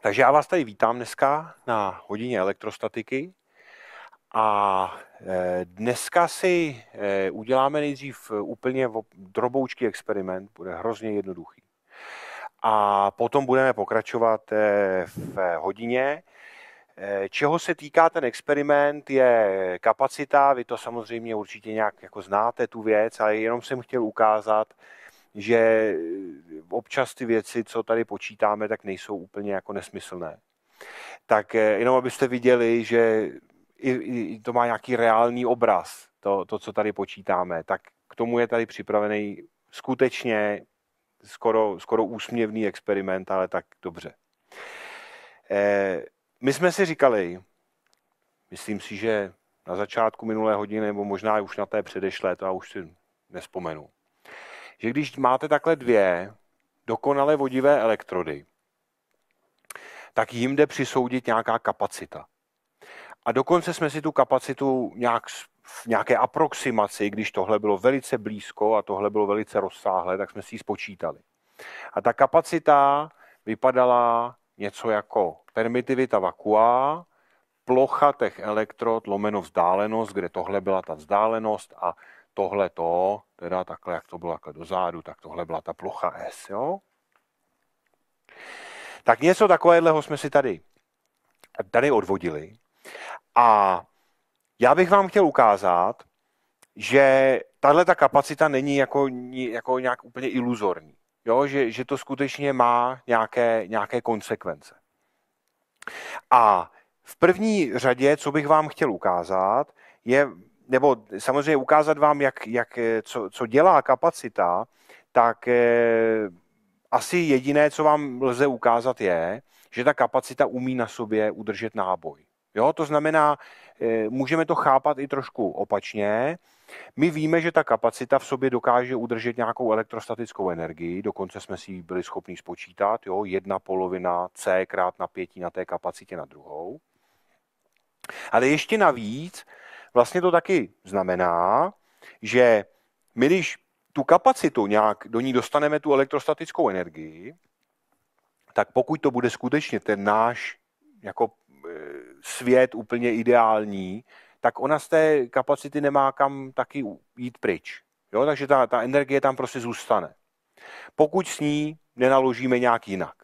Takže já vás tady vítám dneska na hodině elektrostatiky a e, dneska si e, uděláme nejdřív e, úplně droboučký experiment, bude hrozně jednoduchý. A potom budeme pokračovat v hodině. Čeho se týká ten experiment, je kapacita. Vy to samozřejmě určitě nějak jako znáte tu věc, ale jenom jsem chtěl ukázat, že eh, občas ty věci, co tady počítáme, tak nejsou úplně jako nesmyslné. Tak eh, jenom abyste viděli, že i, i to má nějaký reálný obraz, to, to, co tady počítáme, tak k tomu je tady připravený skutečně skoro, skoro úsměvný experiment, ale tak dobře. E, my jsme si říkali, myslím si, že na začátku minulé hodiny, nebo možná už na té předešlé, to já už si nespomenu, že když máte takhle dvě dokonale vodivé elektrody, tak jim jde přisoudit nějaká kapacita. A dokonce jsme si tu kapacitu nějak v nějaké aproximaci, když tohle bylo velice blízko a tohle bylo velice rozsáhlé, tak jsme si ji spočítali. A ta kapacita vypadala něco jako permitivita vakua, plocha těch elektrod lomeno vzdálenost, kde tohle byla ta vzdálenost a tohle to, teda takhle, jak to bylo takhle dozadu, tak tohle byla ta plocha S, jo? Tak něco takového jsme si tady, tady odvodili. A já bych vám chtěl ukázat, že tahle ta kapacita není jako, jako nějak úplně iluzorní. Jo? Že, že to skutečně má nějaké, nějaké konsekvence. A v první řadě, co bych vám chtěl ukázat, je nebo samozřejmě ukázat vám, jak, jak, eh, co, co dělá kapacita, tak eh, asi jediné, co vám lze ukázat, je, že ta kapacita umí na sobě udržet náboj. Jo, to znamená, eh, můžeme to chápat i trošku opačně. My víme, že ta kapacita v sobě dokáže udržet nějakou elektrostatickou energii, dokonce jsme si ji byli schopni spočítat, jo, jedna polovina C krát napětí na té kapacitě na druhou. Ale ještě navíc vlastně to taky znamená, že my když tu kapacitu nějak, do ní dostaneme tu elektrostatickou energii, tak pokud to bude skutečně ten náš jako e, svět úplně ideální, tak ona z té kapacity nemá kam taky jít pryč. Jo? Takže ta, ta energie tam prostě zůstane. Pokud s ní nenaložíme nějak jinak.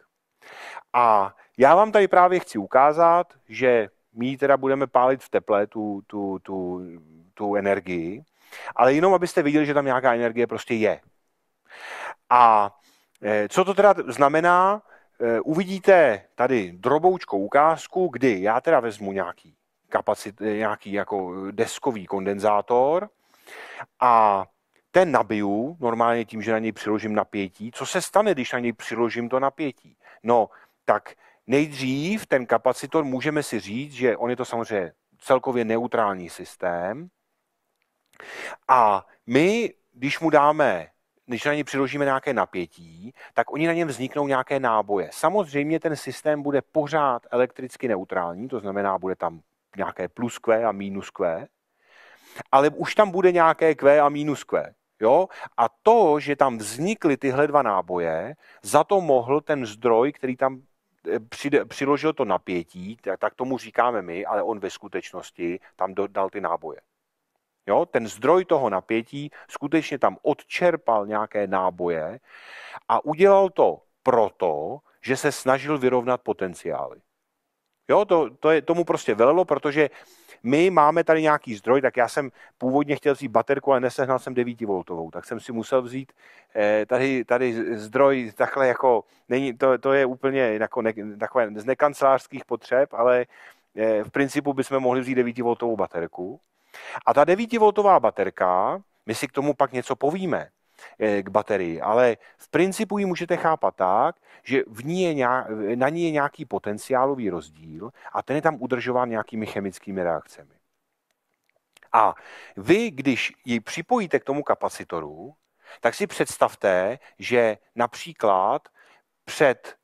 A já vám tady právě chci ukázat, že my ji teda budeme pálit v teple, tu, tu, tu, tu energii, ale jenom abyste viděli, že tam nějaká energie prostě je. A e, co to teda znamená? E, uvidíte tady droboučkou ukázku, kdy já teda vezmu nějaký kapacit, e, nějaký jako deskový kondenzátor a ten nabiju normálně tím, že na něj přiložím napětí. Co se stane, když na něj přiložím to napětí? No, tak Nejdřív ten kapacitor můžeme si říct, že on je to samozřejmě celkově neutrální systém a my, když mu dáme když na ně přiložíme nějaké napětí, tak oni na něm vzniknou nějaké náboje. Samozřejmě ten systém bude pořád elektricky neutrální, to znamená, bude tam nějaké plus Q a minus Q, ale už tam bude nějaké Q a minus Q. Jo? A to, že tam vznikly tyhle dva náboje, za to mohl ten zdroj, který tam Eh, přide, přiložil to napětí, tak tomu říkáme my, ale on ve skutečnosti tam dodal ty náboje. Jo, ten zdroj toho napětí skutečně tam odčerpal nějaké náboje a udělal to proto, že se snažil vyrovnat potenciály. Jo, to, to je, tomu prostě velelo, protože my máme tady nějaký zdroj, tak já jsem původně chtěl vzít baterku, ale nesehnal jsem 9V, tak jsem si musel vzít eh, tady, tady zdroj takhle jako, není, to, to je úplně jako ne, takové z nekancelářských potřeb, ale eh, v principu bychom mohli vzít 9V baterku. A ta 9V baterka, my si k tomu pak něco povíme. Eh, k baterii. Ale v principu ji můžete chápat tak, že v ní je nějak, na ní je nějaký potenciálový rozdíl a ten je tam udržován nějakými chemickými reakcemi. A vy, když ji připojíte k tomu kapacitoru, tak si představte, že například před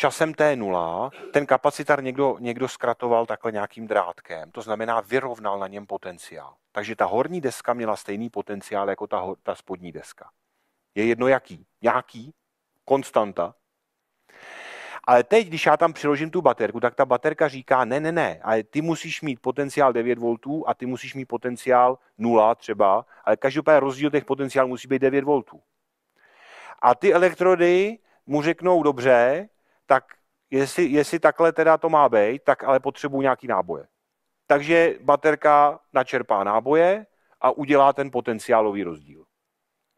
časem T0 ten kapacitar někdo, někdo zkratoval takhle nějakým drátkem, to znamená vyrovnal na něm potenciál. Takže ta horní deska měla stejný potenciál jako ta, ta spodní deska. Je jedno jaký, nějaký, konstanta. Ale teď, když já tam přiložím tu baterku, tak ta baterka říká, ne, ne, ne, ale ty musíš mít potenciál 9 V a ty musíš mít potenciál 0 třeba, ale každopádně rozdíl těch potenciálů musí být 9 V. A ty elektrody mu řeknou, dobře, tak jestli, jestli takhle teda to má být, tak ale potřebuji nějaký náboje. Takže baterka načerpá náboje a udělá ten potenciálový rozdíl.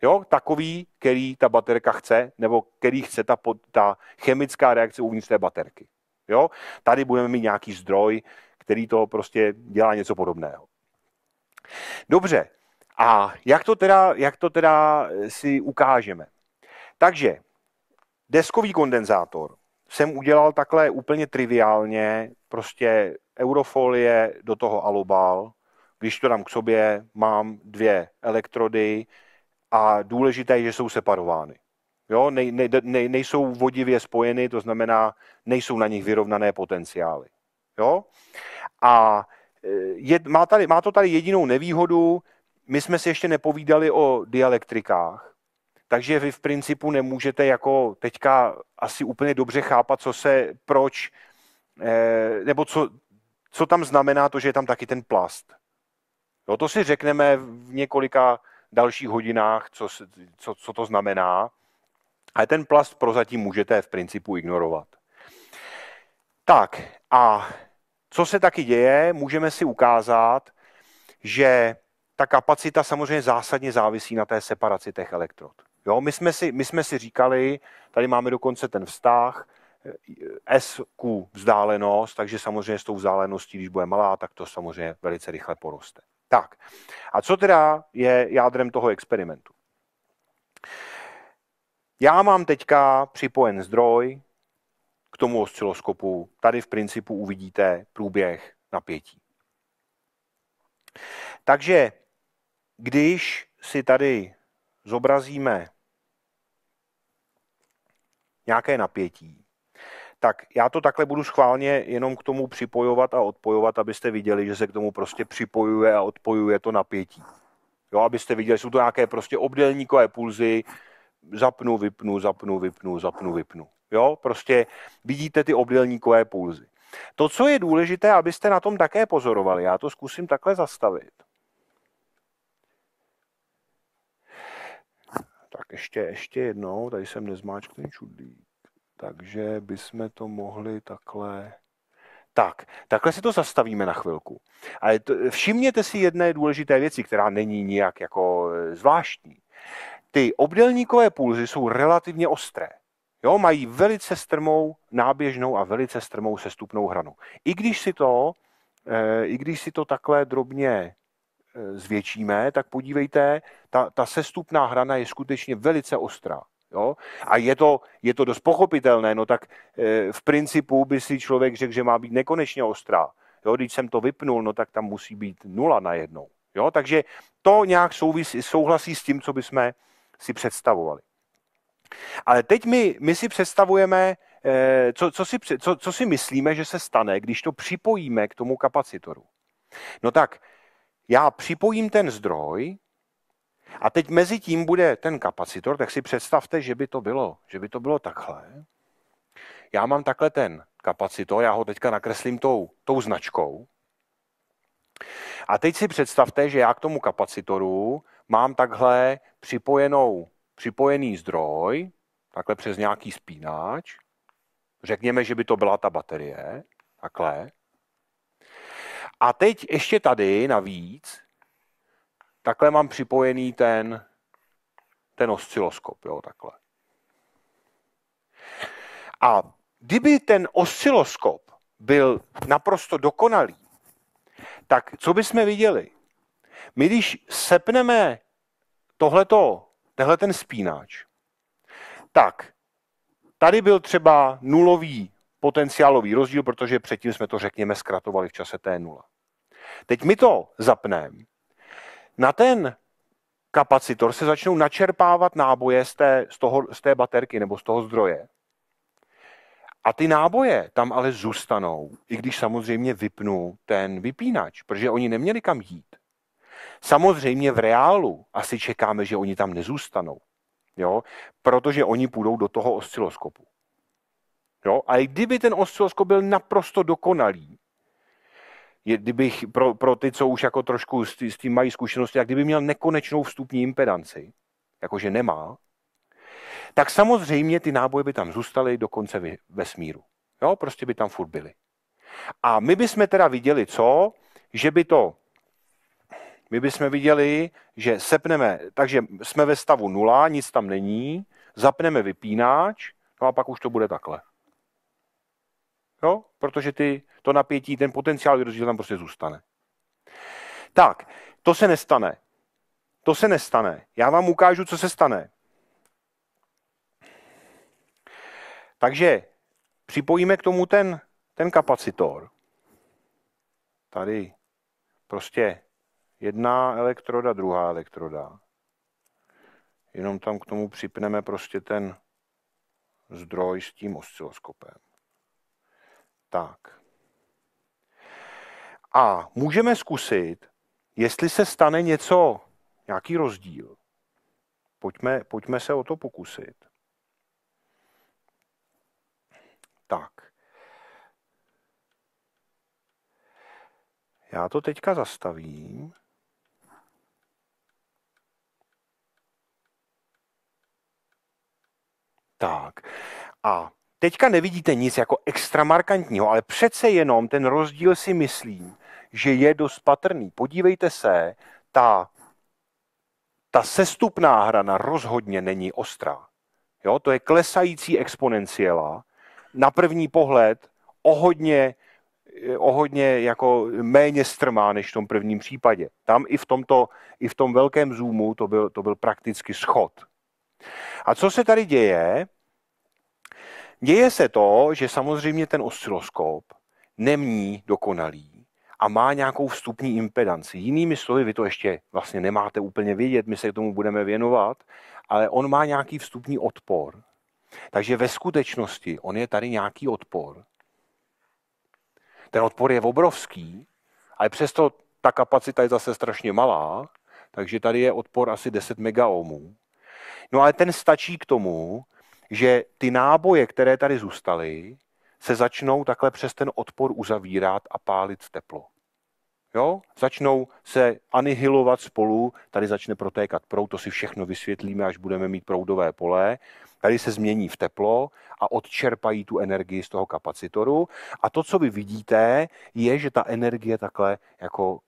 Jo, takový, který ta baterka chce, nebo který chce ta, ta chemická reakce uvnitř té baterky. Jo? Tady budeme mít nějaký zdroj, který to prostě dělá něco podobného. Dobře, a jak to teda, jak to teda si ukážeme? Takže deskový kondenzátor jsem udělal takhle úplně triviálně, prostě eurofolie do toho alobal, když to dám k sobě, mám dvě elektrody a důležité je, že jsou separovány. Jo, ne, ne, ne, nejsou vodivě spojeny, to znamená, nejsou na nich vyrovnané potenciály. Jo? A eh, je, má, tady, má to tady jedinou nevýhodu, my jsme si ještě nepovídali o dielektrikách takže vy v principu nemůžete jako teďka asi úplně dobře chápat, co se, proč, eh, nebo co, co tam znamená to, že je tam taky ten plast. Jo, to si řekneme v několika dalších hodinách, co, co, co to znamená, ale ten plast prozatím můžete v principu ignorovat. Tak a co se taky děje, můžeme si ukázat, že ta kapacita samozřejmě zásadně závisí na té separaci těch elektrod. Jo, my, jsme si, my jsme si říkali, tady máme dokonce ten vztah, eh, S vzdálenost, takže samozřejmě s tou vzdáleností, když bude malá, tak to samozřejmě velice rychle poroste. Tak, a co teda je jádrem toho experimentu? Já mám teďka připojen zdroj k tomu osciloskopu. Tady v principu uvidíte průběh napětí. Takže když si tady zobrazíme nějaké napětí, tak já to takhle budu schválně jenom k tomu připojovat a odpojovat, abyste viděli, že se k tomu prostě připojuje a odpojuje to napětí. Jo, abyste viděli, jsou to nějaké prostě obdélníkové pulzy, zapnu, vypnu, zapnu, vypnu, zapnu, vypnu. Jo, prostě vidíte ty obdélníkové pulzy. To, co je důležité, abyste na tom také pozorovali, já to zkusím takhle zastavit. ještě, ještě jednou, tady jsem nezmáčkný čudlík. Takže bychom to mohli takhle... Tak, takhle si to zastavíme na chvilku. Ale to, všimněte si jedné důležité věci, která není nijak jako e, zvláštní. Ty obdelníkové pulzy jsou relativně ostré. Jo, mají velice strmou náběžnou a velice strmou sestupnou hranu. I když si to, e, i když si to takhle drobně Eh, zvětšíme, tak podívejte, ta, ta sestupná hrana je skutečně velice ostrá. Jo? A je to, je to dost pochopitelné, no tak eh, v principu by si člověk řekl, že má být nekonečně ostrá. Jo? Když jsem to vypnul, no tak tam musí být nula najednou. Jo? Takže to nějak souvisí, souhlasí s tím, co bychom si představovali. Ale teď my, my si představujeme, eh, co, co, si, co, co si myslíme, že se stane, když to připojíme k tomu kapacitoru. No tak, já připojím ten zdroj a teď mezi tím bude ten kapacitor, tak si představte, že by to bylo, že by to bylo takhle. Já mám takhle ten kapacitor, já ho teďka nakreslím tou, tou značkou. A teď si představte, že já k tomu kapacitoru mám takhle připojenou, připojený zdroj, takhle přes nějaký spínač. Řekněme, že by to byla ta baterie, takhle. A teď ještě tady navíc, takhle mám připojený ten, ten osciloskop, jo, takhle. A kdyby ten osciloskop byl naprosto dokonalý, tak co bychom viděli? My když sepneme tohleto, tehle ten spínač, tak tady byl třeba nulový potenciálový rozdíl, protože předtím jsme to, řekněme, zkratovali v čase T0. Teď my to zapneme. Na ten kapacitor se začnou načerpávat náboje z té, z, toho, z té baterky nebo z toho zdroje. A ty náboje tam ale zůstanou, i když samozřejmě vypnu ten vypínač, protože oni neměli kam jít. Samozřejmě v reálu asi čekáme, že oni tam nezůstanou, jo? protože oni půjdou do toho osciloskopu. Jo? A i kdyby ten osciloskop byl naprosto dokonalý, je, kdybych pro, pro ty, co už jako trošku s, s tím mají zkušenosti, tak kdyby měl nekonečnou vstupní impedanci, jakože nemá, tak samozřejmě ty náboje by tam zůstaly do konce vesmíru. Jo, prostě by tam furt byly. A my bychom teda viděli, co? Že by to, my bychom viděli, že sepneme, takže jsme ve stavu nula, nic tam není, zapneme vypínáč, no a pak už to bude takhle. Jo? Protože ty, to napětí, ten potenciál rozdíl tam prostě zůstane. Tak, to se nestane. To se nestane. Já vám ukážu, co se stane. Takže připojíme k tomu ten, ten kapacitor. Tady prostě jedna elektroda, druhá elektroda. Jenom tam k tomu připneme prostě ten zdroj s tím osciloskopem. Tak. A můžeme zkusit, jestli se stane něco, nějaký rozdíl. Pojďme, pojďme se o to pokusit. Tak. Já to teďka zastavím. Tak. A Teďka nevidíte nic jako extra markantního, ale přece jenom ten rozdíl si myslím, že je dost patrný. Podívejte se, ta, ta sestupná hrana rozhodně není ostrá. Jo, to je klesající exponenciela. Na první pohled ohodně, ohodně jako méně strmá než v tom prvním případě. Tam i v, tomto, i v tom velkém zoomu to byl, to byl prakticky schod. A co se tady děje? Děje se to, že samozřejmě ten osciloskop nemní dokonalý a má nějakou vstupní impedanci. Jinými slovy, vy to ještě vlastně nemáte úplně vědět, my se k tomu budeme věnovat, ale on má nějaký vstupní odpor. Takže ve skutečnosti on je tady nějaký odpor. Ten odpor je obrovský, ale přesto ta kapacita je zase strašně malá, takže tady je odpor asi 10 megaomů. No ale ten stačí k tomu, že ty náboje, které tady zůstaly, se začnou takhle přes ten odpor uzavírat a pálit teplo. Jo? Začnou se anihilovat spolu, tady začne protékat proud, to si všechno vysvětlíme, až budeme mít proudové pole. Tady se změní v teplo a odčerpají tu energii z toho kapacitoru. A to, co vy vidíte, je, že ta energie takhle jako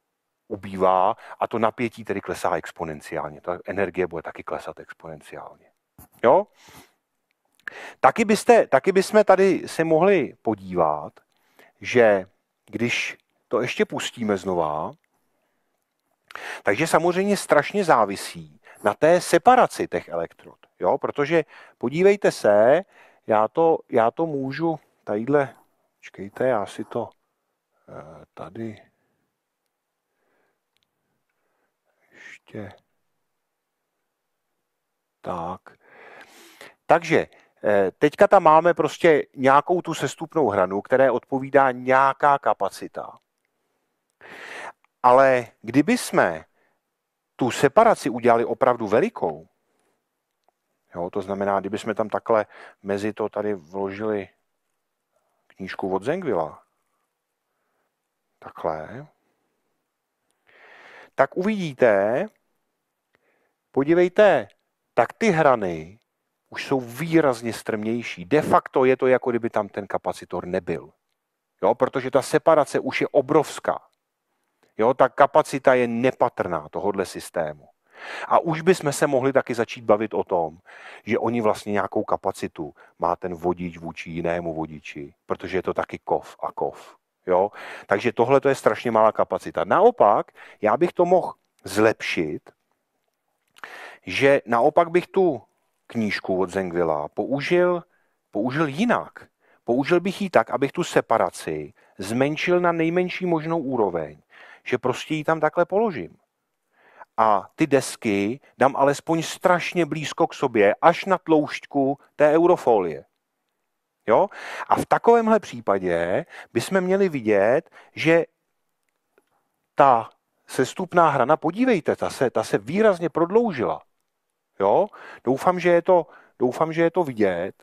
ubývá a to napětí tedy klesá exponenciálně. Ta energie bude taky klesat exponenciálně. Jo? Taky, byste, taky bychom tady se mohli podívat, že když to ještě pustíme znova, takže samozřejmě strašně závisí na té separaci těch elektrod. Jo? Protože podívejte se, já to, já to můžu tadyhle, čekejte, já si to eh, tady ještě tak. Takže Eh, teďka tam máme prostě nějakou tu sestupnou hranu, které odpovídá nějaká kapacita. Ale kdyby jsme tu separaci udělali opravdu velikou, jo, to znamená, kdyby jsme tam takhle mezi to tady vložili knížku od Zengvila, takhle, tak uvidíte, podívejte, tak ty hrany už jsou výrazně strmější. De facto je to, jako kdyby tam ten kapacitor nebyl. Jo, protože ta separace už je obrovská. Jo, ta kapacita je nepatrná tohohle systému. A už bychom se mohli taky začít bavit o tom, že oni vlastně nějakou kapacitu má ten vodič vůči jinému vodiči, protože je to taky kov a kov. Jo? Takže tohle to je strašně malá kapacita. Naopak, já bych to mohl zlepšit, že naopak bych tu knížku od Zengvila použil, použil jinak. Použil bych ji tak, abych tu separaci zmenšil na nejmenší možnou úroveň, že prostě ji tam takhle položím. A ty desky dám alespoň strašně blízko k sobě, až na tloušťku té eurofolie. Jo? A v takovémhle případě bychom měli vidět, že ta sestupná hrana, podívejte, ta se, ta se výrazně prodloužila. Jo? Doufám, že je to, doufám, že je to vidět,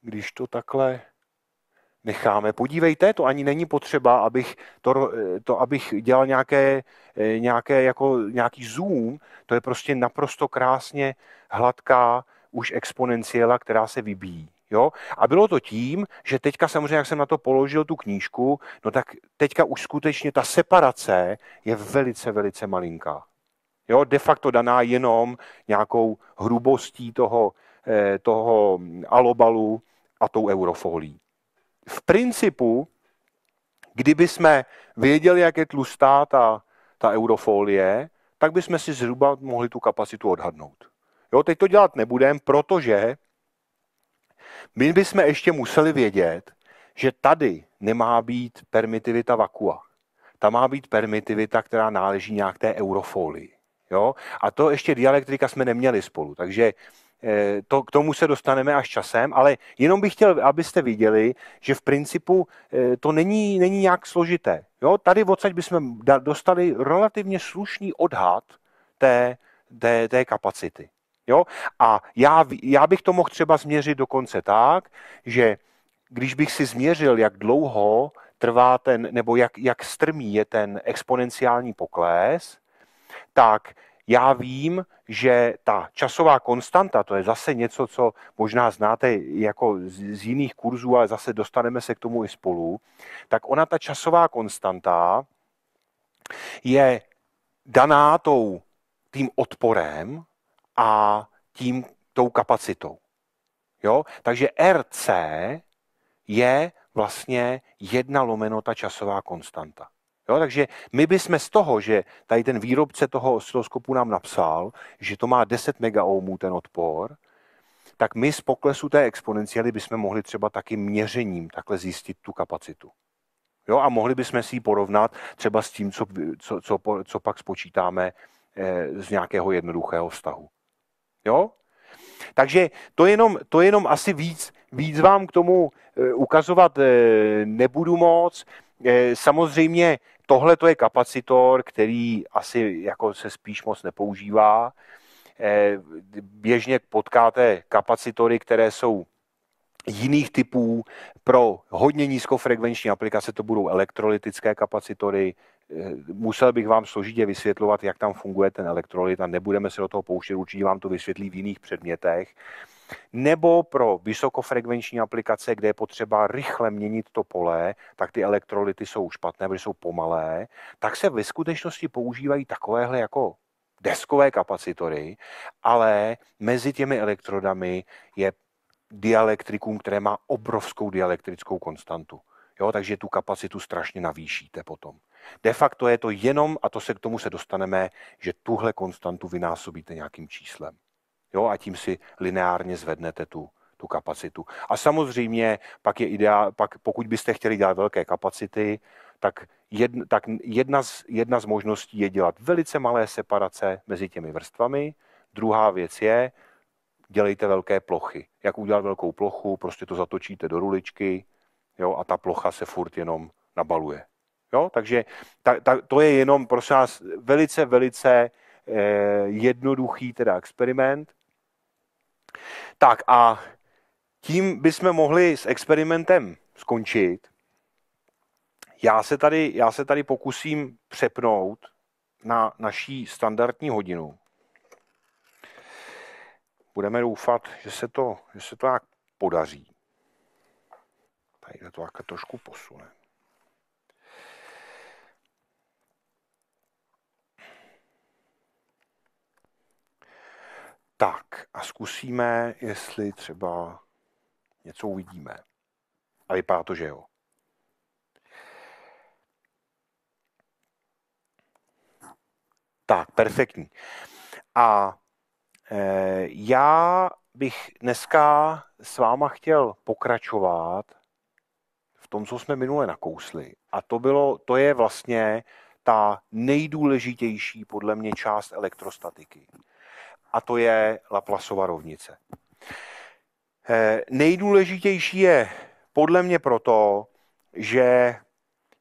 když to takhle necháme. Podívejte, to ani není potřeba, abych, to, to, abych dělal nějaké, eh, nějaké jako, nějaký zoom. To je prostě naprosto krásně hladká už exponenciela, která se vybíjí. Jo? A bylo to tím, že teďka samozřejmě, jak jsem na to položil tu knížku, no tak teďka už skutečně ta separace je velice, velice malinká. Jo, de facto daná jenom nějakou hrubostí toho, eh, toho alobalu a tou eurofolí. V principu, kdyby jsme věděli, jak je tlustá ta, ta eurofolie, tak bychom si zhruba mohli tu kapacitu odhadnout. Jo, teď to dělat nebudem, protože my bychom ještě museli vědět, že tady nemá být permitivita vakua. Tam má být permitivita, která náleží nějak té eurofolii. Jo? A to ještě dialektika jsme neměli spolu, takže eh, to, k tomu se dostaneme až časem, ale jenom bych chtěl, abyste viděli, že v principu eh, to není, není nějak složité. Jo? Tady odsaď bychom dostali relativně slušný odhad té, té, té kapacity. Jo? A já, já bych to mohl třeba změřit dokonce tak, že když bych si změřil, jak dlouho trvá ten, nebo jak, jak strmý je ten exponenciální pokles, tak já vím, že ta časová konstanta, to je zase něco, co možná znáte jako z, z jiných kurzů, ale zase dostaneme se k tomu i spolu, tak ona ta časová konstanta je daná tou, tím odporem a tím tou kapacitou. Jo? Takže RC je vlastně jedna lomenota časová konstanta. Jo, takže my bychom z toho, že tady ten výrobce toho osciloskopu nám napsal, že to má 10 megaohmů ten odpor, tak my z poklesu té exponenciály bychom mohli třeba taky měřením takhle zjistit tu kapacitu. Jo, a mohli bychom si ji porovnat třeba s tím, co, co, co, co pak spočítáme eh, z nějakého jednoduchého vztahu. Jo? Takže to jenom, to jenom asi víc, víc vám k tomu eh, ukazovat eh, nebudu moc. Samozřejmě Tohle to je kapacitor, který asi jako se spíš moc nepoužívá. Eh, běžně potkáte kapacitory, které jsou jiných typů. Pro hodně nízkofrekvenční aplikace to budou elektrolytické kapacitory. Eh, musel bych vám složitě vysvětlovat, jak tam funguje ten elektrolyt a nebudeme se do toho pouštět, určitě vám to vysvětlí v jiných předmětech nebo pro vysokofrekvenční aplikace, kde je potřeba rychle měnit to pole, tak ty elektrolyty jsou špatné, protože jsou pomalé, tak se ve skutečnosti používají takovéhle jako deskové kapacitory, ale mezi těmi elektrodami je dielektrikum, které má obrovskou dielektrickou konstantu. Jo, takže tu kapacitu strašně navýšíte potom. De facto je to jenom, a to se k tomu se dostaneme, že tuhle konstantu vynásobíte nějakým číslem. Jo, a tím si lineárně zvednete tu, tu kapacitu. A samozřejmě pak je ideál, pak pokud byste chtěli dělat velké kapacity, tak, jedna, tak jedna, z, jedna z možností je dělat velice malé separace mezi těmi vrstvami. Druhá věc je, dělejte velké plochy. Jak udělat velkou plochu, prostě to zatočíte do ruličky jo, a ta plocha se furt jenom nabaluje. Jo? Takže ta, ta, to je jenom, prosím vás, velice, velice eh, jednoduchý teda experiment, tak a tím bychom mohli s experimentem skončit. Já se tady, já se tady pokusím přepnout na naší standardní hodinu. Budeme doufat, že se to, že se to nějak podaří. Tady to trošku posune. Tak a zkusíme, jestli třeba něco uvidíme. A vypadá to, že jo. Tak, perfektní. A e, já bych dneska s váma chtěl pokračovat v tom, co jsme minule nakousli. A to, bylo, to je vlastně ta nejdůležitější podle mě část elektrostatiky a to je Laplasova rovnice. Eh, nejdůležitější je podle mě proto, že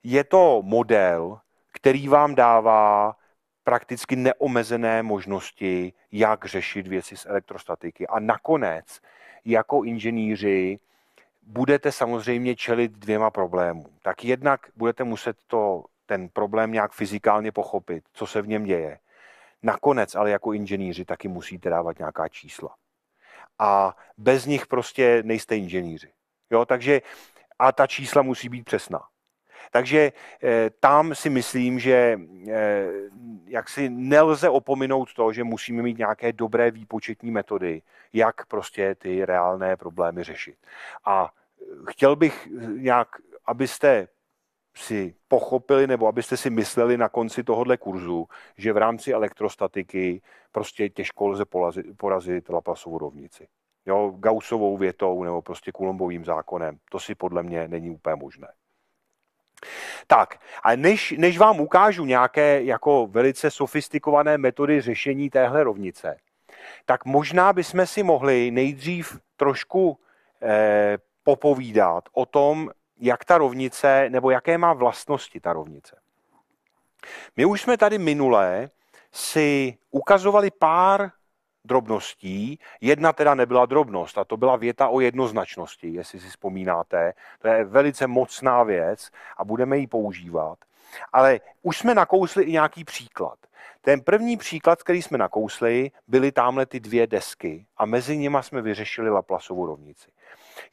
je to model, který vám dává prakticky neomezené možnosti, jak řešit věci z elektrostatiky. A nakonec, jako inženýři, budete samozřejmě čelit dvěma problémům. Tak jednak budete muset to, ten problém nějak fyzikálně pochopit, co se v něm děje. Nakonec ale jako inženýři taky musíte dávat nějaká čísla. A bez nich prostě nejste inženýři. Jo, takže a ta čísla musí být přesná. Takže eh, tam si myslím, že eh, jak si nelze opominout to, že musíme mít nějaké dobré výpočetní metody, jak prostě ty reálné problémy řešit. A eh, chtěl bych eh, nějak, abyste si pochopili nebo abyste si mysleli na konci tohohle kurzu, že v rámci elektrostatiky prostě těžko lze porazit, porazit Laplaceovu rovnici. Jo, Gaussovou větou nebo prostě Coulombovým zákonem. To si podle mě není úplně možné. Tak, a než, než vám ukážu nějaké jako velice sofistikované metody řešení téhle rovnice, tak možná bychom si mohli nejdřív trošku eh, popovídat o tom, jak ta rovnice, nebo jaké má vlastnosti ta rovnice. My už jsme tady minulé si ukazovali pár drobností. Jedna teda nebyla drobnost, a to byla věta o jednoznačnosti, jestli si vzpomínáte. To je velice mocná věc a budeme ji používat. Ale už jsme nakousli i nějaký příklad. Ten první příklad, který jsme nakousli, byly tamhle ty dvě desky a mezi nimi jsme vyřešili Laplaceovu rovnici.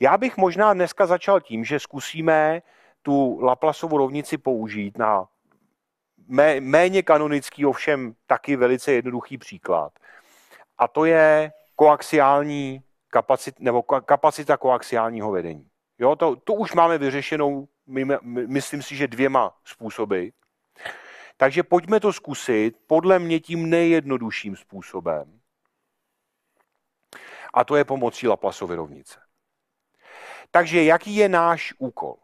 Já bych možná dneska začal tím, že zkusíme tu Laplaceovu rovnici použít na méně kanonický, ovšem taky velice jednoduchý příklad. A to je koaxiální kapacit, nebo kapacita koaxiálního vedení. Jo, to, to už máme vyřešenou, my, my, myslím si, že dvěma způsoby. Takže pojďme to zkusit podle mě tím nejjednodušším způsobem. A to je pomocí Laplasovy rovnice. Takže jaký je náš úkol?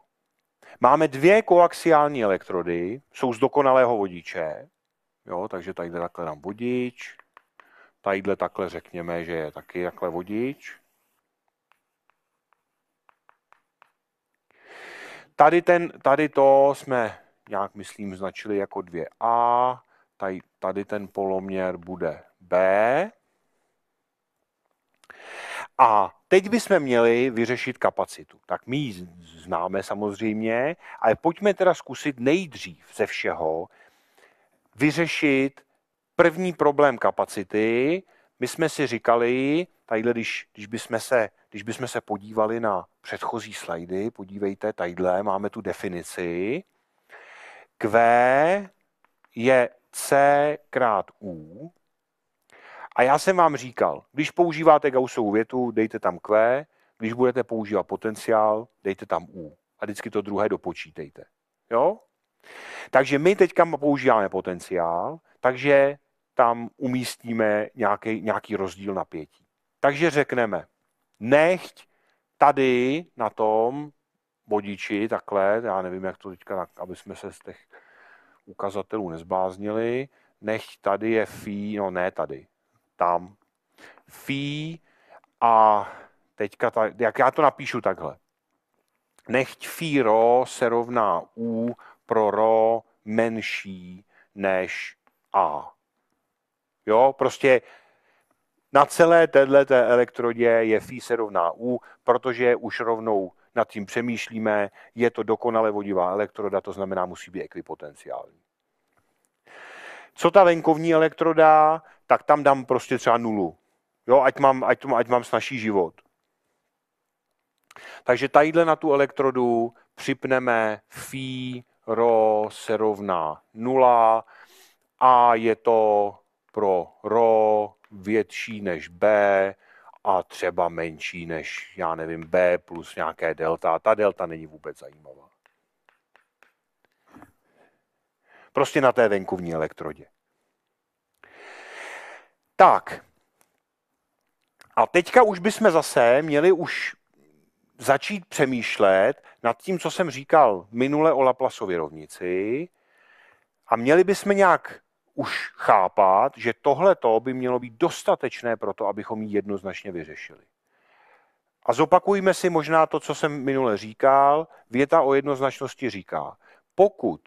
Máme dvě koaxiální elektrody, jsou z dokonalého vodiče, jo, takže tadyhle takhle nám vodič, tadyhle takhle řekněme, že je taky takhle vodič. Tady, ten, tady to jsme nějak, myslím, značili jako 2a, tady, tady ten poloměr bude b. A teď bychom měli vyřešit kapacitu. Tak my ji známe samozřejmě, ale pojďme teda zkusit nejdřív ze všeho vyřešit první problém kapacity. My jsme si říkali, tadyhle, když, když, bychom se, když bychom se podívali na předchozí slajdy, podívejte, tadyhle máme tu definici. Q je C krát U, a já jsem vám říkal, když používáte Gaussovu větu, dejte tam Q, když budete používat potenciál, dejte tam U. A vždycky to druhé dopočítejte. Jo? Takže my teďka používáme potenciál, takže tam umístíme nějaký, nějaký rozdíl napětí. Takže řekneme, nechť tady na tom bodiči takhle, já nevím, jak to teďka, aby jsme se z těch ukazatelů nezbláznili, nech tady je fi, no ne tady, tam, fí a teďka, ta, jak já to napíšu takhle. Nechť fí ro se rovná u pro ro menší než a. Jo, prostě na celé téhle té elektrodě je φ se rovná U, protože už rovnou nad tím přemýšlíme, je to dokonale vodivá elektroda, to znamená, musí být ekvipotenciální co ta venkovní elektroda, tak tam dám prostě třeba nulu. Jo, ať mám, ať, ať mám snažší život. Takže tadyhle na tu elektrodu připneme φ ro se rovná nula, a je to pro ro větší než b a třeba menší než, já nevím, b plus nějaké delta. Ta delta není vůbec zajímavá. Prostě na té venkovní elektrodě. Tak. A teďka už bychom zase měli už začít přemýšlet nad tím, co jsem říkal minule o Laplasově rovnici a měli bychom nějak už chápat, že tohle to by mělo být dostatečné pro to, abychom ji jednoznačně vyřešili. A zopakujme si možná to, co jsem minule říkal. Věta o jednoznačnosti říká, pokud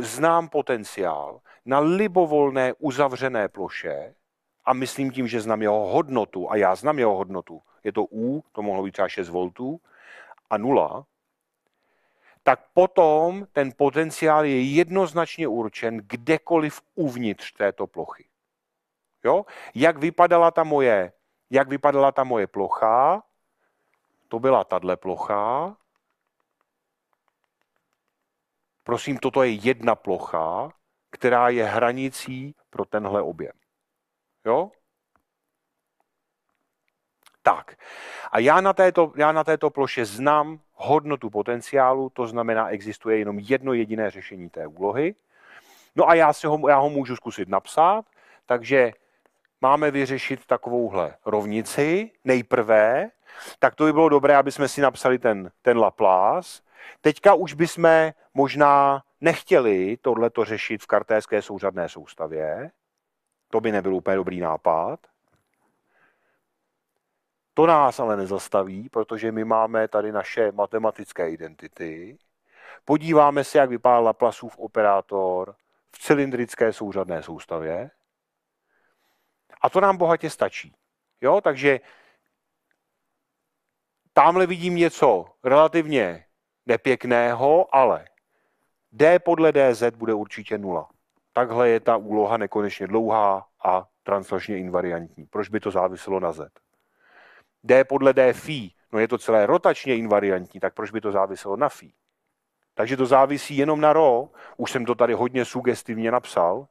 znám potenciál na libovolné uzavřené ploše a myslím tím, že znám jeho hodnotu a já znám jeho hodnotu, je to U, to mohlo být třeba 6 V a 0, tak potom ten potenciál je jednoznačně určen kdekoliv uvnitř této plochy. Jo? Jak vypadala ta moje, jak vypadala ta moje plocha, to byla tahle plocha, Prosím, toto je jedna plocha, která je hranicí pro tenhle objem. Jo? Tak. A já na, této, já na této ploše znám hodnotu potenciálu, to znamená, existuje jenom jedno jediné řešení té úlohy. No a já, si ho, já ho můžu zkusit napsat, takže máme vyřešit takovouhle rovnici nejprve, tak to by bylo dobré, aby jsme si napsali ten, ten Laplace, Teďka už bychom možná nechtěli tohleto řešit v kartéské souřadné soustavě. To by nebyl úplně dobrý nápad. To nás ale nezastaví, protože my máme tady naše matematické identity. Podíváme se, jak vypadá Laplaceův operátor v cylindrické souřadné soustavě. A to nám bohatě stačí. Jo, takže tamhle vidím něco relativně nepěkného, ale D podle DZ bude určitě nula. Takhle je ta úloha nekonečně dlouhá a translačně invariantní. Proč by to záviselo na Z? D podle D phi, no je to celé rotačně invariantní, tak proč by to záviselo na phi? Takže to závisí jenom na ro. už jsem to tady hodně sugestivně napsal,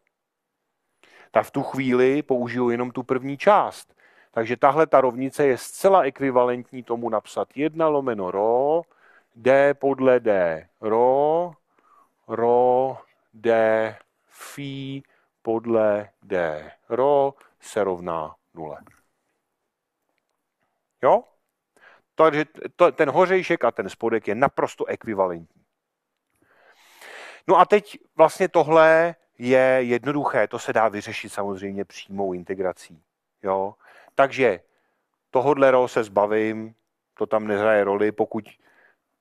tak v tu chvíli použiju jenom tu první část. Takže tahle ta rovnice je zcela ekvivalentní tomu napsat 1 lomeno ro. D podle D ro, ro, D, fí podle D ro se rovná nule. Jo? Takže to, ten hořejšek a ten spodek je naprosto ekvivalentní. No a teď vlastně tohle je jednoduché, to se dá vyřešit samozřejmě přímou integrací. Jo? Takže tohodle ro se zbavím, to tam nehraje roli, pokud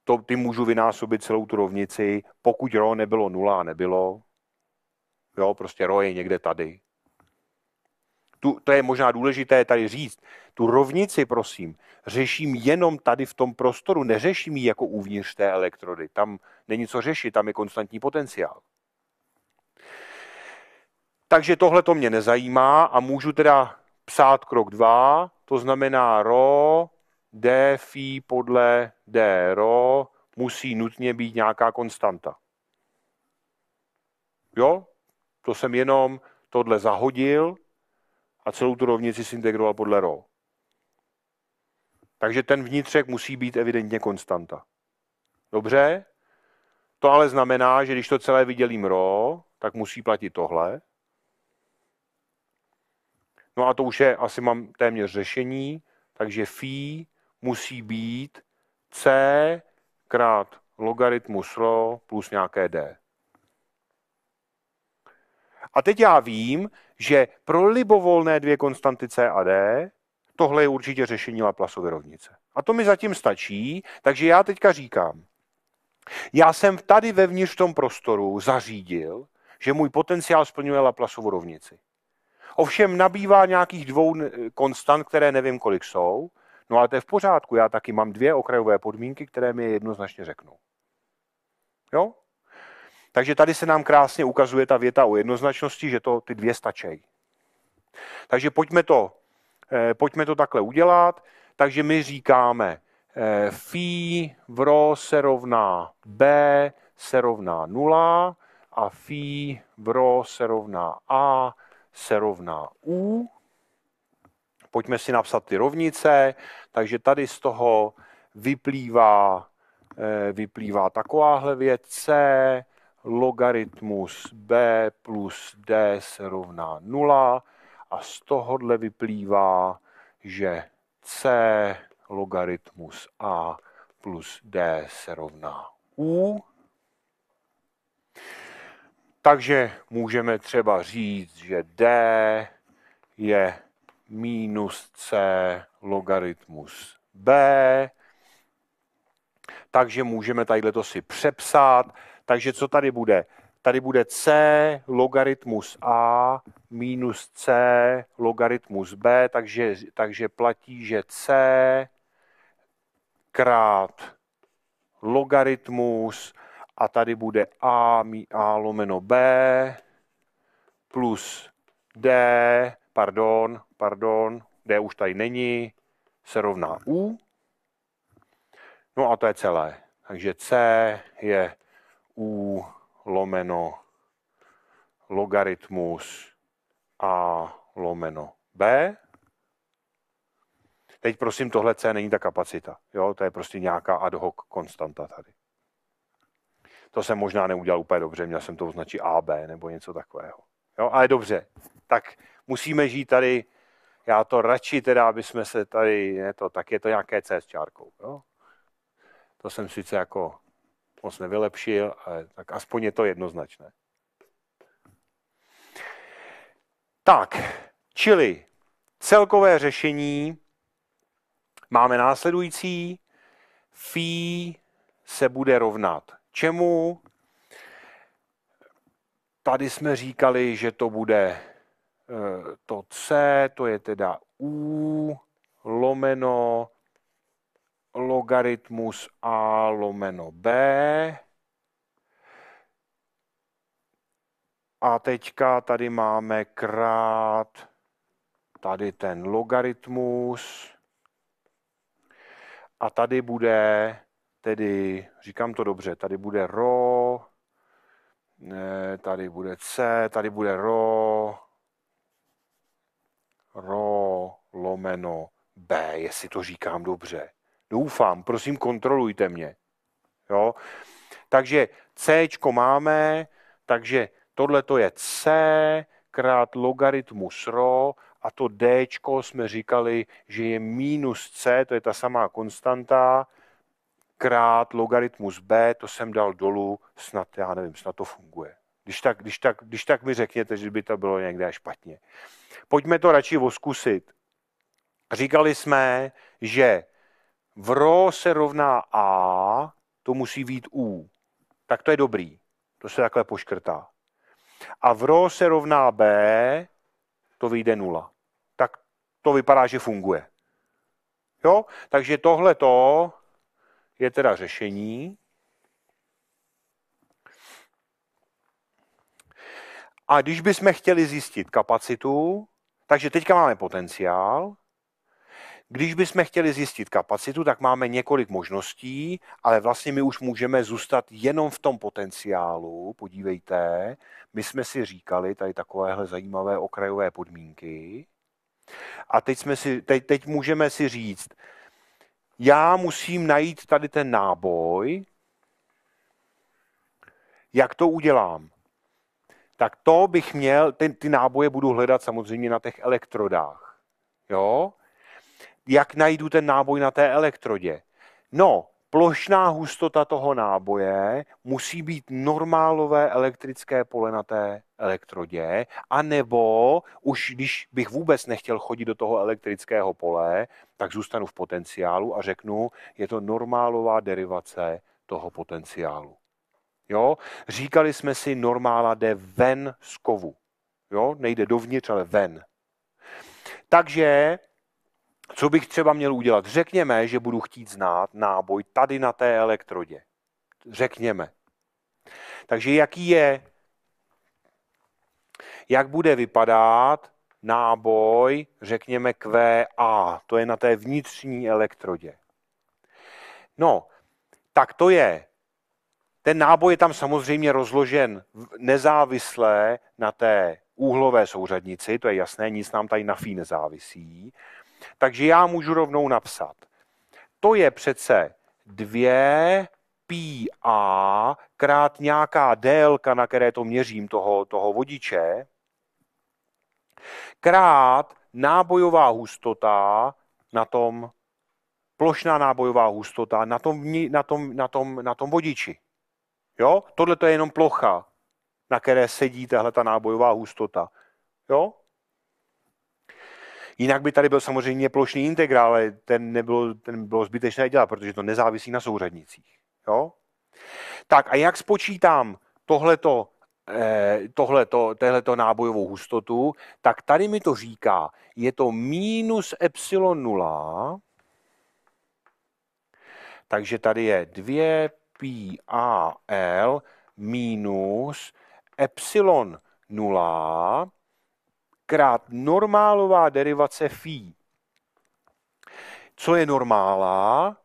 to, ty můžu vynásobit celou tu rovnici, pokud ro nebylo nula a nebylo, jo, prostě ro je někde tady. Tu, to je možná důležité tady říct. Tu rovnici, prosím, řeším jenom tady v tom prostoru, neřeším ji jako uvnitř té elektrody. Tam není co řešit, tam je konstantní potenciál. Takže tohle to mě nezajímá a můžu teda psát krok 2, to znamená ro d phi podle d rho musí nutně být nějaká konstanta. Jo? To jsem jenom tohle zahodil a celou tu rovnici si integroval podle rho. Takže ten vnitřek musí být evidentně konstanta. Dobře? To ale znamená, že když to celé vydělím rho, tak musí platit tohle. No a to už je, asi mám téměř řešení, takže phi musí být c krát logaritmus rho plus nějaké d. A teď já vím, že pro libovolné dvě konstanty c a d tohle je určitě řešení Laplasovy rovnice. A to mi zatím stačí, takže já teďka říkám, já jsem tady vevnitř v tom prostoru zařídil, že můj potenciál splňuje Laplasovu rovnici. Ovšem nabývá nějakých dvou konstant, které nevím, kolik jsou, No ale to je v pořádku, já taky mám dvě okrajové podmínky, které mi jednoznačně řeknou. Jo? Takže tady se nám krásně ukazuje ta věta o jednoznačnosti, že to ty dvě stačí. Takže pojďme to, eh, pojďme to takhle udělat. Takže my říkáme, eh, phi vro se rovná b se rovná 0 a phi vro se rovná a se rovná u. Pojďme si napsat ty rovnice, takže tady z toho vyplývá, eh, vyplývá takováhle věc C, logaritmus B plus D se rovná 0 a z tohohle vyplývá, že C logaritmus A plus D se rovná U. Takže můžeme třeba říct, že D je minus c logaritmus b. Takže můžeme tady to si přepsat. Takže co tady bude? Tady bude c logaritmus a minus c logaritmus b, takže, takže platí, že c krát logaritmus a tady bude a, a lomeno b plus d pardon, pardon, D už tady není, se rovná U. No a to je celé. Takže C je U lomeno logaritmus A lomeno B. Teď prosím, tohle C není ta kapacita. Jo? To je prostě nějaká ad hoc konstanta tady. To jsem možná neudělal úplně dobře, měl jsem to označit AB nebo něco takového. Jo? Ale dobře, tak musíme žít tady, já to radši teda, aby jsme se tady, ne to, tak je to nějaké C s čárkou. Jo? To jsem sice jako moc nevylepšil, ale tak aspoň je to jednoznačné. Tak, čili celkové řešení máme následující. Fi se bude rovnat čemu? Tady jsme říkali, že to bude Eh, to C, to je teda U lomeno logaritmus A lomeno B. A teďka tady máme krát tady ten logaritmus. A tady bude, tedy, říkám to dobře, tady bude ne, eh, tady bude C, tady bude ro lomeno B, jestli to říkám dobře. Doufám, prosím, kontrolujte mě. Jo? Takže C máme, takže tohle to je C krát logaritmus ro a to D jsme říkali, že je minus C, to je ta samá konstanta, krát logaritmus B, to jsem dal dolů, snad, já nevím, snad to funguje. Když tak, když tak, když tak mi řekněte, že by to bylo někde špatně. Pojďme to radši oskusit. Říkali jsme, že v ro se rovná a, to musí být u. Tak to je dobrý. To se takhle poškrtá. A v ro se rovná b, to vyjde nula. Tak to vypadá, že funguje. Jo? Takže tohle to je teda řešení. A když bychom chtěli zjistit kapacitu, takže teďka máme potenciál, když bychom chtěli zjistit kapacitu, tak máme několik možností, ale vlastně my už můžeme zůstat jenom v tom potenciálu. Podívejte, my jsme si říkali tady takovéhle zajímavé okrajové podmínky. A teď, jsme si, teď, teď můžeme si říct, já musím najít tady ten náboj. Jak to udělám? Tak to bych měl, ty, ty náboje budu hledat samozřejmě na těch elektrodách. Jo? jak najdu ten náboj na té elektrodě? No, plošná hustota toho náboje musí být normálové elektrické pole na té elektrodě, anebo už když bych vůbec nechtěl chodit do toho elektrického pole, tak zůstanu v potenciálu a řeknu, je to normálová derivace toho potenciálu. Jo? Říkali jsme si, normála jde ven z kovu. Jo? Nejde dovnitř, ale ven. Takže co bych třeba měl udělat? Řekněme, že budu chtít znát náboj tady na té elektrodě. Řekněme. Takže jaký je? Jak bude vypadat náboj, řekněme QA, to je na té vnitřní elektrodě. No, tak to je. Ten náboj je tam samozřejmě rozložen nezávisle na té úhlové souřadnici, to je jasné, nic nám tady na FI nezávisí. Takže já můžu rovnou napsat. To je přece 2 a krát nějaká délka, na které to měřím, toho, toho vodiče, krát nábojová hustota na tom, plošná nábojová hustota na tom, na tom, na tom, na tom vodiči. Jo? Tohle to je jenom plocha, na které sedí tahle ta nábojová hustota. Jo? Jinak by tady byl samozřejmě plošný integrál, ale ten, nebylo, ten bylo zbytečné dělat, protože to nezávisí na souřadnicích. Jo? Tak a jak spočítám tohleto, eh, tohleto, tohleto nábojovou hustotu, tak tady mi to říká, je to minus epsilon 0, takže tady je 2 l minus epsilon 0 krát normálová derivace phi. Co je normála?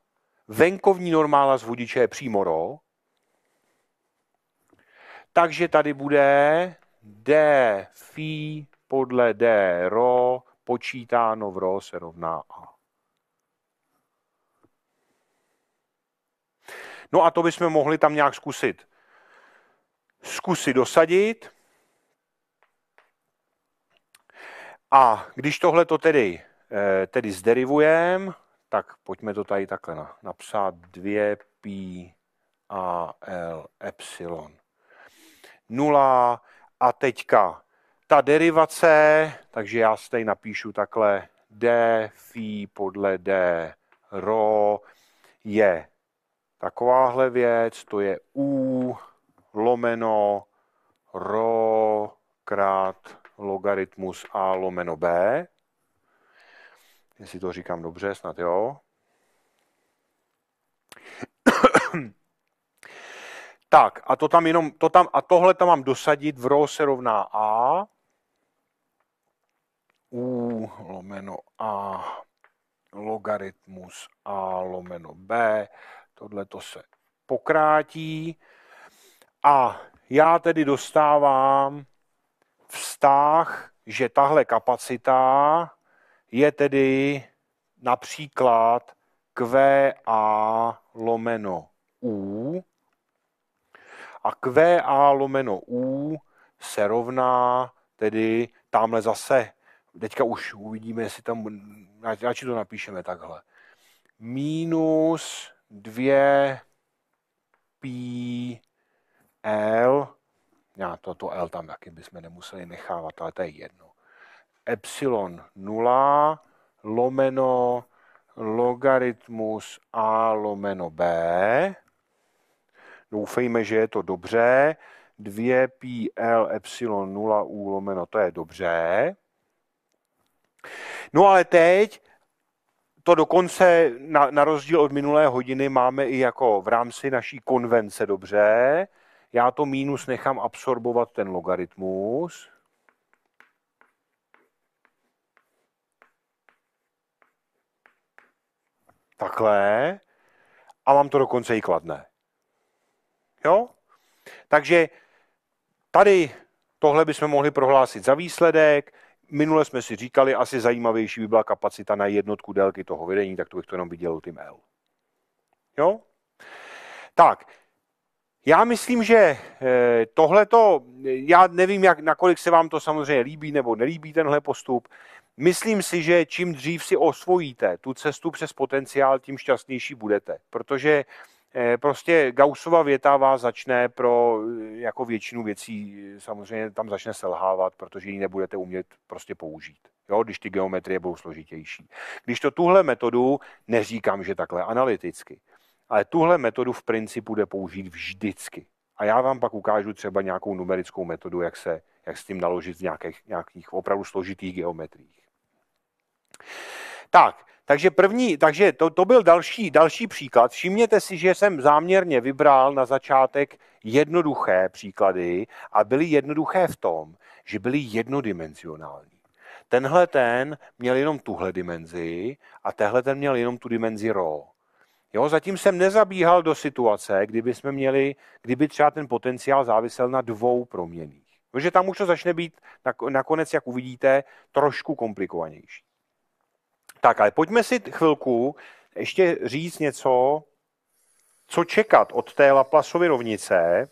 Venkovní normála z vodiče je přímo ro, Takže tady bude d phi podle d rho počítáno v rho se rovná a. No a to bychom mohli tam nějak zkusit. Zkusit dosadit. A když tohle to tedy, eh, tedy zderivujeme, tak pojďme to tady takhle na, napsat 2 pi a l epsilon. 0 a teďka ta derivace, takže já si tady napíšu takhle d phi podle d rho je takováhle věc, to je u lomeno rho krát logaritmus a lomeno b. Jestli to říkám dobře, snad jo. tak, a to tam jenom, to tam, a tohle tam mám dosadit, v rho se rovná a, u lomeno a logaritmus a lomeno b, tohle to se pokrátí a já tedy dostávám vztah, že tahle kapacita je tedy například QA lomeno U a QA lomeno U se rovná tedy tamhle zase, teďka už uvidíme, jestli tam, radši to napíšeme takhle, minus 2 pi L já to, to L tam taky bychom nemuseli nechávat, ale to je jedno. Epsilon 0 lomeno logaritmus A lomeno B. Doufejme, že je to dobře. 2 pi L epsilon 0 U lomeno, to je dobře. No ale teď to dokonce na, na rozdíl od minulé hodiny máme i jako v rámci naší konvence dobře. Já to mínus nechám absorbovat ten logaritmus. Takhle. A mám to dokonce i kladné. Jo? Takže tady tohle bychom mohli prohlásit za výsledek. Minule jsme si říkali, asi zajímavější by byla kapacita na jednotku délky toho vedení, tak to bych to jenom viděl tím L. Jo? Tak, já myslím, že eh, tohleto, já nevím, jak, nakolik se vám to samozřejmě líbí nebo nelíbí tenhle postup. Myslím si, že čím dřív si osvojíte tu cestu přes potenciál, tím šťastnější budete, protože eh, prostě Gaussova věta vás začne pro eh, jako většinu věcí samozřejmě tam začne selhávat, protože ji nebudete umět prostě použít. Jo, když ty geometrie budou složitější. Když to tuhle metodu, neříkám, že takhle analyticky, ale tuhle metodu v principu jde použít vždycky. A já vám pak ukážu třeba nějakou numerickou metodu, jak se jak s tím naložit v nějakých, nějakých opravdu složitých geometriích. Tak, takže první, takže to, to byl další, další příklad. Všimněte si, že jsem záměrně vybral na začátek jednoduché příklady a byly jednoduché v tom, že byly jednodimenzionální. Tenhle ten měl jenom tuhle dimenzi a tenhle ten měl jenom tu dimenzi rho. Jo, zatím jsem nezabíhal do situace, kdyby jsme měli, kdyby třeba ten potenciál závisel na dvou proměných. Protože tam už to začne být nakonec, jak uvidíte, trošku komplikovanější. Tak, ale pojďme si chvilku ještě říct něco, co čekat od té Laplasovy rovnice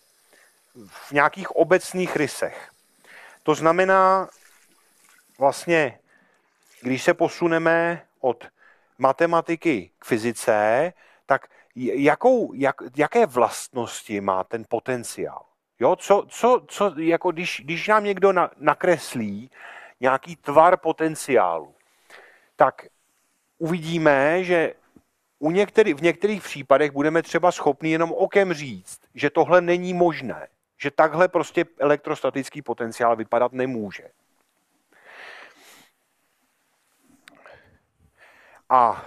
v nějakých obecných rysech. To znamená vlastně, když se posuneme od matematiky k fyzice, tak jakou, jak, jaké vlastnosti má ten potenciál? Jo, co, co, co jako když, když nám někdo na, nakreslí nějaký tvar potenciálu, tak uvidíme, že u některý, v některých případech budeme třeba schopni jenom okem říct, že tohle není možné, že takhle prostě elektrostatický potenciál vypadat nemůže. A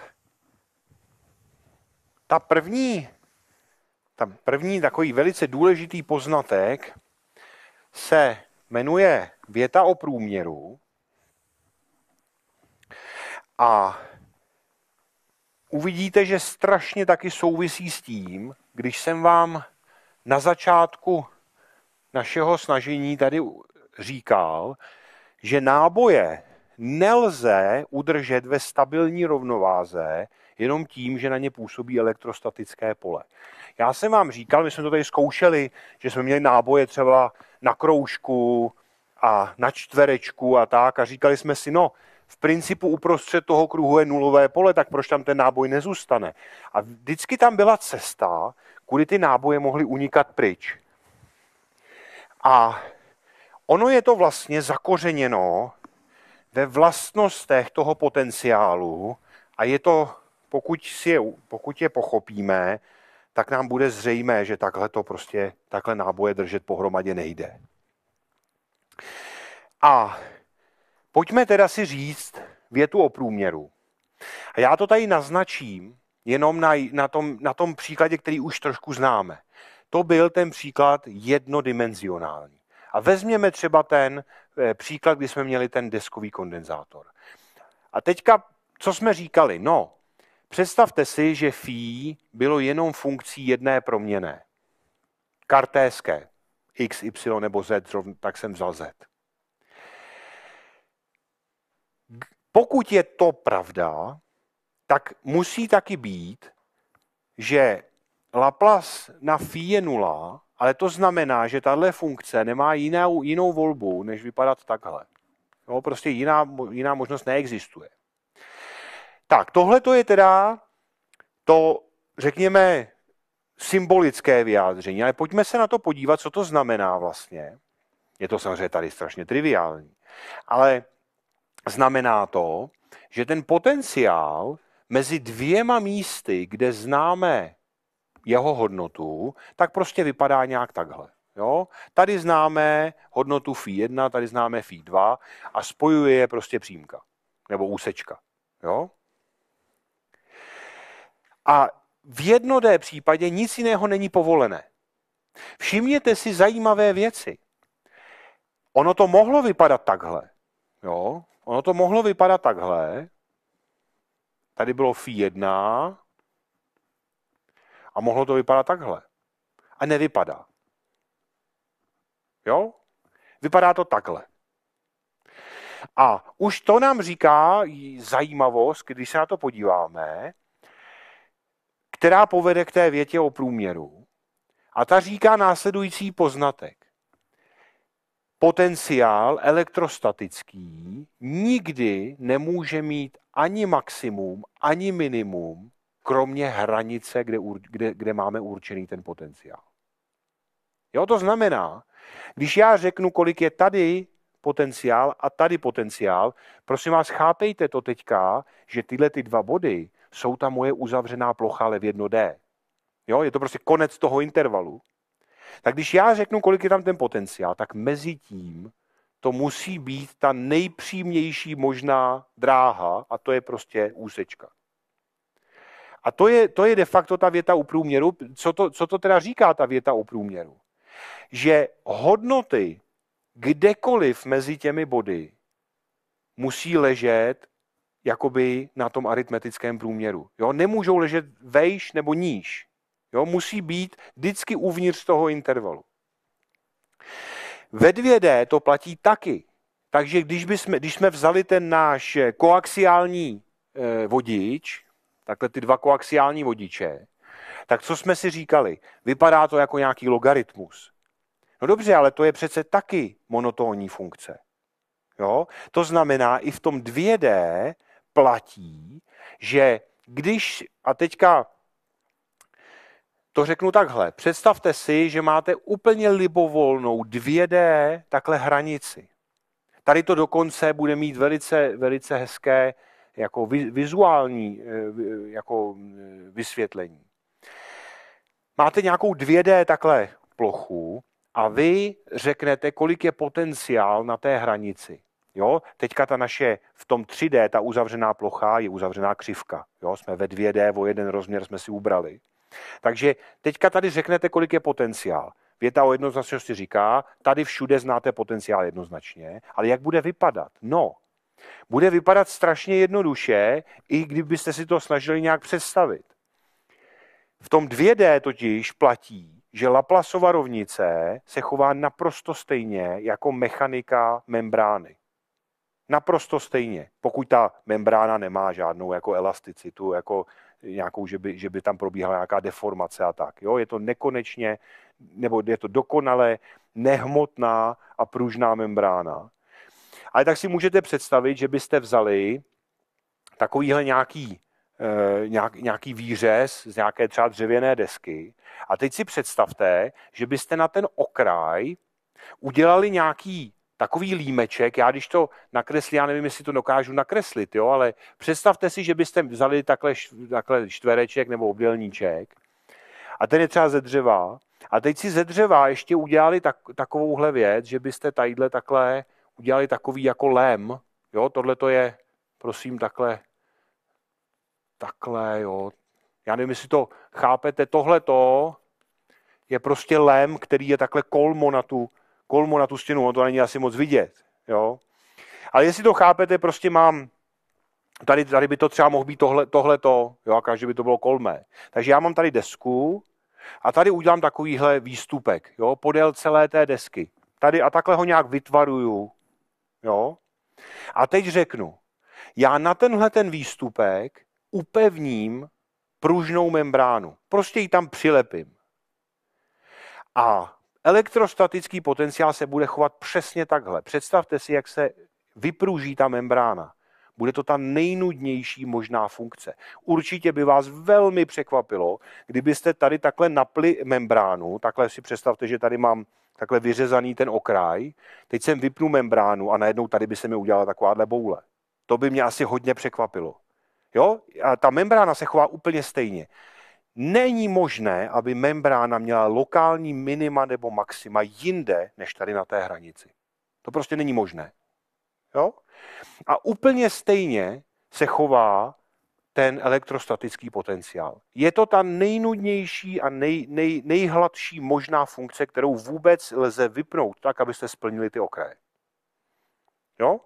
ta první, ta první takový velice důležitý poznatek se jmenuje věta o průměru a uvidíte, že strašně taky souvisí s tím, když jsem vám na začátku našeho snažení tady říkal, že náboje nelze udržet ve stabilní rovnováze, jenom tím, že na ně působí elektrostatické pole. Já jsem vám říkal, my jsme to tady zkoušeli, že jsme měli náboje třeba na kroužku a na čtverečku a tak a říkali jsme si, no, v principu uprostřed toho kruhu je nulové pole, tak proč tam ten náboj nezůstane? A vždycky tam byla cesta, kudy ty náboje mohly unikat pryč. A ono je to vlastně zakořeněno ve vlastnostech toho potenciálu a je to pokud, si je, pokud je pochopíme, tak nám bude zřejmé, že takhle to prostě, takhle náboje držet pohromadě nejde. A pojďme teda si říct větu o průměru. A já to tady naznačím jenom na, na, tom, na tom příkladě, který už trošku známe. To byl ten příklad jednodimenzionální. A vezměme třeba ten eh, příklad, kdy jsme měli ten deskový kondenzátor. A teďka, co jsme říkali? No, Představte si, že φ bylo jenom funkcí jedné proměné. Kartéské. x, y nebo z, tak jsem vzal z. Pokud je to pravda, tak musí taky být, že Laplace na φ je nula, ale to znamená, že tahle funkce nemá jinou, jinou volbu, než vypadat takhle. Jo, prostě jiná, jiná možnost neexistuje. Tak, tohle to je teda to, řekněme, symbolické vyjádření, ale pojďme se na to podívat, co to znamená vlastně. Je to samozřejmě tady strašně triviální, ale znamená to, že ten potenciál mezi dvěma místy, kde známe jeho hodnotu, tak prostě vypadá nějak takhle. Jo? Tady známe hodnotu φ1, tady známe φ2 a spojuje je prostě přímka nebo úsečka. Jo? A v jednodé případě nic jiného není povolené. Všimněte si zajímavé věci. Ono to mohlo vypadat takhle. Jo? Ono to mohlo vypadat takhle. Tady bylo fi 1 a mohlo to vypadat takhle. A nevypadá. Jo? Vypadá to takhle. A už to nám říká zajímavost, když se na to podíváme, která povede k té větě o průměru. A ta říká následující poznatek. Potenciál elektrostatický nikdy nemůže mít ani maximum, ani minimum, kromě hranice, kde, kde, kde máme určený ten potenciál. Jo, to znamená, když já řeknu, kolik je tady potenciál a tady potenciál, prosím vás, chápejte to teďka, že tyhle ty dva body jsou ta moje uzavřená plocha, ale v 1D. Jo, je to prostě konec toho intervalu. Tak když já řeknu, kolik je tam ten potenciál, tak mezi tím to musí být ta nejpřímější možná dráha a to je prostě úsečka. A to je, to je de facto ta věta u průměru. Co to, co to teda říká ta věta u průměru? Že hodnoty kdekoliv mezi těmi body musí ležet jakoby na tom aritmetickém průměru. Jo? Nemůžou ležet vejš nebo níž. Jo? Musí být vždycky uvnitř toho intervalu. Ve 2D to platí taky. Takže když, bychom, když jsme vzali ten náš eh, koaxiální eh, vodič, takhle ty dva koaxiální vodiče, tak co jsme si říkali? Vypadá to jako nějaký logaritmus. No dobře, ale to je přece taky monotónní funkce. Jo? To znamená, i v tom 2D platí, že když, a teďka to řeknu takhle, představte si, že máte úplně libovolnou 2D takhle hranici. Tady to dokonce bude mít velice, velice hezké jako vizuální eh, jako eh, vysvětlení. Máte nějakou 2D takhle plochu a vy řeknete, kolik je potenciál na té hranici. Jo? Teďka ta naše v tom 3D, ta uzavřená plocha je uzavřená křivka. Jo? Jsme ve 2D, o jeden rozměr jsme si ubrali. Takže teďka tady řeknete, kolik je potenciál. Věta o jednoznačnosti říká, tady všude znáte potenciál jednoznačně, ale jak bude vypadat? No, bude vypadat strašně jednoduše, i kdybyste si to snažili nějak představit. V tom 2D totiž platí, že Laplaceova rovnice se chová naprosto stejně jako mechanika membrány. Naprosto stejně, pokud ta membrána nemá žádnou jako elasticitu, jako nějakou, že by, že by tam probíhala nějaká deformace a tak. Jo? Je to nekonečně, nebo je to dokonale nehmotná a pružná membrána. Ale tak si můžete představit, že byste vzali takovýhle nějaký, eh, nějak, nějaký výřez z nějaké třeba dřevěné desky a teď si představte, že byste na ten okraj udělali nějaký takový límeček, já když to nakreslím, já nevím, jestli to dokážu nakreslit, jo, ale představte si, že byste vzali takhle, takhle čtvereček nebo obdělníček a ten je třeba ze dřeva a teď si ze dřeva ještě udělali tak, takovouhle věc, že byste tadyhle takhle udělali takový jako lem, jo, tohle to je, prosím, takhle, takhle, jo, já nevím, jestli to chápete, tohle to je prostě lem, který je takhle kolmo na tu, kolmo na tu stěnu, on to není asi moc vidět. Jo? Ale jestli to chápete, prostě mám, tady, tady by to třeba mohl být tohle, tohleto, jo, a každý by to bylo kolmé. Takže já mám tady desku a tady udělám takovýhle výstupek, jo, podél celé té desky. Tady a takhle ho nějak vytvaruju, jo. A teď řeknu, já na tenhle ten výstupek upevním pružnou membránu. Prostě ji tam přilepím. A Elektrostatický potenciál se bude chovat přesně takhle. Představte si, jak se vypruží ta membrána. Bude to ta nejnudnější možná funkce. Určitě by vás velmi překvapilo, kdybyste tady takhle napli membránu, takhle si představte, že tady mám takhle vyřezaný ten okraj, teď jsem vypnu membránu a najednou tady by se mi udělala takováhle boule. To by mě asi hodně překvapilo. Jo? A ta membrána se chová úplně stejně. Není možné, aby membrána měla lokální minima nebo maxima jinde, než tady na té hranici. To prostě není možné. Jo? A úplně stejně se chová ten elektrostatický potenciál. Je to ta nejnudnější a nej, nej, nejhladší možná funkce, kterou vůbec lze vypnout tak, abyste splnili ty okraje. Jo?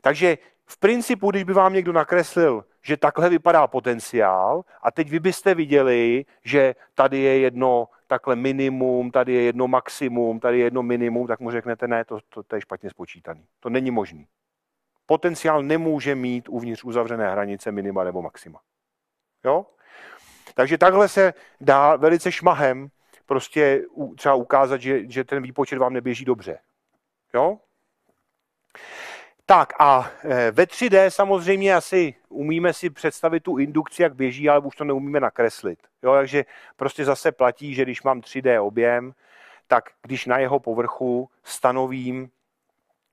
Takže v principu, když by vám někdo nakreslil že takhle vypadá potenciál a teď vy byste viděli, že tady je jedno takhle minimum, tady je jedno maximum, tady je jedno minimum, tak mu řeknete, ne, to, to, to je špatně spočítaný. To není možný. Potenciál nemůže mít uvnitř uzavřené hranice minima nebo maxima. Jo? Takže takhle se dá velice šmahem prostě třeba ukázat, že, že ten výpočet vám neběží dobře. Jo? Tak a eh, ve 3D samozřejmě asi umíme si představit tu indukci, jak běží, ale už to neumíme nakreslit. Jo, takže prostě zase platí, že když mám 3D objem, tak když na jeho povrchu stanovím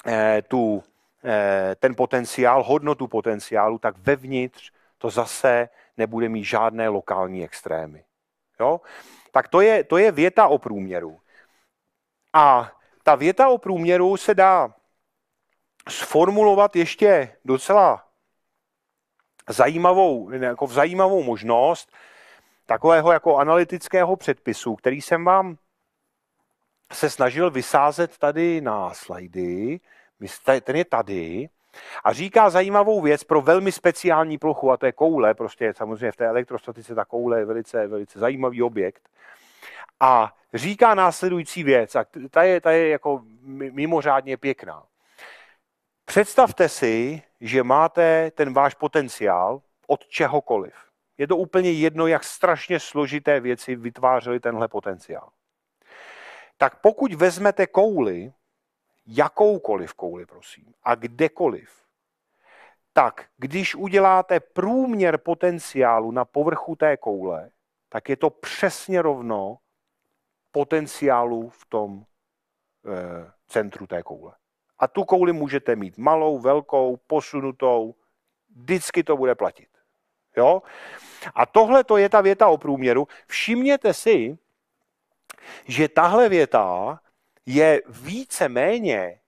eh, tu, eh, ten potenciál, hodnotu potenciálu, tak vevnitř to zase nebude mít žádné lokální extrémy. Jo? Tak to je, to je věta o průměru. A ta věta o průměru se dá sformulovat ještě docela zajímavou, jako zajímavou možnost takového jako analytického předpisu, který jsem vám se snažil vysázet tady na slajdy, ten je tady, a říká zajímavou věc pro velmi speciální plochu, a to je koule, prostě samozřejmě v té elektrostatice ta koule je velice, velice zajímavý objekt. A říká následující věc, a ta je, ta je jako mimořádně pěkná. Představte si, že máte ten váš potenciál od čehokoliv. Je to úplně jedno, jak strašně složité věci vytvářely tenhle potenciál. Tak pokud vezmete kouli, jakoukoliv kouli, prosím, a kdekoliv, tak když uděláte průměr potenciálu na povrchu té koule, tak je to přesně rovno potenciálu v tom e, centru té koule. A tu kouli můžete mít malou, velkou, posunutou, vždycky to bude platit. Jo? A tohle to je ta věta o průměru. Všimněte si, že tahle věta je více-méně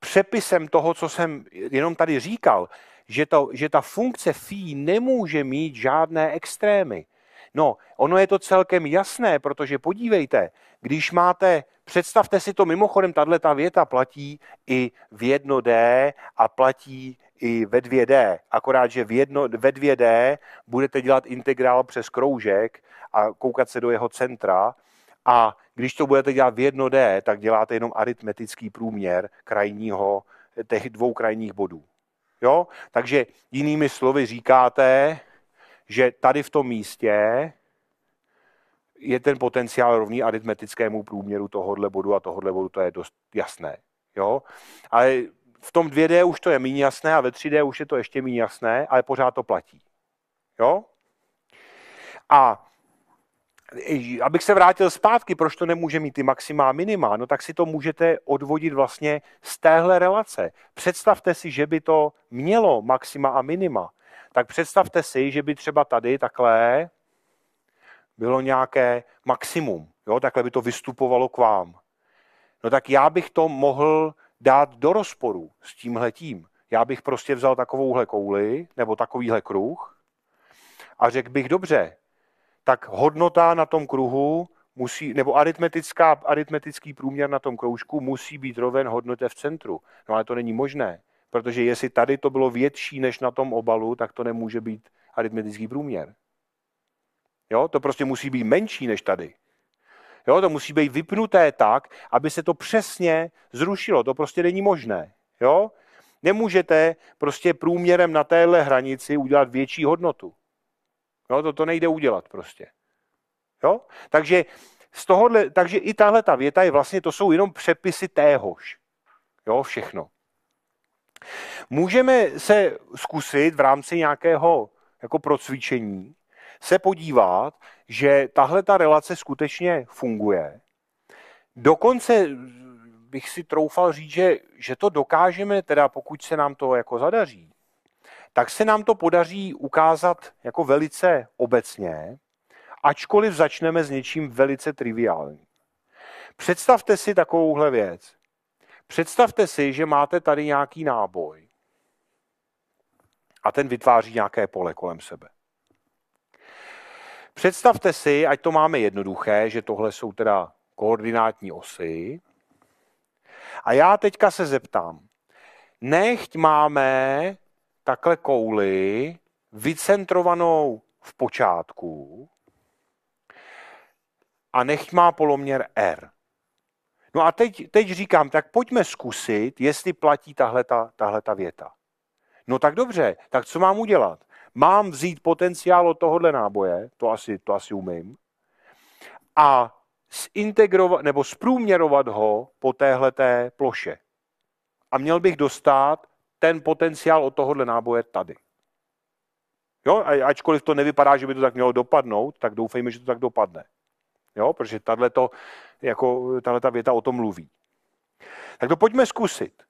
přepisem toho, co jsem jenom tady říkal, že, to, že ta funkce fí nemůže mít žádné extrémy. No, ono je to celkem jasné, protože podívejte, když máte, představte si to mimochodem, tahle ta věta platí i v 1D a platí i ve 2D, akorát, že v jedno, ve 2D budete dělat integrál přes kroužek a koukat se do jeho centra a když to budete dělat v 1D, tak děláte jenom aritmetický průměr krajního, těch dvou krajních bodů. Jo? Takže jinými slovy říkáte, že tady v tom místě je ten potenciál rovný aritmetickému průměru tohohle bodu a tohohle bodu, to je dost jasné. Jo? Ale v tom 2D už to je méně jasné a ve 3D už je to ještě méně jasné, ale pořád to platí. Jo? A abych se vrátil zpátky, proč to nemůže mít ty maxima a minima, no tak si to můžete odvodit vlastně z téhle relace. Představte si, že by to mělo maxima a minima. Tak představte si, že by třeba tady takhle bylo nějaké maximum. Jo? Takhle by to vystupovalo k vám. No tak já bych to mohl dát do rozporu s tímhle tím. Já bych prostě vzal takovouhle kouli nebo takovýhle kruh a řekl bych, dobře, tak hodnota na tom kruhu musí, nebo aritmetická, aritmetický průměr na tom kroužku musí být roven hodnotě v centru. No ale to není možné. Protože jestli tady to bylo větší než na tom obalu, tak to nemůže být aritmetický průměr. Jo, to prostě musí být menší než tady. Jo, to musí být vypnuté tak, aby se to přesně zrušilo. To prostě není možné. Jo? Nemůžete prostě průměrem na téhle hranici udělat větší hodnotu. Jo, to, to nejde udělat prostě. Jo? Takže, z tohohle, takže i tahle ta věta je vlastně, to jsou jenom přepisy téhož. Jo, všechno. Můžeme se zkusit v rámci nějakého jako procvičení se podívat, že tahle ta relace skutečně funguje. Dokonce bych si troufal říct, že, že to dokážeme, teda pokud se nám to jako zadaří, tak se nám to podaří ukázat jako velice obecně, ačkoliv začneme s něčím velice triviálním. Představte si takovouhle věc. Představte si, že máte tady nějaký náboj a ten vytváří nějaké pole kolem sebe. Představte si, ať to máme jednoduché, že tohle jsou teda koordinátní osy. A já teďka se zeptám, nechť máme takhle kouli vycentrovanou v počátku a nechť má poloměr R. No a teď, teď říkám, tak pojďme zkusit, jestli platí tahle ta tahle ta věta. No tak dobře, tak co mám udělat? Mám vzít potenciál od tohohle náboje, to asi, to asi umím, a zintegrovat nebo zprůměrovat ho po téhleté ploše. A měl bych dostat ten potenciál od tohohle náboje tady. Jo, ačkoliv to nevypadá, že by to tak mělo dopadnout, tak doufejme, že to tak dopadne. Jo, protože tato jako tahle ta věta o tom mluví. Tak to pojďme zkusit.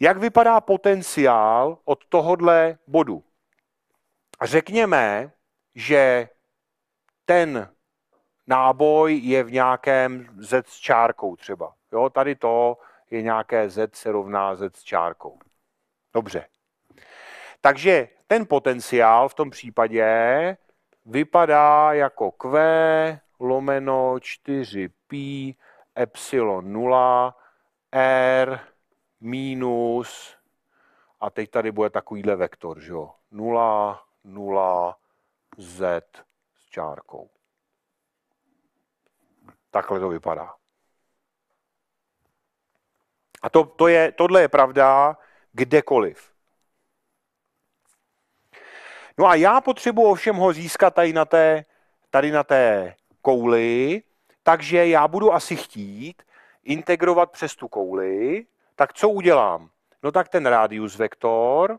Jak vypadá potenciál od tohohle bodu? Řekněme, že ten náboj je v nějakém Z s čárkou třeba. Jo, tady to je nějaké Z se rovná Z s čárkou. Dobře. Takže ten potenciál v tom případě vypadá jako Q lomeno 4 pi epsilon 0 r minus a teď tady bude takovýhle vektor, že jo? 0, 0, z s čárkou. Takhle to vypadá. A to, to je, tohle je pravda kdekoliv. No a já potřebuji ovšem ho získat tady na té, tady na té kouli, takže já budu asi chtít integrovat přes tu kouli, tak co udělám? No tak ten radius vektor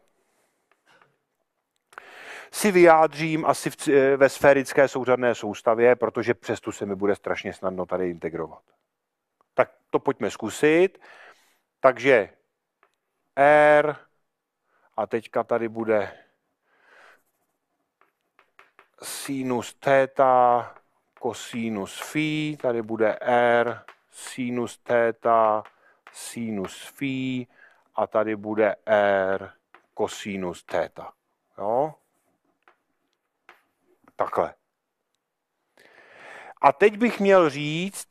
si vyjádřím asi v, eh, ve sférické souřadné soustavě, protože přes tu se mi bude strašně snadno tady integrovat. Tak to pojďme zkusit. Takže R a teďka tady bude sinus theta kosinus phi, tady bude r, sinus theta, sinus phi a tady bude r kosinus theta. Jo? Takhle. A teď bych měl říct,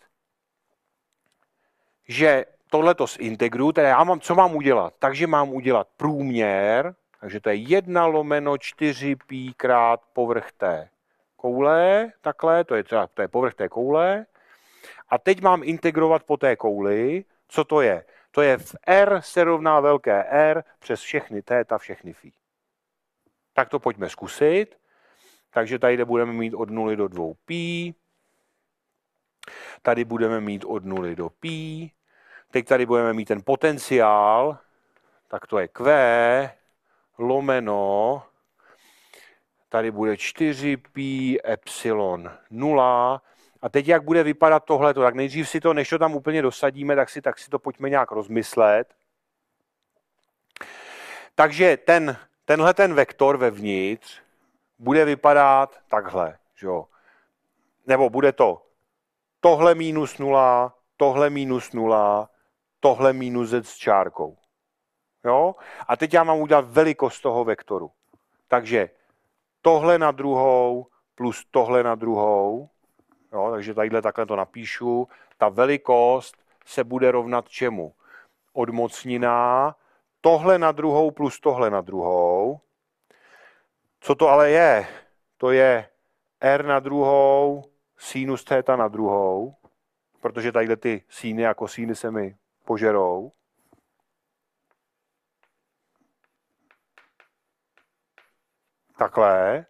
že tohle to integru, teda já mám, co mám udělat? Takže mám udělat průměr, takže to je 1 lomeno 4 pi krát povrch t koule, takhle, to je, třeba, to je povrch té koule. A teď mám integrovat po té kouli, co to je? To je v R se rovná velké R přes všechny a všechny Fi. Tak to pojďme zkusit. Takže tady budeme mít od 0 do 2 pi. Tady budeme mít od 0 do pi. Teď tady budeme mít ten potenciál, tak to je Q lomeno tady bude 4 pi epsilon 0. A teď, jak bude vypadat tohle, tak nejdřív si to, než to tam úplně dosadíme, tak si, tak si to pojďme nějak rozmyslet. Takže ten, tenhle ten vektor vevnitř bude vypadat takhle, že jo? Nebo bude to tohle minus 0, tohle minus 0, tohle minus z s čárkou. Jo? A teď já mám udělat velikost toho vektoru. Takže tohle na druhou plus tohle na druhou. Jo, takže tadyhle takhle to napíšu. Ta velikost se bude rovnat čemu? Odmocnina tohle na druhou plus tohle na druhou. Co to ale je? To je r na druhou sinus theta na druhou, protože tadyhle ty síny a kosíny se mi požerou. takhle,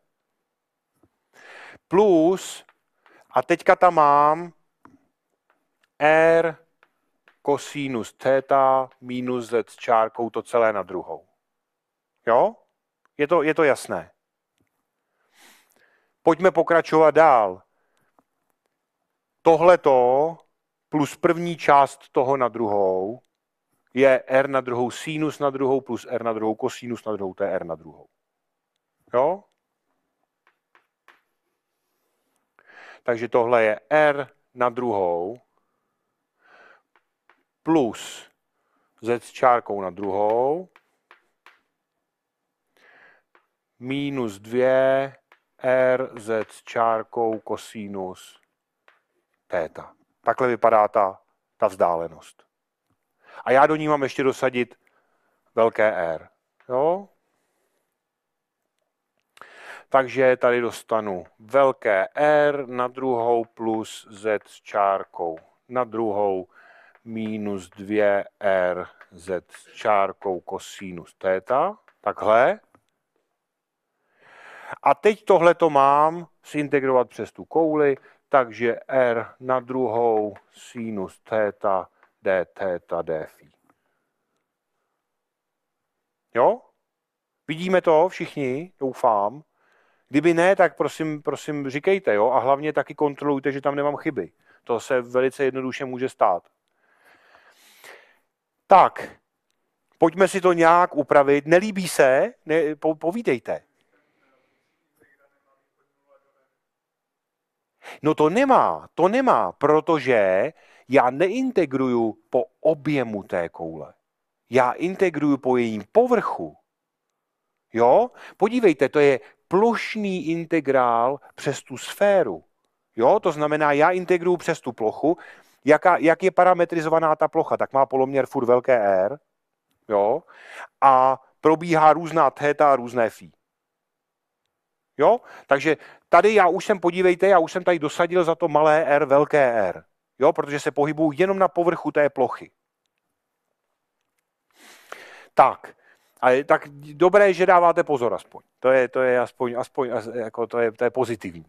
plus, a teďka tam mám R kosinus theta minus z s čárkou to celé na druhou. Jo? Je to, je to jasné. Pojďme pokračovat dál. Tohleto plus první část toho na druhou je r na druhou sinus na druhou plus r na druhou kosinus na druhou, to je r na druhou. Jo? Takže tohle je R na druhou plus Z s čárkou na druhou minus 2 R Z s čárkou kosinus theta. Takhle vypadá ta, ta vzdálenost. A já do ní mám ještě dosadit velké R. Jo? Takže tady dostanu velké R na druhou plus Z s čárkou na druhou minus 2R Z s čárkou kosinus theta Takhle. A teď tohle to mám zintegrovat přes tu kouli, takže R na druhou sinus theta d theta d phi. Jo? Vidíme to všichni, doufám. Kdyby ne, tak prosím, prosím říkejte, jo, a hlavně taky kontrolujte, že tam nemám chyby. To se velice jednoduše může stát. Tak, pojďme si to nějak upravit. Nelíbí se, ne, po, povídejte. No to nemá, to nemá, protože já neintegruju po objemu té koule. Já integruju po jejím povrchu. Jo? Podívejte, to je plošný integrál přes tu sféru. Jo, to znamená, já integruju přes tu plochu. Jaká, jak je parametrizovaná ta plocha? Tak má poloměr furt velké R. Jo, a probíhá různá theta a různé phi. Jo? Takže tady já už jsem, podívejte, já už jsem tady dosadil za to malé R, velké R. Jo? Protože se pohybuju jenom na povrchu té plochy. Tak, ale tak dobré, že dáváte pozor aspoň. To je, to je aspoň, aspoň jako to, je, to je pozitivní.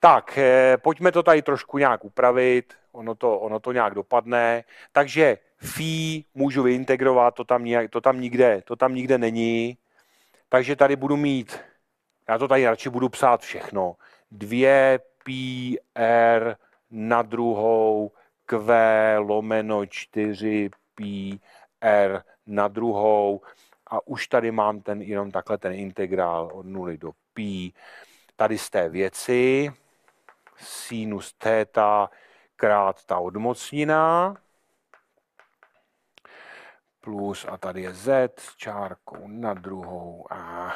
Tak, eh, pojďme to tady trošku nějak upravit, ono to, ono to nějak dopadne. Takže fí můžu vyintegrovat, to tam, nějak, to tam nikde, to tam nikde není. Takže tady budu mít, já to tady radši budu psát všechno, dvě pí r na druhou Q lomeno 4 P R na druhou a už tady mám ten jenom takhle ten integrál od 0 do pi. Tady z té věci sinus theta krát ta odmocnina plus a tady je z s čárkou na druhou a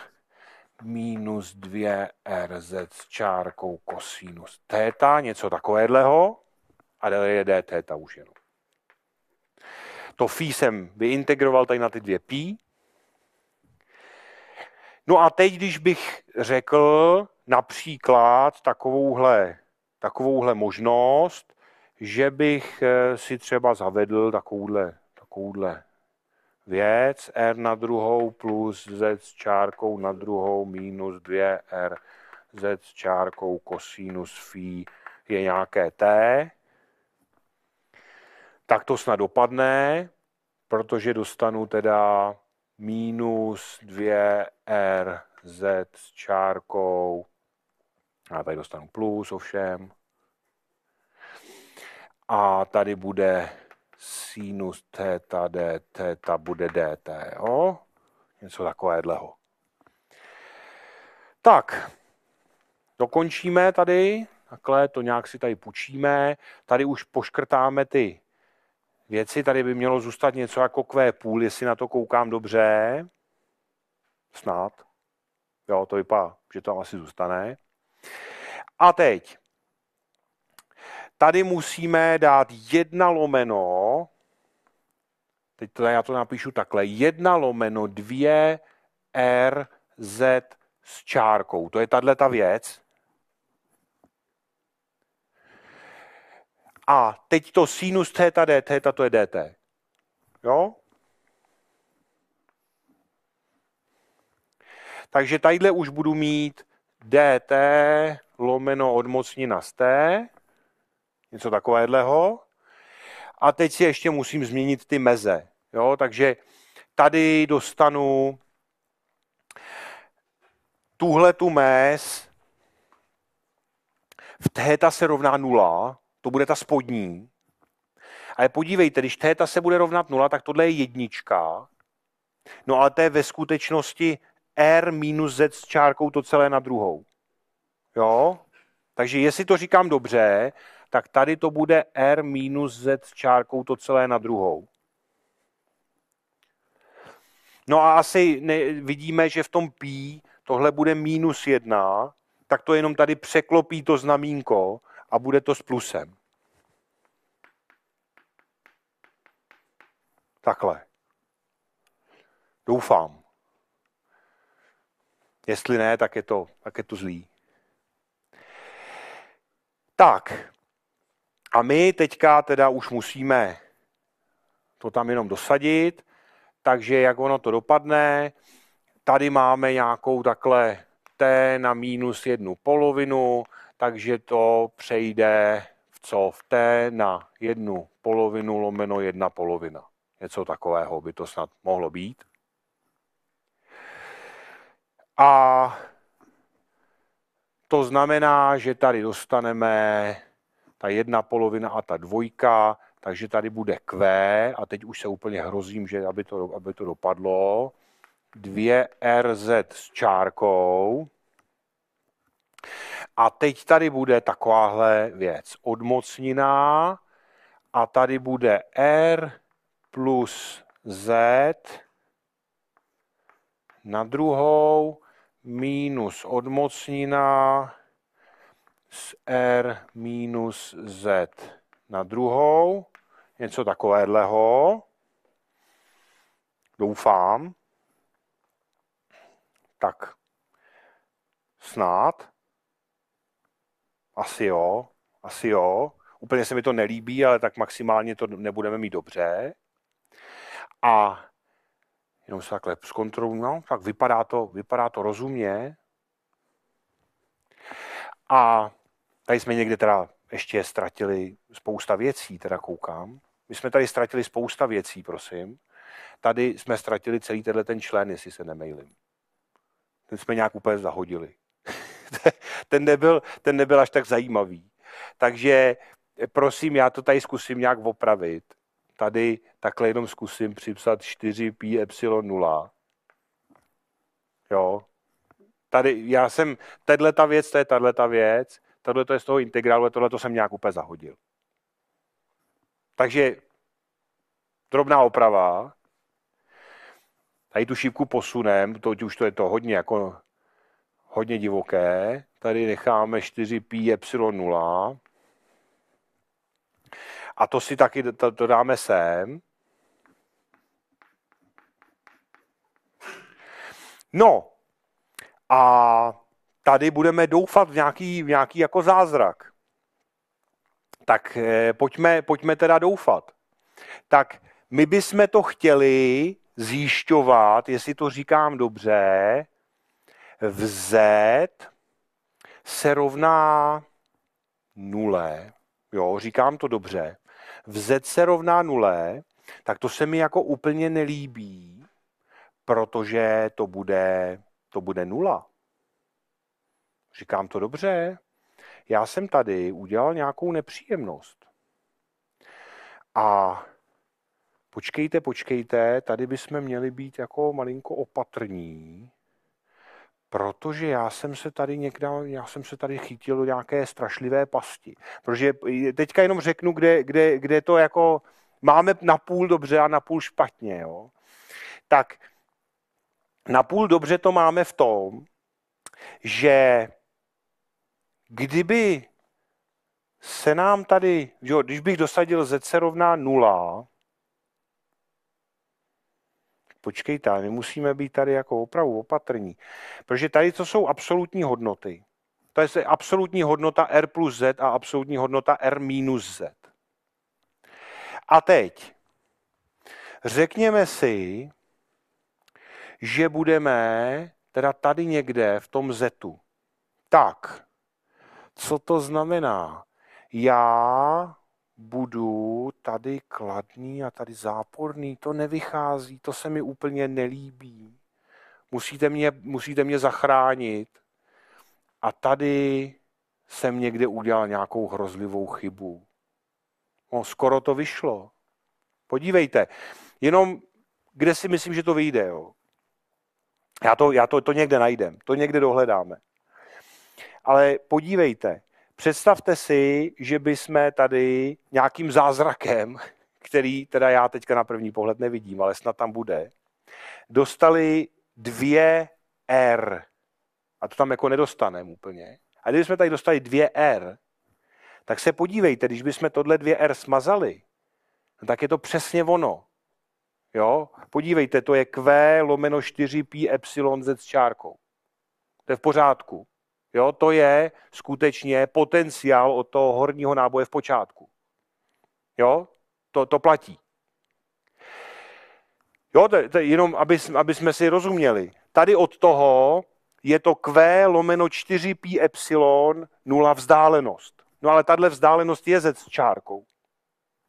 minus 2rz s čárkou kosinus theta, něco takového. A dále je d už jenom. To fí jsem vyintegroval tady na ty dvě pí. No a teď, když bych řekl například takovouhle, takovouhle možnost, že bych eh, si třeba zavedl takovouhle, takovouhle věc, r na druhou plus z s čárkou na druhou minus 2r z s čárkou kosinus phi je nějaké t, tak to snad dopadne, protože dostanu teda minus 2 RZ s čárkou. A tady dostanu plus ovšem. A tady bude sinus theta d, theta bude dt, jo? Něco takového. Tak, dokončíme tady, takhle to nějak si tady půjčíme, tady už poškrtáme ty věci. Tady by mělo zůstat něco jako kvé půl, jestli na to koukám dobře. Snad. Jo, to vypadá, že to asi zůstane. A teď. Tady musíme dát jedna lomeno, teď to já to napíšu takhle, jedna lomeno dvě r z s čárkou. To je tahle ta věc. A teď to sinus theta d, theta to je dt. Jo? Takže tadyhle už budu mít dt lomeno odmocnina z t, něco takového. A teď si ještě musím změnit ty meze. Jo? Takže tady dostanu tuhle tu mez v theta se rovná nula, to bude ta spodní. Ale podívejte, když theta se bude rovnat 0, tak tohle je jednička. No ale to je ve skutečnosti R minus Z s čárkou to celé na druhou. Jo? Takže jestli to říkám dobře, tak tady to bude R minus Z s čárkou to celé na druhou. No a asi ne, vidíme, že v tom P tohle bude minus jedna, tak to jenom tady překlopí to znamínko a bude to s plusem. Takhle. Doufám. Jestli ne, tak je to, tak je to zlý. Tak. A my teďka teda už musíme to tam jenom dosadit, takže jak ono to dopadne, tady máme nějakou takhle t na minus jednu polovinu, takže to přejde v co v T na jednu polovinu lomeno jedna polovina. Něco takového by to snad mohlo být. A to znamená, že tady dostaneme ta jedna polovina a ta dvojka, takže tady bude Q, a teď už se úplně hrozím, že aby to, aby to dopadlo, 2RZ s čárkou. A teď tady bude takováhle věc. Odmocniná a tady bude R plus Z na druhou minus odmocnina z R minus Z na druhou. Něco takového. Doufám. Tak. Snad. Asi jo, asi jo. Úplně se mi to nelíbí, ale tak maximálně to nebudeme mít dobře. A jenom se takhle zkontroluji, no, tak vypadá to, vypadá to rozumně. A tady jsme někde teda ještě ztratili spousta věcí, teda koukám. My jsme tady ztratili spousta věcí, prosím. Tady jsme ztratili celý tenhle ten člen, jestli se nemejlim. Ten jsme nějak úplně zahodili. ten nebyl, ten nebyl až tak zajímavý. Takže eh, prosím, já to tady zkusím nějak opravit. Tady takhle jenom zkusím připsat 4 pi epsilon 0. Jo. Tady já jsem, tahle ta věc, to je tahle ta věc, tohle to je z toho integrálu, tohle to jsem nějak úplně zahodil. Takže drobná oprava. Tady tu šípku posunem, to už to je to hodně jako hodně divoké. Tady necháme 4 epsilon 0. A to si taky dodáme sem. No a tady budeme doufat v nějaký, v nějaký jako zázrak. Tak eh, pojďme, pojďme teda doufat. Tak my bychom to chtěli zjišťovat, jestli to říkám dobře, v Z se rovná nule, jo, říkám to dobře, v z se rovná nule, tak to se mi jako úplně nelíbí, protože to bude, to bude nula. Říkám to dobře. Já jsem tady udělal nějakou nepříjemnost. A počkejte, počkejte, tady bychom měli být jako malinko opatrní, protože já jsem se tady někde, já jsem se tady chytil do nějaké strašlivé pasti. Protože teďka jenom řeknu, kde, kde, kde to jako máme na půl dobře a na půl špatně. Jo? Tak na půl dobře to máme v tom, že kdyby se nám tady, jo, když bych dosadil z rovná nula, počkejte, my musíme být tady jako opravdu opatrní, protože tady to jsou absolutní hodnoty. To je absolutní hodnota R plus Z a absolutní hodnota R minus Z. A teď řekněme si, že budeme teda tady někde v tom zetu. Tak, co to znamená? Já budu tady kladný a tady záporný, to nevychází, to se mi úplně nelíbí. Musíte mě, musíte mě zachránit. A tady jsem někde udělal nějakou hrozlivou chybu. No, skoro to vyšlo. Podívejte, jenom kde si myslím, že to vyjde. Jo? Já, to, já to, to někde najdem, to někde dohledáme. Ale podívejte, Představte si, že by jsme tady nějakým zázrakem, který teda já teďka na první pohled nevidím, ale snad tam bude, dostali dvě R. A to tam jako nedostaneme úplně. A jsme tady dostali dvě R, tak se podívejte, když bychom tohle dvě R smazali, no tak je to přesně ono. Jo? Podívejte, to je Q lomeno 4 pi epsilon z čárkou. To je v pořádku. Jo, to je skutečně potenciál od toho horního náboje v počátku. Jo, to, to platí. Jo, to, to jenom, aby, aby jsme si rozuměli. Tady od toho je to Q lomeno 4 pi epsilon 0 vzdálenost. No ale tahle vzdálenost je ze čárkou.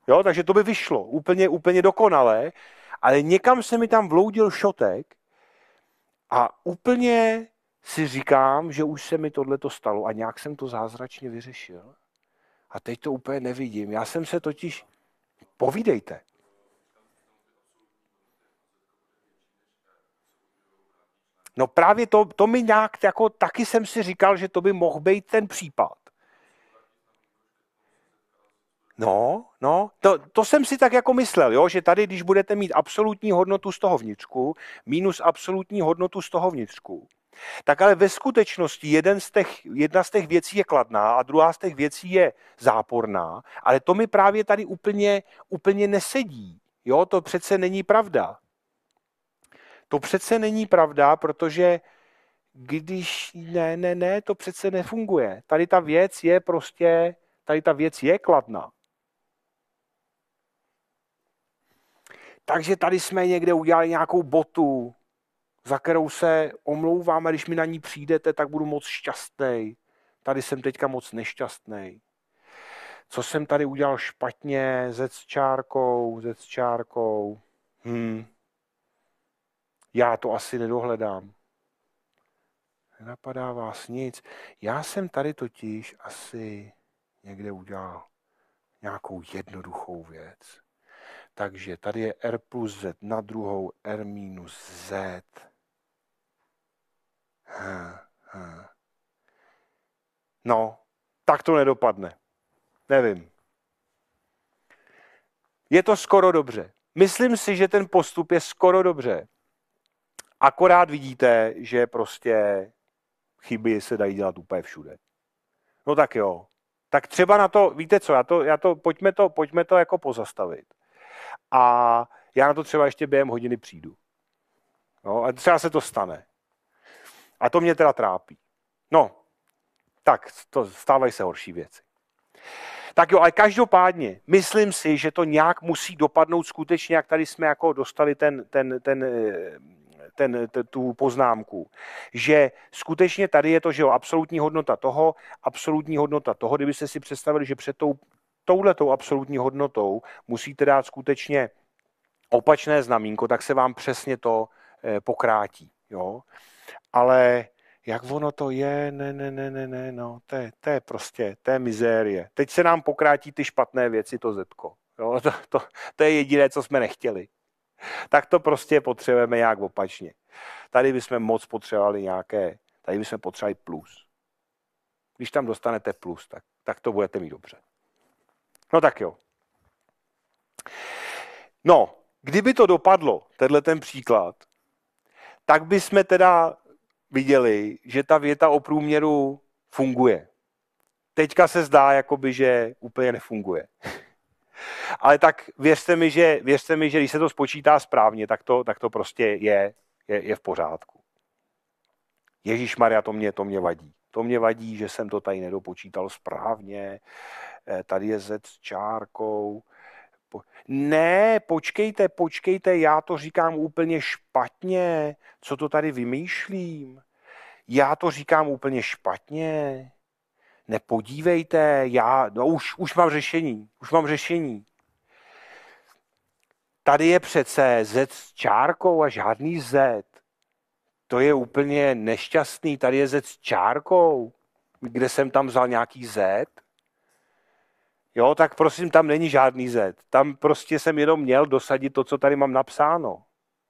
Jo, takže to by vyšlo úplně, úplně dokonale, ale někam se mi tam vloudil šotek a úplně si říkám, že už se mi to stalo a nějak jsem to zázračně vyřešil. A teď to úplně nevidím. Já jsem se totiž... Povídejte. No právě to, to mi nějak, jako taky jsem si říkal, že to by mohl být ten případ. No, no, to, to jsem si tak jako myslel, jo, že tady, když budete mít absolutní hodnotu z toho vnitřku, minus absolutní hodnotu z toho vnitřku, tak ale ve skutečnosti jeden z těch, jedna z těch věcí je kladná a druhá z těch věcí je záporná, ale to mi právě tady úplně, úplně nesedí. Jo, to přece není pravda. To přece není pravda, protože když ne, ne, ne, to přece nefunguje. Tady ta věc je prostě, tady ta věc je kladná. Takže tady jsme někde udělali nějakou botu, za kterou se omlouvám a když mi na ní přijdete, tak budu moc šťastný. Tady jsem teďka moc nešťastný. Co jsem tady udělal špatně, zec čárkou, zec čárkou. Hmm. Já to asi nedohledám. Nenapadá vás nic. Já jsem tady totiž asi někde udělal nějakou jednoduchou věc. Takže tady je R plus Z na druhou, R minus Z. No, tak to nedopadne. Nevím. Je to skoro dobře. Myslím si, že ten postup je skoro dobře. Akorát vidíte, že prostě chyby se dají dělat úplně všude. No tak jo. Tak třeba na to, víte co, já to, já to, pojďme, to, pojďme to jako pozastavit. A já na to třeba ještě během hodiny přijdu. No, a třeba se to stane. A to mě teda trápí. No, tak to stávají se horší věci. Tak jo, ale každopádně, myslím si, že to nějak musí dopadnout skutečně, jak tady jsme jako dostali ten, ten, ten, eh, ten, ten, tu poznámku, že skutečně tady je to, že jo, absolutní hodnota toho, absolutní hodnota toho, kdybyste si představili, že před tou, touhletou absolutní hodnotou musíte dát skutečně opačné znamínko, tak se vám přesně to eh, pokrátí. Jo? ale jak ono to je, ne, ne, ne, ne, ne, no, to je, to je prostě, to je mizérie. Teď se nám pokrátí ty špatné věci, to zetko. Jo, to, to, to je jediné, co jsme nechtěli. Tak to prostě potřebujeme nějak opačně. Tady bychom moc potřebovali nějaké, tady bychom potřebovali plus. Když tam dostanete plus, tak, tak to budete mít dobře. No tak jo. No, kdyby to dopadlo, tenhle ten příklad, tak by jsme teda viděli, že ta věta o průměru funguje. Teďka se zdá, jakoby, že úplně nefunguje. Ale tak věřte mi, že, věřte mi, že když se to spočítá správně, tak to, tak to prostě je, je, je v pořádku. Ježíš Maria, to mě, to mě vadí. To mě vadí, že jsem to tady nedopočítal správně. Eh, tady je Z s čárkou. Ne, počkejte, počkejte, já to říkám úplně špatně. Co to tady vymýšlím? Já to říkám úplně špatně. Nepodívejte, já, no už, už mám řešení, už mám řešení. Tady je přece Z s čárkou a žádný Z. To je úplně nešťastný, tady je Z s čárkou. Kde jsem tam vzal nějaký Z? jo, tak prosím, tam není žádný Z. Tam prostě jsem jenom měl dosadit to, co tady mám napsáno.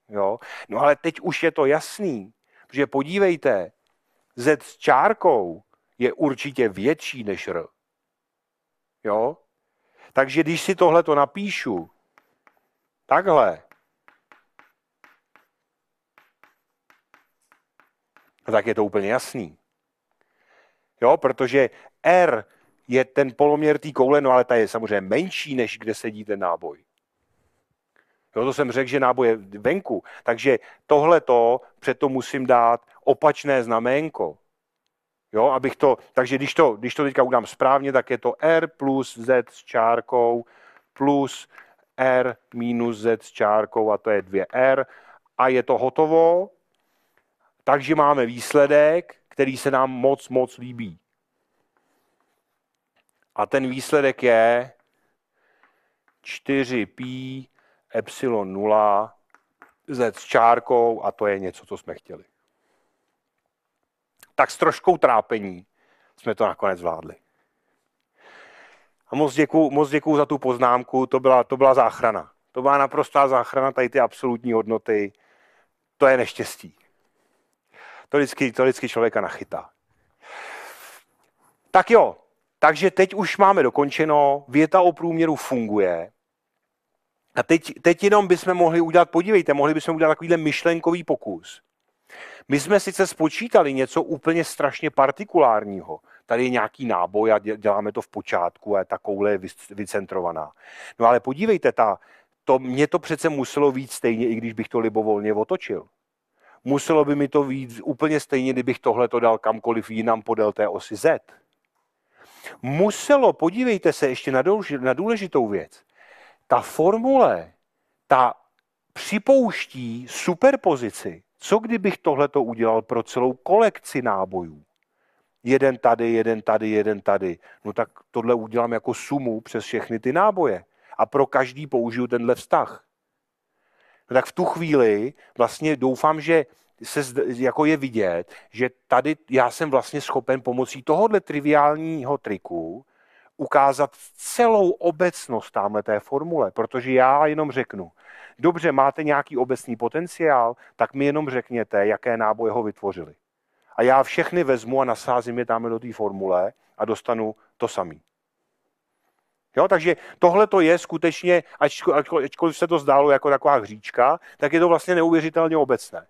Jo? No ale teď už je to jasný, že podívejte, Z s čárkou je určitě větší než R. Jo? Takže když si tohle to napíšu, takhle, no tak je to úplně jasný. Jo, protože R je ten poloměr té koule, no ale ta je samozřejmě menší, než kde sedí ten náboj. Jo, to jsem řekl, že náboj je venku. Takže tohle to přeto musím dát opačné znaménko. Jo, abych to, takže když to, když to teďka udám správně, tak je to R plus Z s čárkou plus R minus Z s čárkou a to je 2R a je to hotovo. Takže máme výsledek, který se nám moc, moc líbí. A ten výsledek je 4 pi epsilon 0 z s čárkou a to je něco, co jsme chtěli. Tak s troškou trápení jsme to nakonec zvládli. A moc děkuju, moc děkuju za tu poznámku, to byla, to byla záchrana. To byla naprostá záchrana, tady ty absolutní hodnoty. To je neštěstí. To vždycky, to vždycky člověka nachytá. Tak jo, takže teď už máme dokončeno, věta o průměru funguje. A teď, teď jenom bychom mohli udělat, podívejte, mohli bychom udělat takovýhle myšlenkový pokus. My jsme sice spočítali něco úplně strašně partikulárního. Tady je nějaký náboj a děláme to v počátku a je takovouhle vycentrovaná. No ale podívejte, ta, to, mě to přece muselo víc stejně, i když bych to libovolně otočil. Muselo by mi to víc úplně stejně, kdybych tohle to dal kamkoliv jinam podél té osy Z muselo, podívejte se ještě na, důležitou věc, ta formule, ta připouští superpozici. Co kdybych tohleto udělal pro celou kolekci nábojů? Jeden tady, jeden tady, jeden tady. No tak tohle udělám jako sumu přes všechny ty náboje. A pro každý použiju tenhle vztah. No tak v tu chvíli vlastně doufám, že se jako je vidět, že tady já jsem vlastně schopen pomocí tohohle triviálního triku ukázat celou obecnost tamhle té formule, protože já jenom řeknu, dobře, máte nějaký obecný potenciál, tak mi jenom řekněte, jaké náboje ho vytvořili. A já všechny vezmu a nasázím je tam do té formule a dostanu to samý. Jo, takže tohle to je skutečně, ačkoliv, ačkoliv se to zdálo jako taková hříčka, tak je to vlastně neuvěřitelně obecné.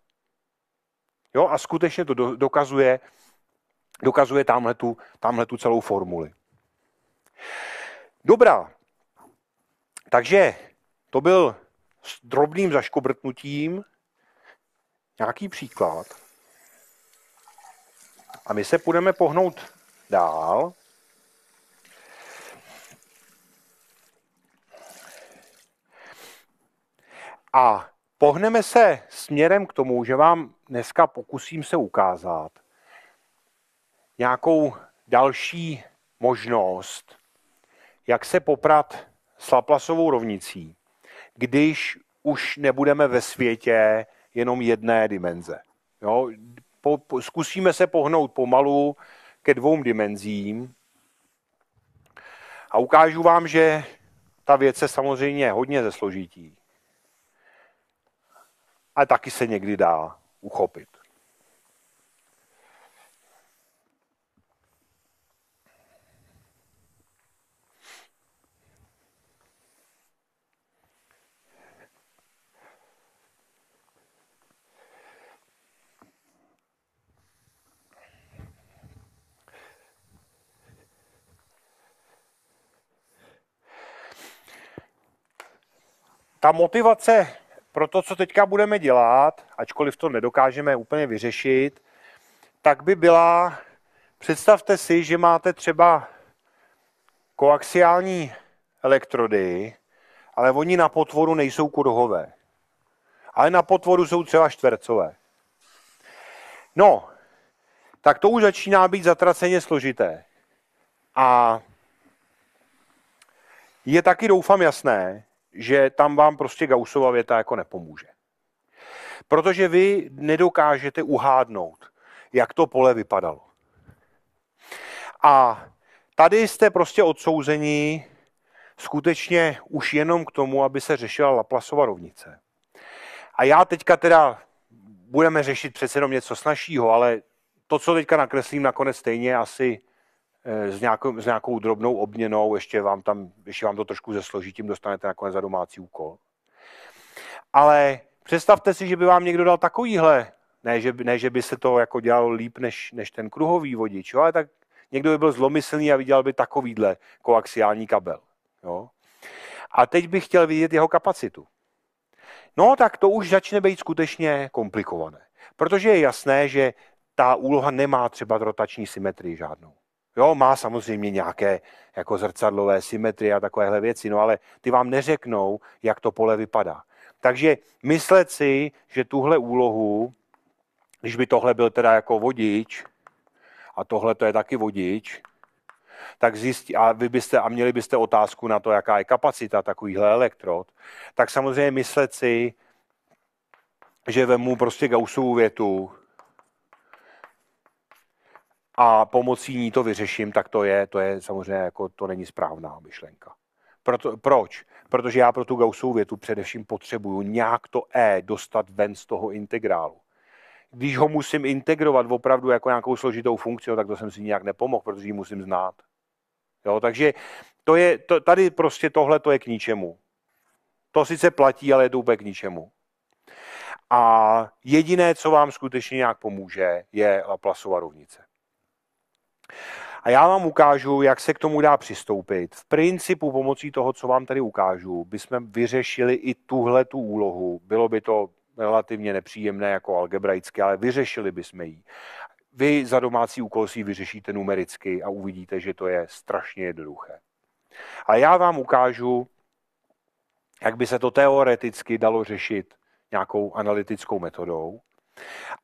Jo? A skutečně to dokazuje, dokazuje tu, tamhle tu celou formuli. Dobrá. Takže to byl s drobným zaškobrtnutím nějaký příklad. A my se půjdeme pohnout dál. A Pohneme se směrem k tomu, že vám dneska pokusím se ukázat nějakou další možnost, jak se poprat s Laplasovou rovnicí, když už nebudeme ve světě jenom jedné dimenze. Jo? Po, po, zkusíme se pohnout pomalu ke dvou dimenzím a ukážu vám, že ta věc se samozřejmě hodně zesložití a taky se někdy dá uchopit. ta motivace pro to, co teďka budeme dělat, ačkoliv to nedokážeme úplně vyřešit, tak by byla, představte si, že máte třeba koaxiální elektrody, ale oni na potvoru nejsou kruhové. Ale na potvoru jsou třeba čtvercové. No, tak to už začíná být zatraceně složité. A je taky, doufám, jasné, že tam vám prostě Gaussova věta jako nepomůže. Protože vy nedokážete uhádnout, jak to pole vypadalo. A tady jste prostě odsouzení skutečně už jenom k tomu, aby se řešila Laplasova rovnice. A já teďka teda budeme řešit přece jenom něco snažšího, ale to, co teďka nakreslím, nakonec stejně asi Eh, s nějakou, s nějakou drobnou obměnou, ještě vám, tam, ještě vám to trošku tím dostanete nakonec za domácí úkol. Ale představte si, že by vám někdo dal takovýhle, ne že, by, ne, že by se to jako dělalo líp než, než ten kruhový vodič, jo? ale tak někdo by byl zlomyslný a viděl by takovýhle koaxiální kabel. Jo? A teď bych chtěl vidět jeho kapacitu. No tak to už začne být skutečně komplikované, protože je jasné, že ta úloha nemá třeba rotační symetrii žádnou. Jo, má samozřejmě nějaké jako zrcadlové symetrie a takovéhle věci, no ale ty vám neřeknou, jak to pole vypadá. Takže myslet si, že tuhle úlohu, když by tohle byl teda jako vodič, a tohle to je taky vodič, tak zjistí, a vy byste, a měli byste otázku na to, jaká je kapacita takovýchhle elektrod, tak samozřejmě myslet si, že vemu prostě Gaussovu větu a pomocí ní to vyřeším, tak to je, to je samozřejmě jako, to není správná myšlenka. Proto, proč? Protože já pro tu Gaussovu větu především potřebuju nějak to E dostat ven z toho integrálu. Když ho musím integrovat opravdu jako nějakou složitou funkci, no tak to jsem si nějak nepomohl, protože ji musím znát. Jo, takže to je, to, tady prostě tohle to je k ničemu. To sice platí, ale je to úplně k ničemu. A jediné, co vám skutečně nějak pomůže, je Laplasova rovnice. A já vám ukážu, jak se k tomu dá přistoupit. V principu pomocí toho, co vám tady ukážu, bychom vyřešili i tuhle tu úlohu. Bylo by to relativně nepříjemné jako algebraické, ale vyřešili bychom ji. Vy za domácí úkol si vyřešíte numericky a uvidíte, že to je strašně jednoduché. A já vám ukážu, jak by se to teoreticky dalo řešit nějakou analytickou metodou.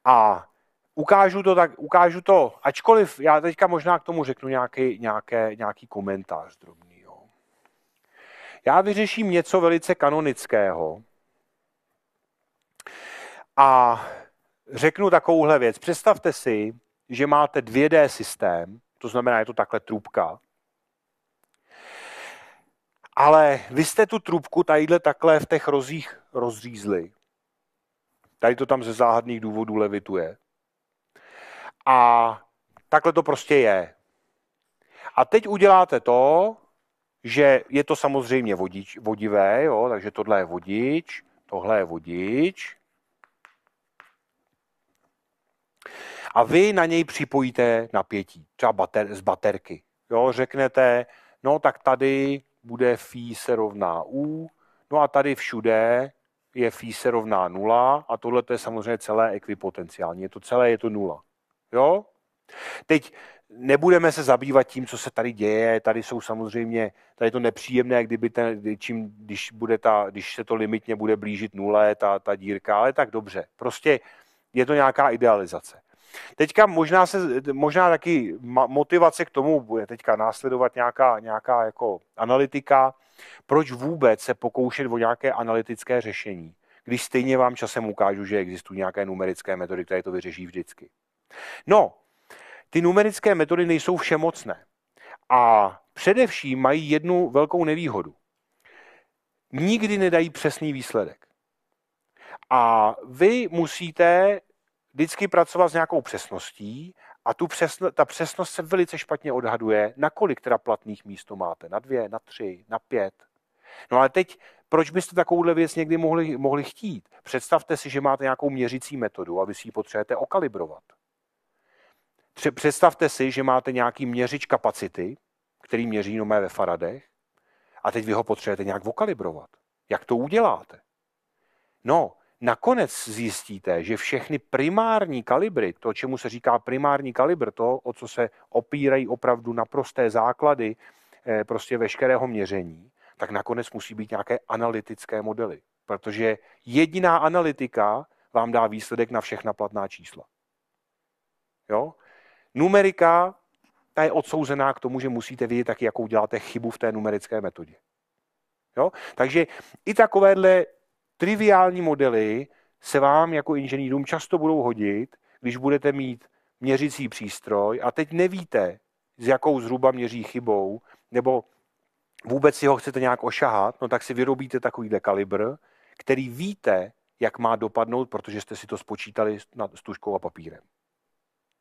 A ukážu to tak, ukážu to, ačkoliv já teďka možná k tomu řeknu nějaký, nějaké, nějaký komentář drobný. Jo. Já vyřeším něco velice kanonického a řeknu takovouhle věc. Představte si, že máte 2D systém, to znamená, je to takhle trubka, ale vy jste tu trubku tadyhle takhle v těch rozích rozřízli. Tady to tam ze záhadných důvodů levituje. A takhle to prostě je. A teď uděláte to, že je to samozřejmě vodič, vodivé, jo, takže tohle je vodič, tohle je vodič. A vy na něj připojíte napětí, třeba bater, z baterky. Jo, řeknete, no tak tady bude fi se rovná u, no a tady všude je fi se rovná nula a tohle to je samozřejmě celé ekvipotenciální. Je to celé, je to nula. Jo? Teď nebudeme se zabývat tím, co se tady děje. Tady jsou samozřejmě, tady je to nepříjemné, kdyby ten, čím, když, bude ta, když se to limitně bude blížit nule, ta, ta dírka, ale tak dobře. Prostě je to nějaká idealizace. Teďka možná, se, možná taky motivace k tomu bude teďka následovat nějaká, nějaká jako analytika, proč vůbec se pokoušet o nějaké analytické řešení, když stejně vám časem ukážu, že existují nějaké numerické metody, které to vyřeší vždycky. No, ty numerické metody nejsou všemocné. A především mají jednu velkou nevýhodu. Nikdy nedají přesný výsledek. A vy musíte vždycky pracovat s nějakou přesností a tu přesn- ta přesnost se velice špatně odhaduje, na kolik teda platných míst máte. Na dvě, na tři, na pět. No ale teď, proč byste takovouhle věc někdy mohli, mohli chtít? Představte si, že máte nějakou měřící metodu a vy si ji potřebujete okalibrovat představte si, že máte nějaký měřič kapacity, který měří jenom ve faradech, a teď vy ho potřebujete nějak vokalibrovat. Jak to uděláte? No, nakonec zjistíte, že všechny primární kalibry, to, čemu se říká primární kalibr, to, o co se opírají opravdu naprosté základy eh, prostě veškerého měření, tak nakonec musí být nějaké analytické modely. Protože jediná analytika vám dá výsledek na všechna platná čísla. Jo? Numerika, ta je odsouzená k tomu, že musíte vidět taky, jakou děláte chybu v té numerické metodě. Jo? Takže i takovéhle triviální modely se vám jako inženýrům často budou hodit, když budete mít měřící přístroj a teď nevíte, s jakou zhruba měří chybou, nebo vůbec si ho chcete nějak ošahat, no tak si vyrobíte takovýhle kalibr, který víte, jak má dopadnout, protože jste si to spočítali s tuškou a papírem.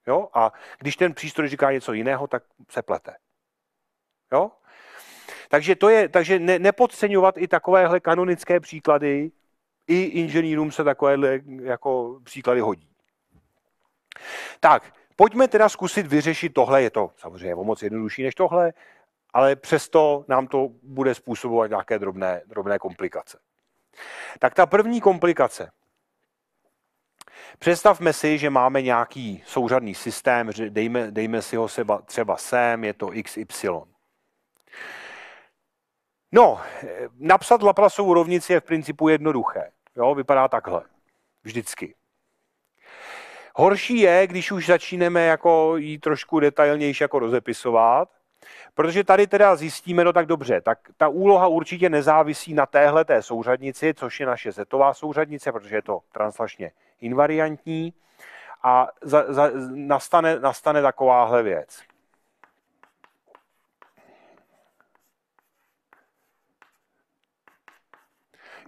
Jo? A když ten přístroj říká něco jiného, tak se plete. Jo? Takže, to je, takže ne, nepodceňovat i takovéhle kanonické příklady, i inženýrům se takovéhle jako příklady hodí. Tak, pojďme teda zkusit vyřešit tohle, je to samozřejmě o moc jednodušší než tohle, ale přesto nám to bude způsobovat nějaké drobné, drobné komplikace. Tak ta první komplikace, Představme si, že máme nějaký souřadný systém, dejme, dejme si ho seba, třeba sem, je to XY. No, napsat Laplaceovu rovnici je v principu jednoduché. Jo, vypadá takhle. Vždycky. Horší je, když už začínáme jako jí trošku detailnější jako rozepisovat, Protože tady teda zjistíme, no tak dobře, tak ta úloha určitě nezávisí na téhle té souřadnici, což je naše zetová souřadnice, protože je to translačně invariantní a za, za, nastane, nastane takováhle věc.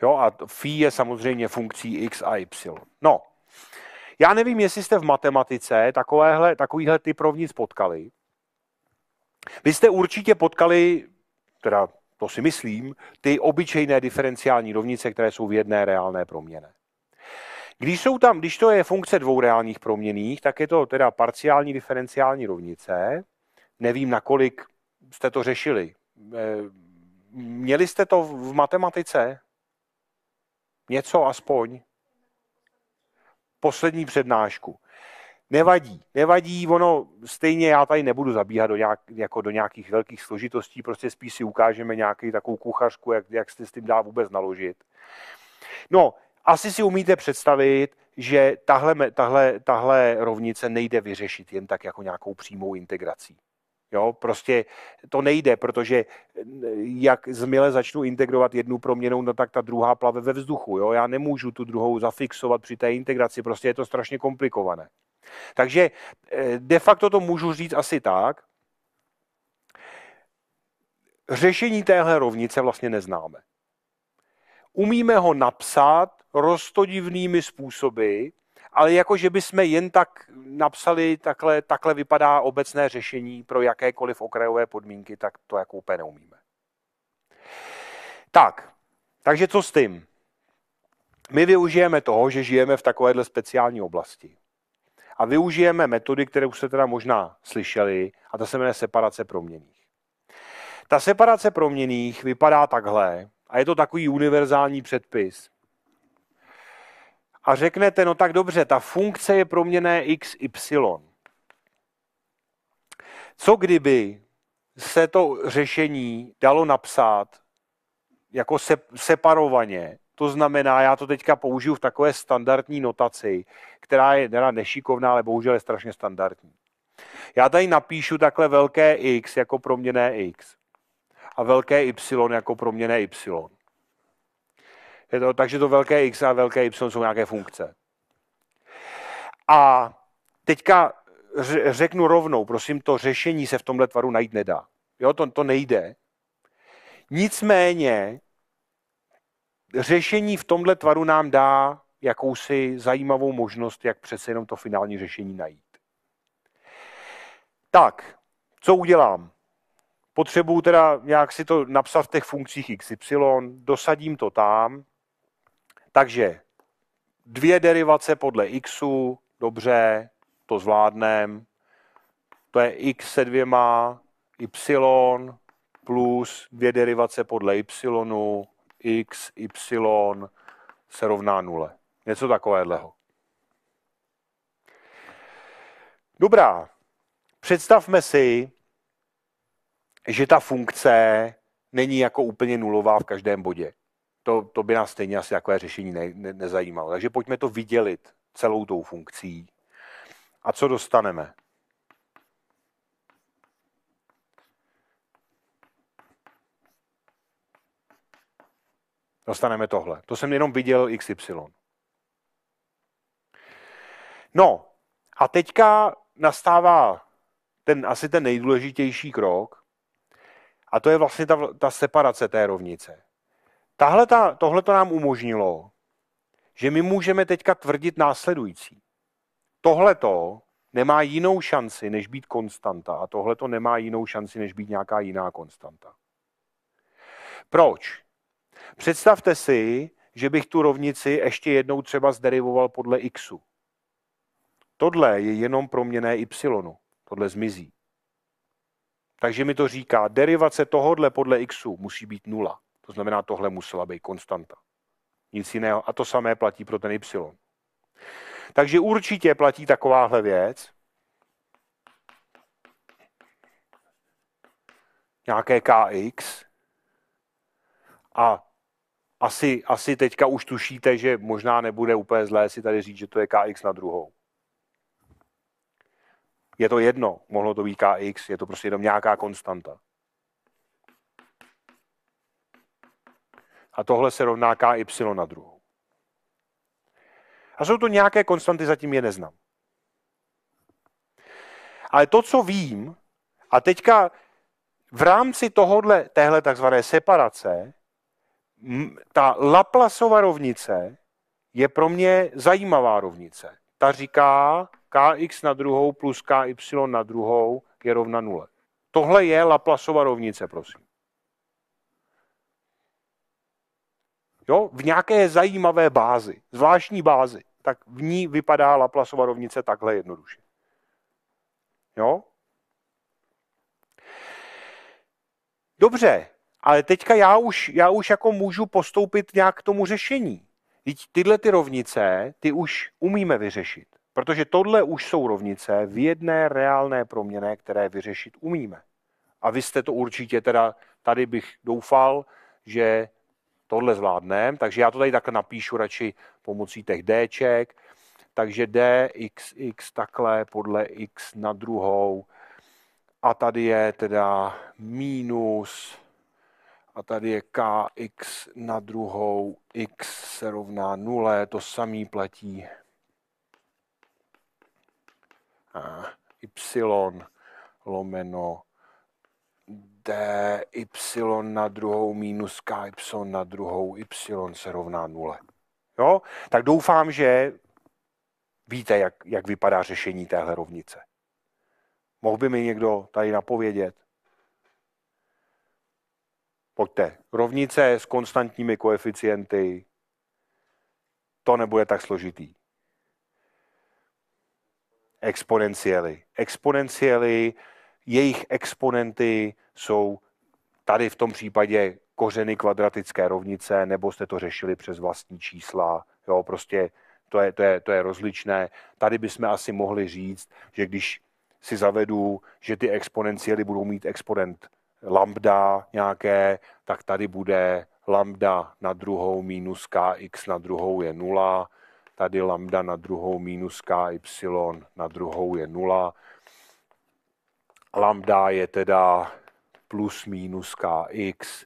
Jo, a phi je samozřejmě funkcí x a y. No, já nevím, jestli jste v matematice takovýhle typ rovnic potkali, vy jste určitě potkali, teda to si myslím, ty obyčejné diferenciální rovnice, které jsou v jedné reálné proměně. Když, jsou tam, když to je funkce dvou reálných proměných, tak je to teda parciální diferenciální rovnice. Nevím, nakolik jste to řešili. Eh, měli jste to v matematice? Něco aspoň? Poslední přednášku. Nevadí, nevadí, ono stejně já tady nebudu zabíhat do, nějak, jako do nějakých velkých složitostí, prostě spíš si ukážeme nějaký takovou kuchařku, jak, jak se s tím dá vůbec naložit. No, asi si umíte představit, že tahle, tahle, tahle rovnice nejde vyřešit jen tak jako nějakou přímou integrací. Jo, prostě to nejde, protože eh, jak zmile začnu integrovat jednu proměnou, no tak ta druhá plave ve vzduchu. Jo? Já nemůžu tu druhou zafixovat při té integraci, prostě je to strašně komplikované. Takže eh, de facto to můžu říct asi tak. Řešení téhle rovnice vlastně neznáme. Umíme ho napsat rostodivnými způsoby, ale jako, že bychom jen tak napsali, takhle, takhle vypadá obecné řešení pro jakékoliv okrajové podmínky, tak to jako úplně neumíme. Tak, takže co s tím? My využijeme toho, že žijeme v takovéhle speciální oblasti a využijeme metody, které už jste teda možná slyšeli, a to se jmenuje separace proměných. Ta separace proměných vypadá takhle a je to takový univerzální předpis. A řeknete, no tak dobře, ta funkce je proměné x, y. Co kdyby se to řešení dalo napsat jako separovaně to znamená, já to teďka použiju v takové standardní notaci, která je teda nešikovná, ale bohužel je strašně standardní. Já tady napíšu takhle velké x jako proměné x a velké y jako proměné y. Je to, takže to velké x a velké y jsou nějaké funkce. A teďka řeknu rovnou, prosím, to řešení se v tomhle tvaru najít nedá. Jo, to, to nejde. Nicméně řešení v tomhle tvaru nám dá jakousi zajímavou možnost, jak přece jenom to finální řešení najít. Tak, co udělám? Potřebuju teda nějak si to napsat v těch funkcích XY, dosadím to tam, takže dvě derivace podle X, dobře, to zvládnem. To je x se dvěma, y plus dvě derivace podle y, x, y se rovná nule. Něco takového. Dobrá. Představme si, že ta funkce není jako úplně nulová v každém bodě. To, to by nás stejně asi takové řešení ne, ne, nezajímalo. Takže pojďme to vydělit celou tou funkcí. A co dostaneme? dostaneme tohle. To jsem jenom viděl XY. No a teďka nastává ten asi ten nejdůležitější krok a to je vlastně ta, ta separace té rovnice. Tahle ta, tohle to nám umožnilo, že my můžeme teďka tvrdit následující. Tohle to nemá jinou šanci, než být konstanta a tohle to nemá jinou šanci, než být nějaká jiná konstanta. Proč? Představte si, že bych tu rovnici ještě jednou třeba zderivoval podle xu. Tohle je jenom proměné y. Tohle zmizí. Takže mi to říká, derivace tohodle podle xu musí být nula. To znamená, tohle musela být konstanta. Nic jiného. A to samé platí pro ten y. Takže určitě platí takováhle věc. Nějaké kx. A asi, asi teďka už tušíte, že možná nebude úplně zlé si tady říct, že to je KX na druhou. Je to jedno, mohlo to být KX, je to prostě jenom nějaká konstanta. A tohle se rovná KY na druhou. A jsou to nějaké konstanty, zatím je neznám. Ale to, co vím, a teďka v rámci tohohle, téhle takzvané separace, ta Laplasova rovnice je pro mě zajímavá rovnice. Ta říká, kx na druhou plus ky na druhou je rovna nule. Tohle je Laplasova rovnice, prosím. Jo, v nějaké zajímavé bázi, zvláštní bázi, tak v ní vypadá Laplasova rovnice takhle jednoduše. Jo? Dobře, ale teďka já už, já už jako můžu postoupit nějak k tomu řešení. Teď tyhle ty rovnice, ty už umíme vyřešit. Protože tohle už jsou rovnice v jedné reálné proměně, které vyřešit umíme. A vy jste to určitě teda, tady bych doufal, že tohle zvládneme. takže já to tady takhle napíšu radši pomocí těch Dček, takže D, X, X takhle podle X na druhou a tady je teda minus a tady je kx na druhou, x se rovná nule, to samý platí a y lomeno dy na druhou minus ky na druhou y se rovná nule. Jo? Tak doufám, že víte, jak, jak vypadá řešení téhle rovnice. Mohl by mi někdo tady napovědět? Pojďte. Rovnice s konstantními koeficienty, to nebude tak složitý. Exponenciály. Exponenciály, jejich exponenty jsou tady v tom případě kořeny kvadratické rovnice, nebo jste to řešili přes vlastní čísla. Jo, prostě to je, to, je, to je rozličné. Tady bychom asi mohli říct, že když si zavedu, že ty exponenciály budou mít exponent lambda nějaké, tak tady bude lambda na druhou minus kx na druhou je nula tady lambda na druhou minus ky na druhou je nula Lambda je teda plus minus kx,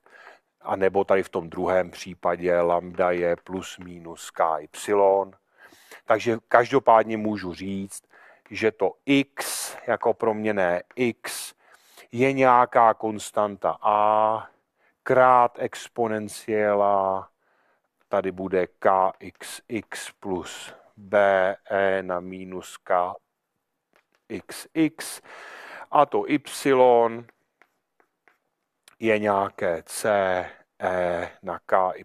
a nebo tady v tom druhém případě lambda je plus minus ky. Takže každopádně můžu říct, že to x jako proměné x je nějaká konstanta A krát exponenciála, tady bude kxx plus be na minus kxx a to y je nějaké c e na ky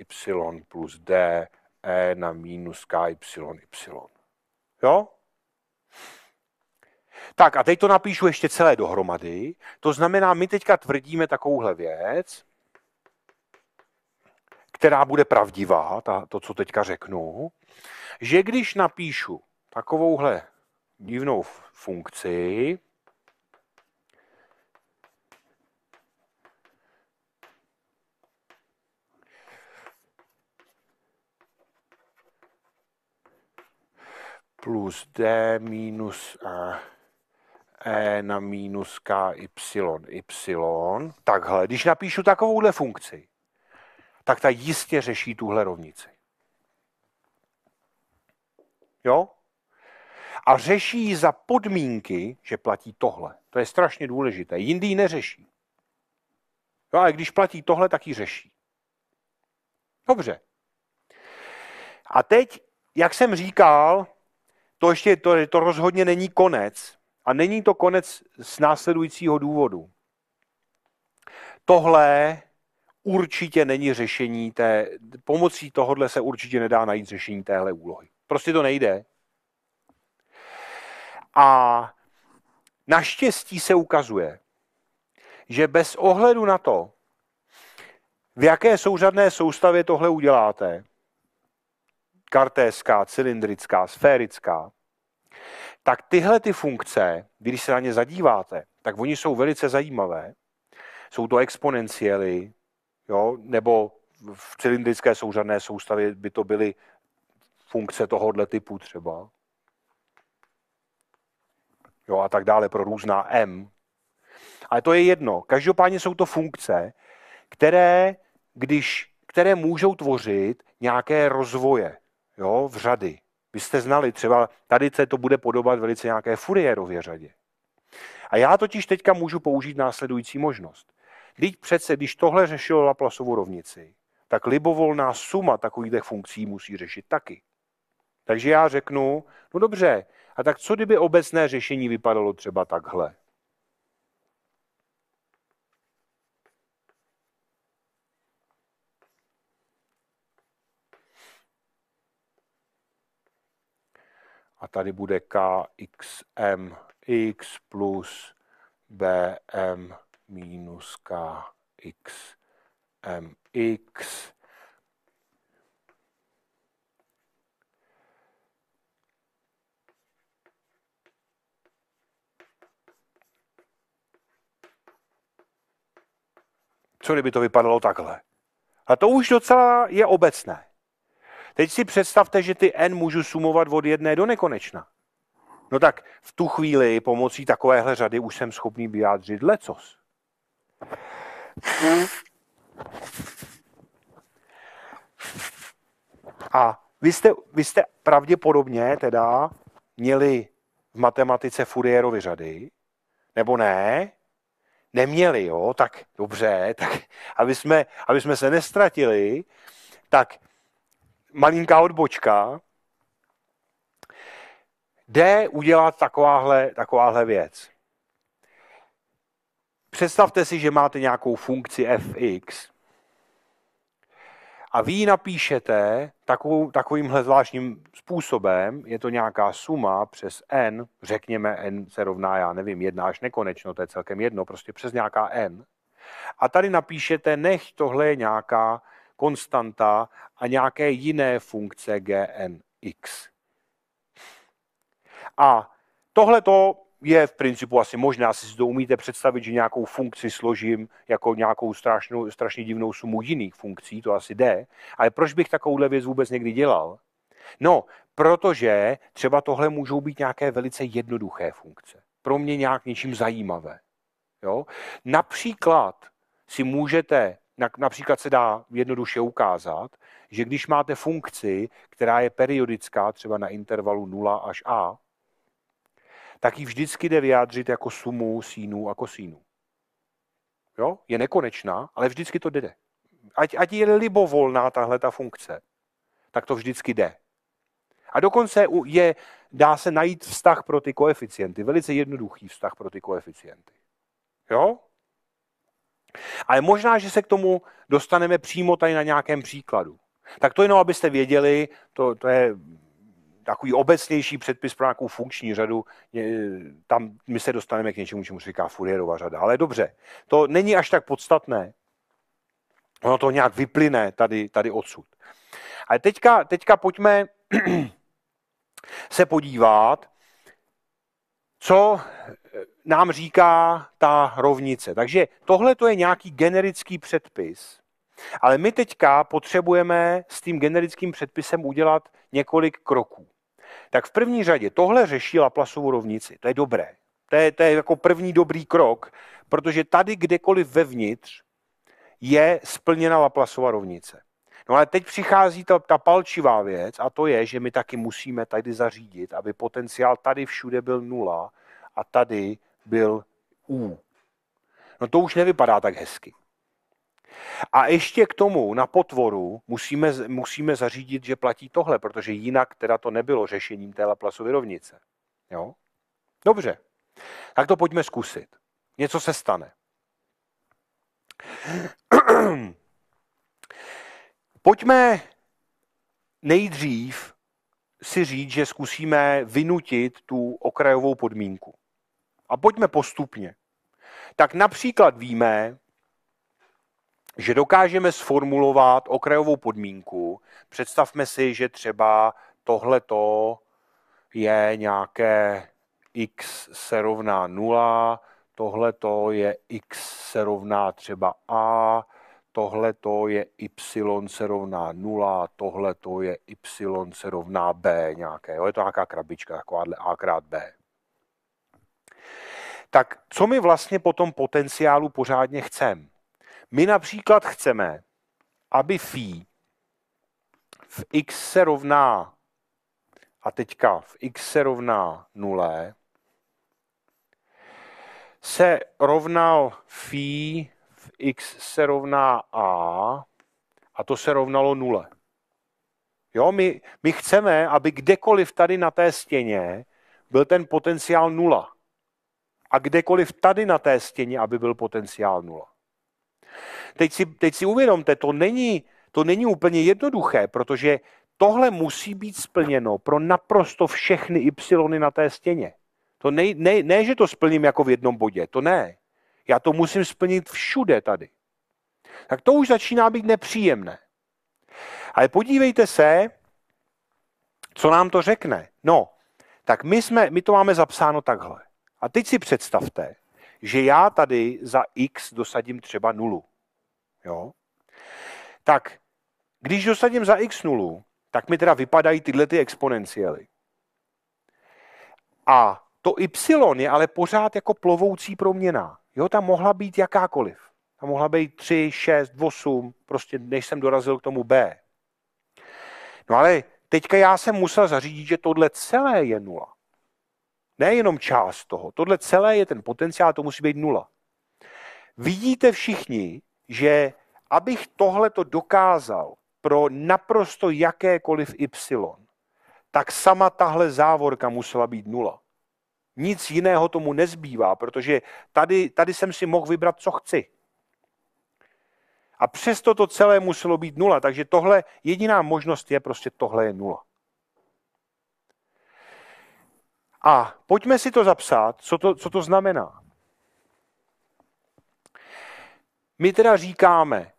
y plus d e na minus ky y. Jo? Tak a teď to napíšu ještě celé dohromady. To znamená, my teďka tvrdíme takovouhle věc, která bude pravdivá, ta, to, co teďka řeknu, že když napíšu takovouhle divnou funkci, plus d minus a e na minus k y, takhle, když napíšu takovouhle funkci, tak ta jistě řeší tuhle rovnici. Jo? A řeší za podmínky, že platí tohle. To je strašně důležité. Jindy ji neřeší. No ale když platí tohle, tak ji řeší. Dobře. A teď, jak jsem říkal, to ještě to, to rozhodně není konec, a není to konec z následujícího důvodu. Tohle určitě není řešení té, pomocí tohohle se určitě nedá najít řešení téhle úlohy. Prostě to nejde. A naštěstí se ukazuje, že bez ohledu na to, v jaké souřadné soustavě tohle uděláte, kartéská, cylindrická, sférická, tak tyhle ty funkce, když se na ně zadíváte, tak oni jsou velice zajímavé. Jsou to exponenciely, jo, nebo v cylindrické souřadné soustavě by to byly funkce tohohle typu třeba. Jo, a tak dále pro různá m. Ale to je jedno. Každopádně jsou to funkce, které, když, které můžou tvořit nějaké rozvoje jo, v řady byste znali. Třeba tady se to bude podobat velice nějaké furiérově řadě. A já totiž teďka můžu použít následující možnost. Teď přece, když tohle řešilo Laplasovu rovnici, tak libovolná suma takových funkcí musí řešit taky. Takže já řeknu, no dobře, a tak co kdyby obecné řešení vypadalo třeba takhle? a tady bude KXM x plus BM minus kxmx. Co kdyby to vypadalo takhle? A to už docela je obecné. Teď si představte, že ty n můžu sumovat od jedné do nekonečna. No tak v tu chvíli pomocí takovéhle řady už jsem schopný vyjádřit lecos. A vy jste, vy jste pravděpodobně teda měli v matematice Fourierovy řady, nebo ne? Neměli, jo? Tak dobře, tak aby jsme, aby jsme se nestratili, tak malinká odbočka, jde udělat takováhle, takováhle věc. Představte si, že máte nějakou funkci fx a vy ji napíšete takovou, takovýmhle zvláštním způsobem, je to nějaká suma přes n, řekněme n se rovná, já nevím, jedna až nekonečno, to je celkem jedno, prostě přes nějaká n. A tady napíšete, nech tohle je nějaká konstanta a nějaké jiné funkce GNX. A tohle to je v principu asi možné, asi si to umíte představit, že nějakou funkci složím jako nějakou strašnou, strašně divnou sumu jiných funkcí, to asi jde, ale proč bych takovouhle věc vůbec někdy dělal? No, protože třeba tohle můžou být nějaké velice jednoduché funkce, pro mě nějak něčím zajímavé. Jo? Například si můžete Například se dá jednoduše ukázat, že když máte funkci, která je periodická, třeba na intervalu 0 až a, tak ji vždycky jde vyjádřit jako sumu sínů a kosínů. Jo? Je nekonečná, ale vždycky to jde. Ať, ať je libovolná tahle ta funkce, tak to vždycky jde. A dokonce je, dá se najít vztah pro ty koeficienty, velice jednoduchý vztah pro ty koeficienty. Jo? Ale možná, že se k tomu dostaneme přímo tady na nějakém příkladu. Tak to jenom, abyste věděli, to, to je takový obecnější předpis pro nějakou funkční řadu, tam my se dostaneme k něčemu, čemu se říká Fourierova řada. Ale dobře, to není až tak podstatné. Ono to nějak vyplyne tady, tady odsud. Ale teďka, teďka pojďme se podívat, co nám říká ta rovnice. Takže tohle to je nějaký generický předpis. Ale my teďka potřebujeme s tím generickým předpisem udělat několik kroků. Tak v první řadě tohle řeší Laplaceovu rovnici. To je dobré. To je, to je jako první dobrý krok, protože tady kdekoliv vevnitř je splněna Laplasova rovnice. No ale teď přichází ta, ta palčivá věc a to je, že my taky musíme tady zařídit, aby potenciál tady všude byl nula a tady byl U. No to už nevypadá tak hezky. A ještě k tomu na potvoru musíme, musíme zařídit, že platí tohle, protože jinak teda to nebylo řešením té Laplasovy rovnice. Jo? Dobře, tak to pojďme zkusit. Něco se stane. pojďme nejdřív si říct, že zkusíme vynutit tu okrajovou podmínku. A pojďme postupně. Tak například víme, že dokážeme sformulovat okrajovou podmínku. Představme si, že třeba tohleto je nějaké x se rovná 0, tohle to je x se rovná třeba a, tohle to je y se rovná 0, tohle to je y se rovná b nějaké. Jo? Je to nějaká krabička, takováhle a krát b tak co my vlastně po tom potenciálu pořádně chceme? My například chceme, aby phi v x se rovná, a teďka v x se rovná 0, se rovnal phi v x se rovná a, a to se rovnalo 0. Jo, my, my chceme, aby kdekoliv tady na té stěně byl ten potenciál nula a kdekoliv tady na té stěně, aby byl potenciál nula. Teď si, teď si uvědomte, to není, to není úplně jednoduché, protože tohle musí být splněno pro naprosto všechny y na té stěně. To ne, ne, ne, že to splním jako v jednom bodě, to ne. Já to musím splnit všude tady. Tak to už začíná být nepříjemné. Ale podívejte se, co nám to řekne. No, tak my, jsme, my to máme zapsáno takhle. A teď si představte, že já tady za x dosadím třeba nulu. Jo? Tak, když dosadím za x nulu, tak mi teda vypadají tyhle ty exponenciály. A to y je ale pořád jako plovoucí proměna. Jo, tam mohla být jakákoliv. Tam mohla být 3, 6, 8, prostě než jsem dorazil k tomu B. No ale teďka já jsem musel zařídit, že tohle celé je nula. Nejenom část toho. Tohle celé je ten potenciál, to musí být nula. Vidíte všichni, že abych tohle to dokázal pro naprosto jakékoliv y, tak sama tahle závorka musela být nula. Nic jiného tomu nezbývá, protože tady, tady jsem si mohl vybrat, co chci. A přesto to celé muselo být nula. Takže tohle, jediná možnost je prostě tohle je nula. A pojďme si to zapsat, co to, co to znamená. My teda říkáme,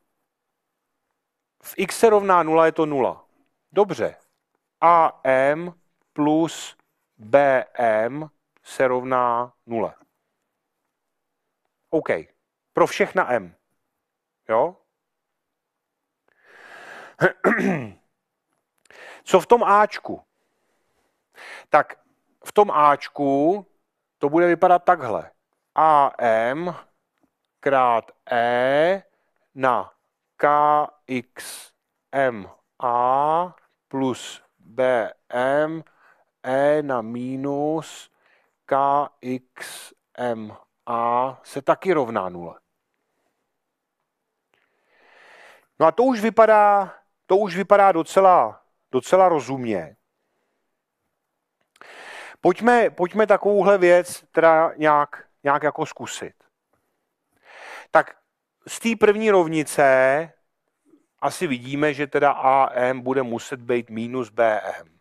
v x se rovná 0 je to 0. Dobře. AM plus BM se rovná 0. OK. Pro všechna M. Jo? Co v tom Ačku? Tak v tom Ačku to bude vypadat takhle. AM krát E na KXMA plus BM E na minus KXMA se taky rovná nule. No a to už vypadá, to už vypadá docela, docela rozumně. Pojďme, pojďme takovouhle věc teda nějak, nějak jako zkusit. Tak z té první rovnice asi vidíme, že teda AM bude muset být minus BM.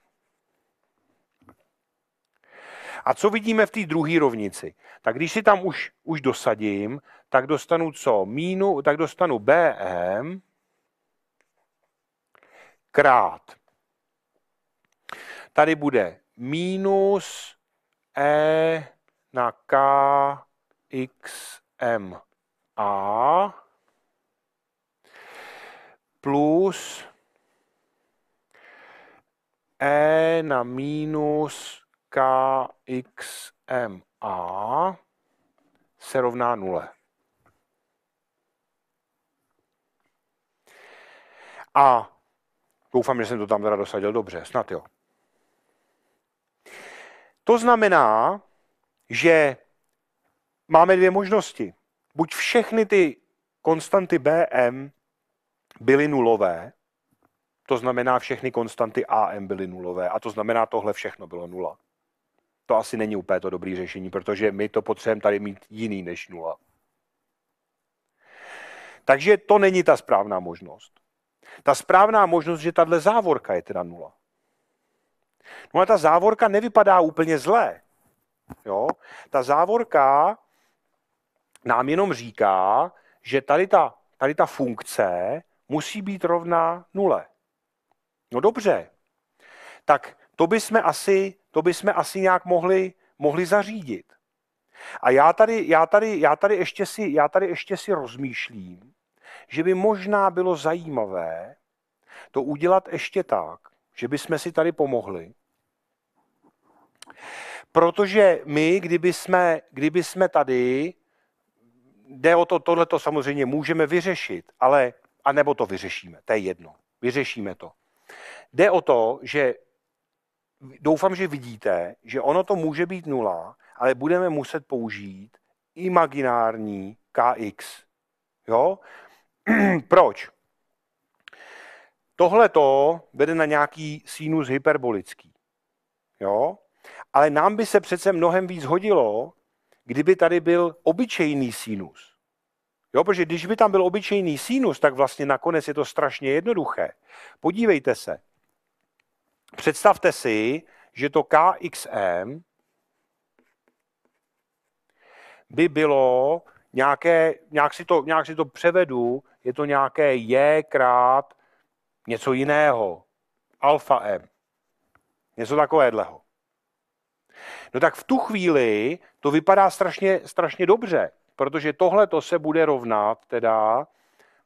A co vidíme v té druhé rovnici? Tak když si tam už, už dosadím, tak dostanu co? Mínu, tak dostanu BM krát. Tady bude minus e na k x m a plus e na minus k x m a se rovná nule. A doufám, že jsem to tam teda dosadil dobře, snad jo. To znamená, že máme dvě možnosti. Buď všechny ty konstanty BM byly nulové, to znamená všechny konstanty AM byly nulové a to znamená tohle všechno bylo nula. To asi není úplně to dobré řešení, protože my to potřebujeme tady mít jiný než nula. Takže to není ta správná možnost. Ta správná možnost, že tahle závorka je teda nula. No a ta závorka nevypadá úplně zle. Jo? Ta závorka nám jenom říká, že tady ta, tady ta funkce musí být rovná nule. No dobře, tak to bychom asi, to bychom asi nějak mohli, mohli zařídit. A já tady, já, tady, já, tady ještě si, já tady ještě si rozmýšlím, že by možná bylo zajímavé to udělat ještě tak, že bychom si tady pomohli, Protože my, kdyby jsme, kdyby jsme tady, jde o to, tohle to samozřejmě můžeme vyřešit, ale, a nebo to vyřešíme, to je jedno, vyřešíme to. Jde o to, že doufám, že vidíte, že ono to může být nula, ale budeme muset použít imaginární KX. Jo? Proč? Tohle to vede na nějaký sinus hyperbolický. Jo? Ale nám by se přece mnohem víc hodilo, kdyby tady byl obyčejný sinus. Jo, protože když by tam byl obyčejný sinus, tak vlastně nakonec je to strašně jednoduché. Podívejte se. Představte si, že to KXM by bylo nějaké, nějak si, to, nějak si to převedu, je to nějaké J krát něco jiného. Alfa M. Něco takového. No tak v tu chvíli to vypadá strašně, strašně dobře, protože tohle to se bude rovnat teda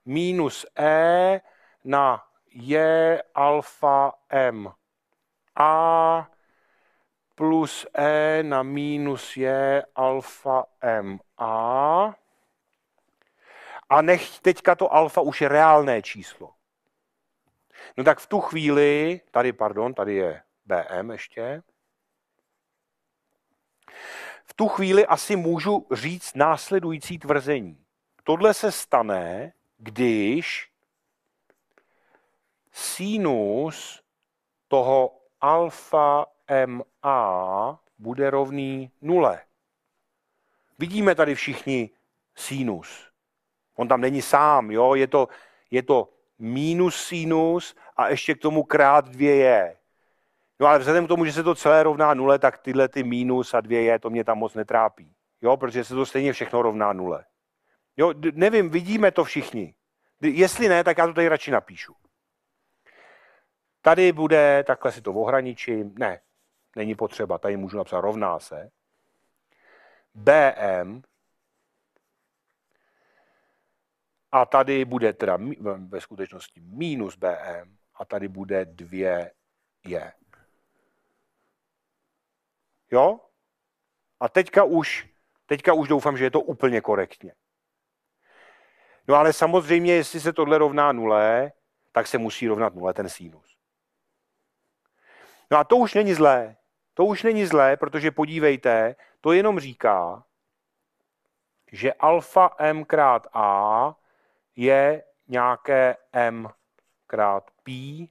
minus E na J alfa M A plus E na minus J alfa M A a nech teďka to alfa už je reálné číslo. No tak v tu chvíli, tady, pardon, tady je BM ještě, v tu chvíli asi můžu říct následující tvrzení. Tohle se stane, když sinus toho alfa ma bude rovný nule. Vidíme tady všichni sinus. On tam není sám, jo? Je, to, je to minus sinus a ještě k tomu krát dvě je. No ale vzhledem k tomu, že se to celé rovná nule, tak tyhle ty mínus a dvě je, to mě tam moc netrápí. Jo, protože se to stejně všechno rovná nule. Jo, nevím, vidíme to všichni. Jestli ne, tak já to tady radši napíšu. Tady bude, takhle si to ohraničím. Ne, není potřeba, tady můžu napsat rovná se. BM a tady bude teda ve skutečnosti minus BM a tady bude 2 je. Jo? A teďka už, teďka už doufám, že je to úplně korektně. No ale samozřejmě, jestli se tohle rovná nule, tak se musí rovnat nule ten sinus. No a to už není zlé. To už není zlé, protože podívejte, to jenom říká, že alfa m krát a je nějaké m krát p,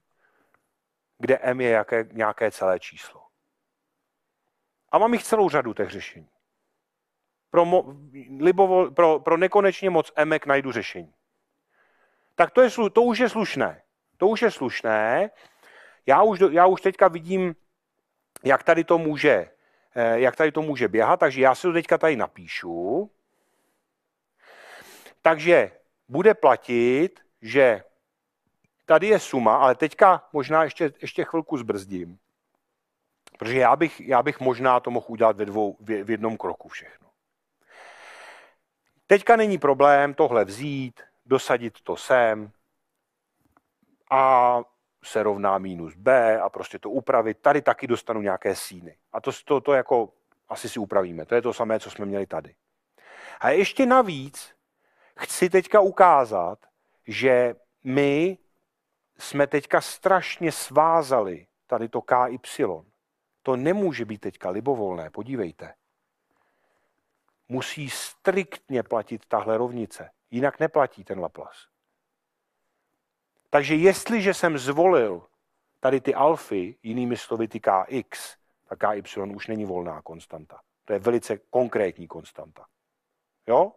kde m je jaké, nějaké celé číslo. A mám jich celou řadu těch řešení. Pro, mo, libovol, pro, pro nekonečně moc emek najdu řešení. Tak to, je, to už je slušné. To už je slušné. Já už, já už teďka vidím, jak tady to může, eh, jak tady to může běhat, takže já si to teďka tady napíšu. Takže bude platit, že tady je suma, ale teďka možná ještě, ještě chvilku zbrzdím. Protože já bych, já bych možná to mohl udělat ve dvou, v jednom kroku všechno. Teďka není problém tohle vzít, dosadit to sem a se rovná minus B a prostě to upravit. Tady taky dostanu nějaké síny. A to, to, to jako asi si upravíme. To je to samé, co jsme měli tady. A ještě navíc chci teďka ukázat, že my jsme teďka strašně svázali tady to KY. To nemůže být teďka libovolné, podívejte. Musí striktně platit tahle rovnice, jinak neplatí ten Laplace. Takže jestliže jsem zvolil tady ty alfy, jinými slovy ty kx, tak ky už není volná konstanta. To je velice konkrétní konstanta. Jo?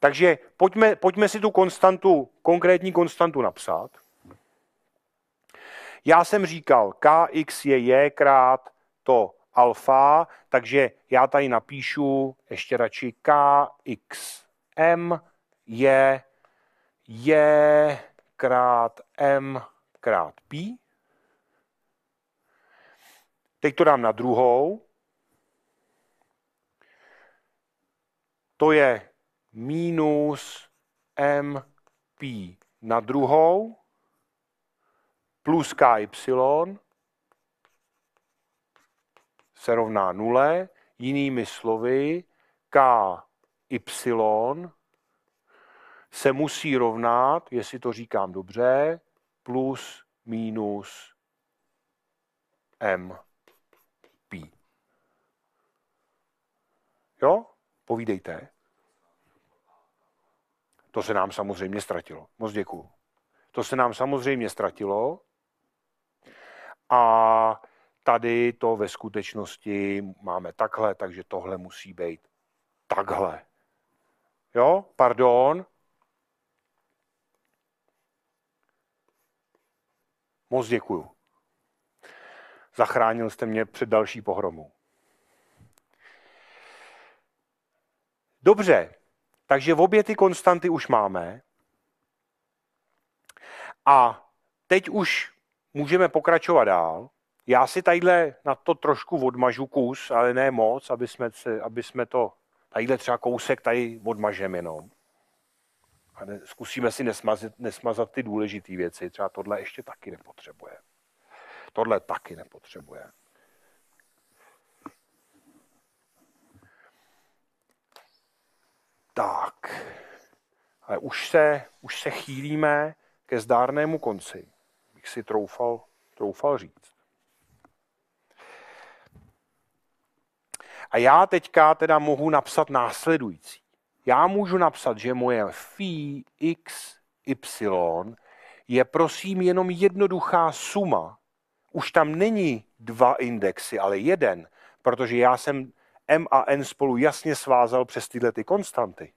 Takže pojďme, pojďme si tu konstantu, konkrétní konstantu napsat. Já jsem říkal, kx je j krát to alfa, takže já tady napíšu ještě radši kxm je j krát m krát pi. Teď to dám na druhou. To je minus m pi na druhou plus ky se rovná nule, jinými slovy ky se musí rovnat, jestli to říkám dobře, plus minus m Jo? Povídejte. To se nám samozřejmě ztratilo. Moc děkuju. To se nám samozřejmě ztratilo. A tady to ve skutečnosti máme takhle, takže tohle musí být takhle. Jo, pardon. Moc děkuju. Zachránil jste mě před další pohromou. Dobře, takže obě ty konstanty už máme. A teď už můžeme pokračovat dál. Já si tadyhle na to trošku odmažu kus, ale ne moc, aby jsme, se, aby jsme to tadyhle třeba kousek tady odmažeme jenom. A ne, zkusíme si nesmazit, nesmazat ty důležité věci. Třeba tohle ještě taky nepotřebuje. Tohle taky nepotřebuje. Tak, ale už se, už se chýlíme ke zdárnému konci bych si troufal, troufal říct. A já teďka teda mohu napsat následující. Já můžu napsat, že moje phi x, y je prosím jenom jednoduchá suma. Už tam není dva indexy, ale jeden, protože já jsem m a n spolu jasně svázal přes tyhle ty konstanty.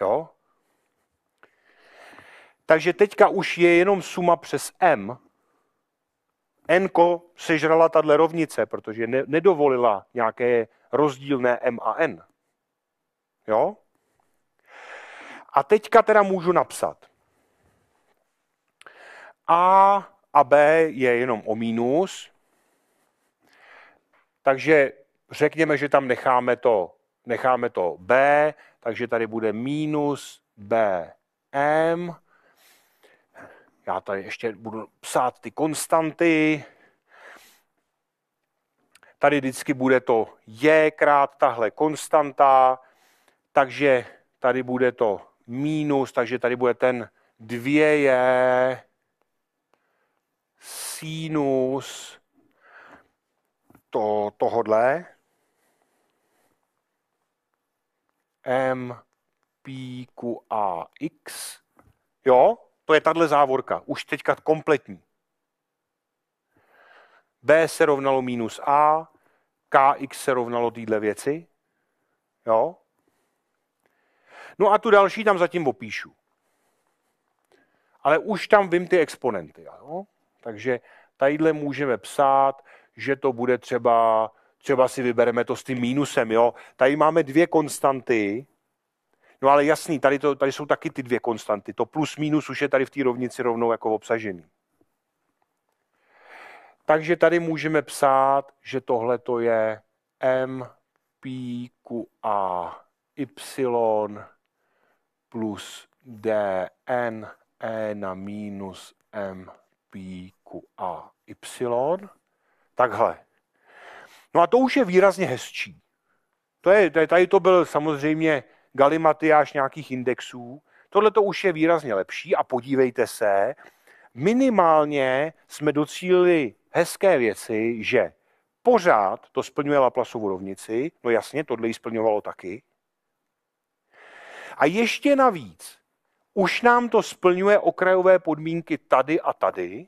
Jo? Takže teďka už je jenom suma přes m. N sežrala tato rovnice, protože ne, nedovolila nějaké rozdílné m a n. Jo? A teďka teda můžu napsat. A a B je jenom o mínus. Takže řekněme, že tam necháme to, necháme to B, takže tady bude mínus m. Já tady ještě budu psát ty konstanty. Tady vždycky bude to j krát tahle konstanta, takže tady bude to mínus, takže tady bude ten 2 j sinus to, tohodle m, p, q, a, x. Jo? to jako je tahle závorka, už teďka kompletní. B se rovnalo minus A, KX se rovnalo téhle věci. Jo? No a tu další tam zatím opíšu. Ale už tam vím ty exponenty. Jo? Takže tadyhle můžeme psát, že to bude třeba, třeba si vybereme to s tím mínusem. Jo? Tady máme dvě konstanty, No ale jasný, tady, to, tady jsou taky ty dvě konstanty. To plus minus už je tady v té rovnici rovnou jako obsažený. Takže tady můžeme psát, že tohle to je m, p, q, a, y plus d, n, e na minus m, p, q, a, y. Takhle. No a to už je výrazně hezčí. To je, tady to byl samozřejmě galimatiáš nějakých indexů. Tohle to už je výrazně lepší a podívejte se, minimálně jsme docílili hezké věci, že pořád to splňuje Laplasovu rovnici, no jasně, tohle ji splňovalo taky. A ještě navíc, už nám to splňuje okrajové podmínky tady a tady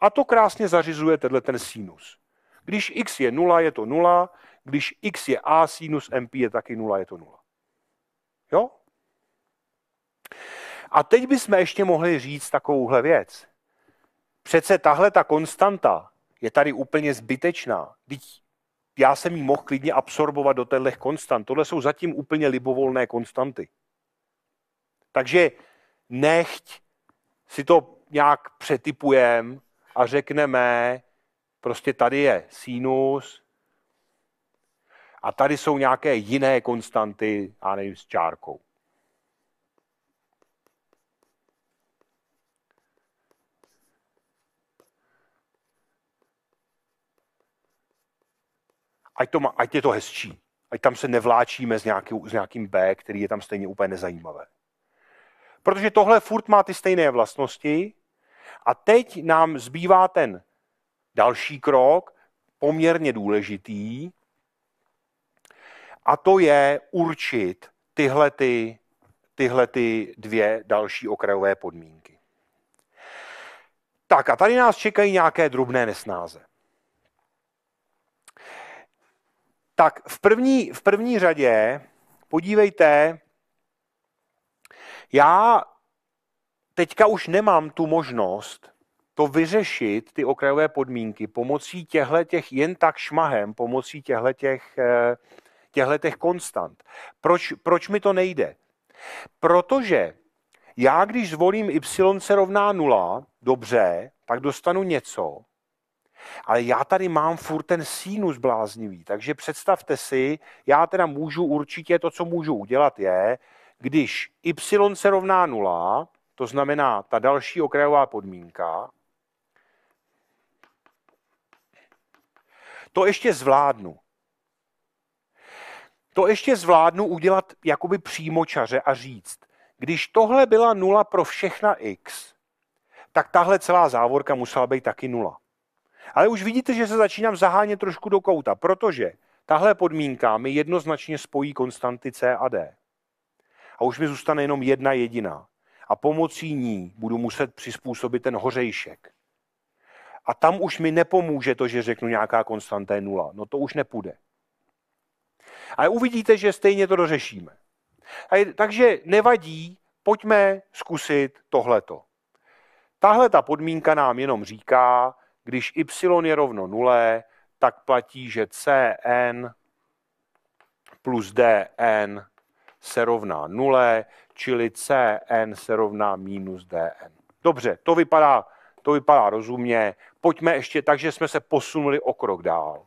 a to krásně zařizuje tenhle ten sinus. Když x je 0, je to 0, když x je a, sinus mp je taky 0, je to 0. Jo? A teď bychom ještě mohli říct takovouhle věc. Přece tahle ta konstanta je tady úplně zbytečná. Teď já jsem ji mohl klidně absorbovat do těchto konstant. Tohle jsou zatím úplně libovolné konstanty. Takže nechť si to nějak přetypujeme a řekneme, prostě tady je sinus, a tady jsou nějaké jiné konstanty, a nevím, s čárkou. Ať, to má, ať je to hezčí. Ať tam se nevláčíme s, nějaký, s nějakým B, který je tam stejně úplně nezajímavé. Protože tohle furt má ty stejné vlastnosti a teď nám zbývá ten další krok, poměrně důležitý, a to je určit tyhle, ty, tyhle ty dvě další okrajové podmínky. Tak a tady nás čekají nějaké drobné nesnáze. Tak v první, v první řadě, podívejte, já teďka už nemám tu možnost to vyřešit, ty okrajové podmínky, pomocí těchto těch jen tak šmahem, pomocí těchto těch eh, těchto konstant. Proč, proč mi to nejde? Protože já, když zvolím y se rovná 0, dobře, tak dostanu něco, ale já tady mám furt ten sinus bláznivý, takže představte si, já teda můžu určitě, to, co můžu udělat je, když y se rovná 0, to znamená ta další okrajová podmínka, to ještě zvládnu. To ještě zvládnu udělat jakoby přímočaře a říct, když tohle byla nula pro všechna x, tak tahle celá závorka musela být taky nula. Ale už vidíte, že se začínám zahánět trošku do kouta, protože tahle podmínka mi jednoznačně spojí konstanty C a D. A už mi zůstane jenom jedna jediná. A pomocí ní budu muset přizpůsobit ten hořejšek. A tam už mi nepomůže to, že řeknu nějaká konstanta je nula. No to už nepůjde. A uvidíte, že stejně to dořešíme. A je, takže nevadí, pojďme zkusit tohleto. Tahle ta podmínka nám jenom říká, když y je rovno nule, tak platí, že cn plus dn se rovná nule, čili cn se rovná minus dn. Dobře, to vypadá, to vypadá rozumně. Pojďme ještě, takže jsme se posunuli o krok dál.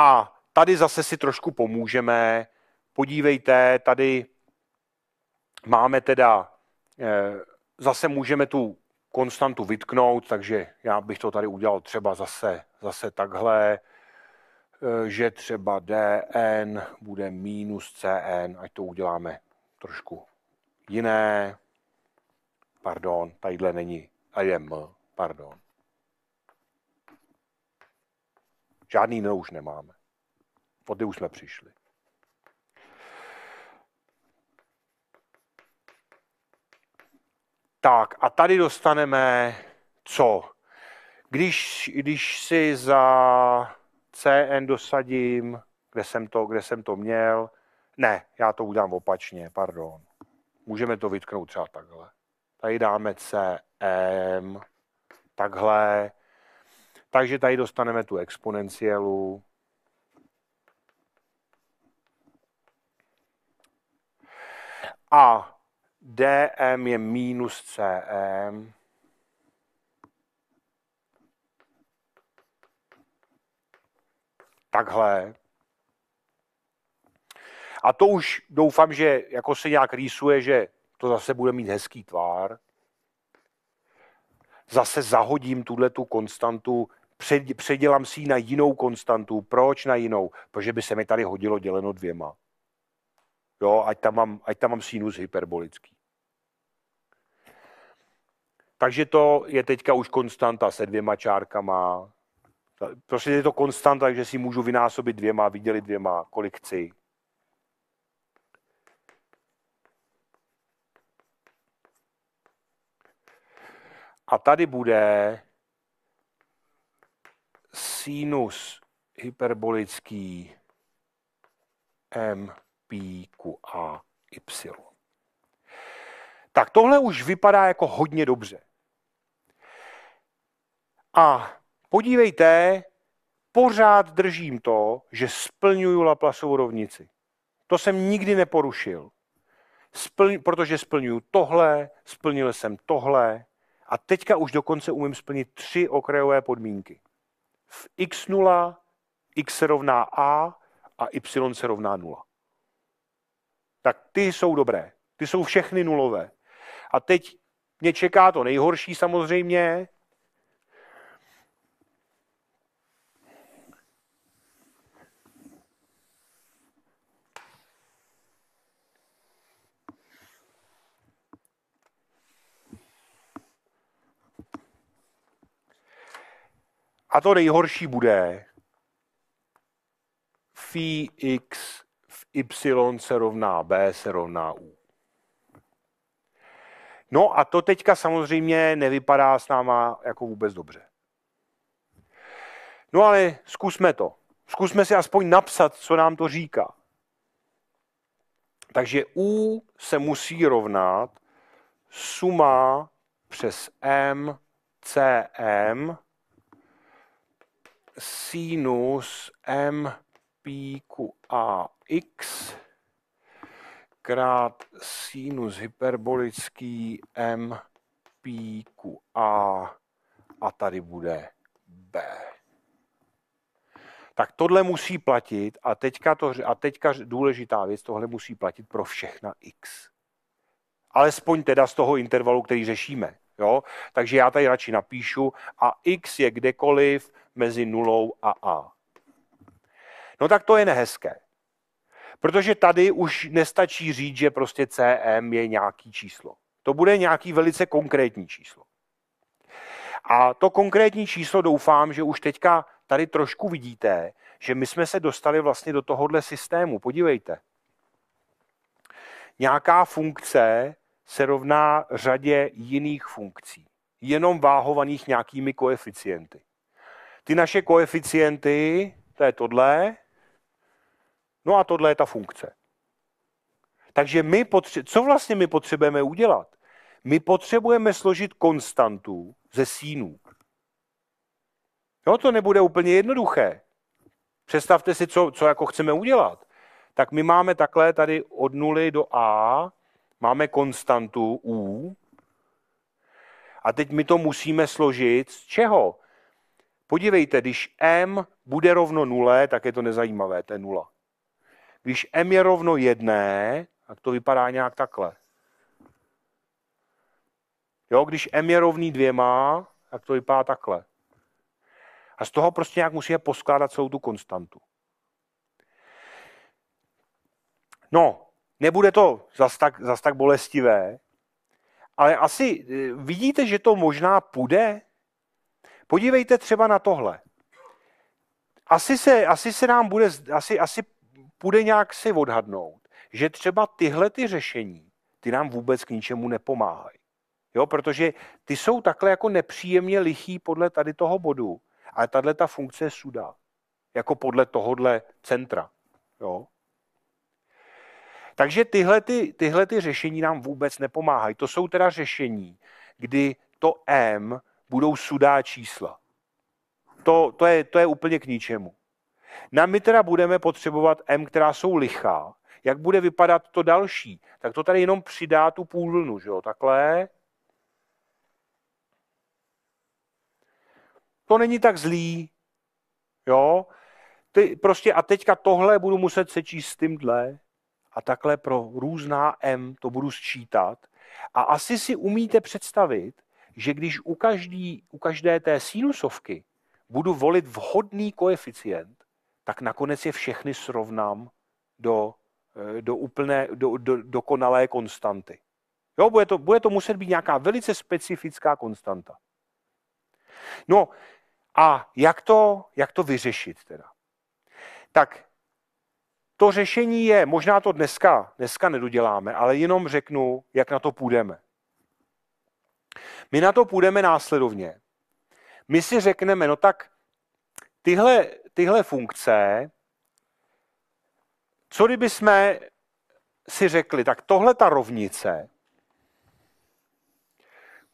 A tady zase si trošku pomůžeme. Podívejte, tady máme teda, eh, zase můžeme tu konstantu vytknout, takže já bych to tady udělal třeba zase, zase takhle, eh, že třeba dn bude minus cn, ať to uděláme trošku jiné. Pardon, tadyhle není, tady je m, pardon. Žádný jinou už nemáme. Od už jsme přišli. Tak a tady dostaneme co? Když, když si za CN dosadím, kde jsem to, kde jsem to měl, ne, já to udělám opačně, pardon. Můžeme to vytknout třeba takhle. Tady dáme CM, takhle, takže tady dostaneme tu exponenciálu. A dm je minus cm. Takhle. A to už doufám, že jako se nějak rýsuje, že to zase bude mít hezký tvár. Zase zahodím tuhle tu konstantu předělám si ji na jinou konstantu. Proč na jinou? Protože by se mi tady hodilo děleno dvěma. Jo, ať tam mám, ať tam mám sinus hyperbolický. Takže to je teďka už konstanta se dvěma čárkama. Prostě je to konstanta, takže si můžu vynásobit dvěma, vydělit dvěma, kolik chci. A tady bude sinus hyperbolický m, p, q, a, y. Tak tohle už vypadá jako hodně dobře. A podívejte, pořád držím to, že splňuju Laplaceovu rovnici. To jsem nikdy neporušil. Spln, protože splňuju tohle, splnil jsem tohle a teďka už dokonce umím splnit tři okrajové podmínky v x0, x se rovná a a y se rovná 0. Tak ty jsou dobré. Ty jsou všechny nulové. A teď mě čeká to nejhorší samozřejmě, A to nejhorší bude phi x v y se rovná b se rovná u. No a to teďka samozřejmě nevypadá s náma jako vůbec dobře. No ale zkusme to. Zkusme si aspoň napsat, co nám to říká. Takže U se musí rovnat suma přes M CM sinus m píku x krát sinus hyperbolický m píku a a tady bude b. Tak tohle musí platit a teďka, to, a teďka důležitá věc, tohle musí platit pro všechna x. Alespoň teda z toho intervalu, který řešíme. Jo? Takže já tady radši napíšu a x je kdekoliv mezi nulou a A. No tak to je nehezké. Protože tady už nestačí říct, že prostě CM je nějaký číslo. To bude nějaký velice konkrétní číslo. A to konkrétní číslo doufám, že už teďka tady trošku vidíte, že my jsme se dostali vlastně do tohohle systému. Podívejte. Nějaká funkce se rovná řadě jiných funkcí, jenom váhovaných nějakými koeficienty. Ty naše koeficienty, to je tohle, no a tohle je ta funkce. Takže my potře- co vlastně my potřebujeme udělat? My potřebujeme složit konstantu ze sínů. No to nebude úplně jednoduché. Představte si, co, co jako chceme udělat. Tak my máme takhle tady od nuly do A, máme konstantu U, a teď my to musíme složit z čeho? Podívejte, když m bude rovno nule, tak je to nezajímavé, to je nula. Když m je rovno jedné, tak to vypadá nějak takhle. Jo, když m je rovný dvěma, tak to vypadá takhle. A z toho prostě nějak musíme poskládat celou tu konstantu. No, nebude to zas tak, zas tak bolestivé, ale asi eh, vidíte, že to možná půjde, Podívejte třeba na tohle. Asi se, asi se nám bude, asi, asi bude nějak si odhadnout, že třeba tyhle ty řešení, ty nám vůbec k ničemu nepomáhají. Jo, protože ty jsou takhle jako nepříjemně lichý podle tady toho bodu, ale tahle ta funkce je suda, jako podle tohohle centra. Jo. Takže tyhle, ty, tyhle ty řešení nám vůbec nepomáhají. To jsou teda řešení, kdy to M budou sudá čísla. To, to, je, to je úplně k ničemu. Na my teda budeme potřebovat M, která jsou lichá. Jak bude vypadat to další? Tak to tady jenom přidá tu vlnu, že jo? Takhle. To není tak zlý. Jo? Ty, prostě a teďka tohle budu muset sečíst s tímhle a takhle pro různá M to budu sčítat. A asi si umíte představit, že když u, každý, u každé té sinusovky budu volit vhodný koeficient, tak nakonec je všechny srovnám do, eh, do úplné, do, do, dokonalé konstanty. Jo, bude, to, bude to muset být nějaká velice specifická konstanta. No a jak to, jak to vyřešit teda? Tak to řešení je, možná to dneska, dneska nedoděláme, ale jenom řeknu, jak na to půjdeme. My na to půjdeme následovně. My si řekneme, no tak tyhle, tyhle funkce, co kdyby jsme si řekli, tak tohle ta rovnice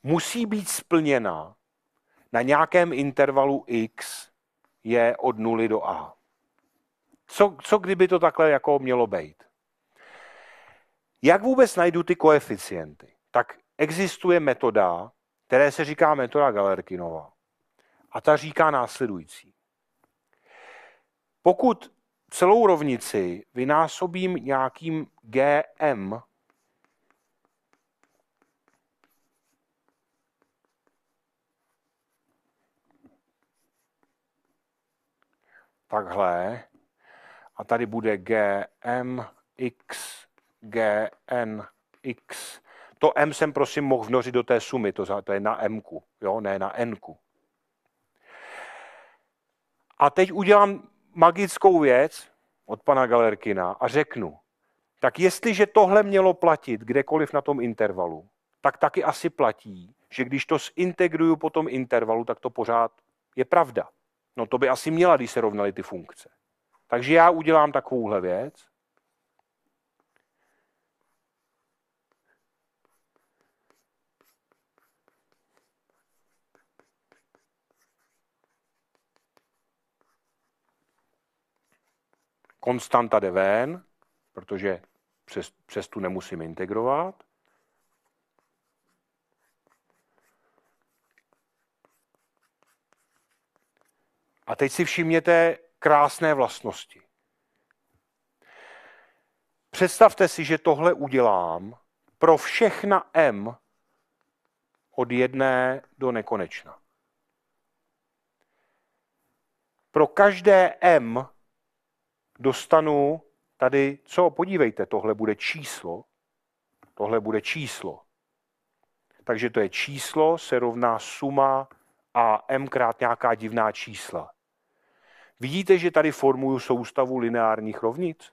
musí být splněna na nějakém intervalu x je od 0 do a. Co, co kdyby to takhle jako mělo být? Jak vůbec najdu ty koeficienty? Tak existuje metoda, které se říká metoda Galerkinova. A ta říká následující. Pokud celou rovnici vynásobím nějakým GM, takhle, a tady bude GM, X, GN, X, to M jsem prosím mohl vnořit do té sumy, to, to je na M, jo, ne na N. A teď udělám magickou věc od pana Galerkina a řeknu, tak jestliže tohle mělo platit kdekoliv na tom intervalu, tak taky asi platí, že když to zintegruju po tom intervalu, tak to pořád je pravda. No to by asi měla, když se rovnaly ty funkce. Takže já udělám takovouhle věc konstanta jde ven, protože přes, přes tu nemusím integrovat. A teď si všimněte krásné vlastnosti. Představte si, že tohle udělám pro všechna m od jedné do nekonečna. Pro každé m dostanu tady, co, podívejte, tohle bude číslo, tohle bude číslo. Takže to je číslo, se rovná suma a m krát nějaká divná čísla. Vidíte, že tady formuju soustavu lineárních rovnic?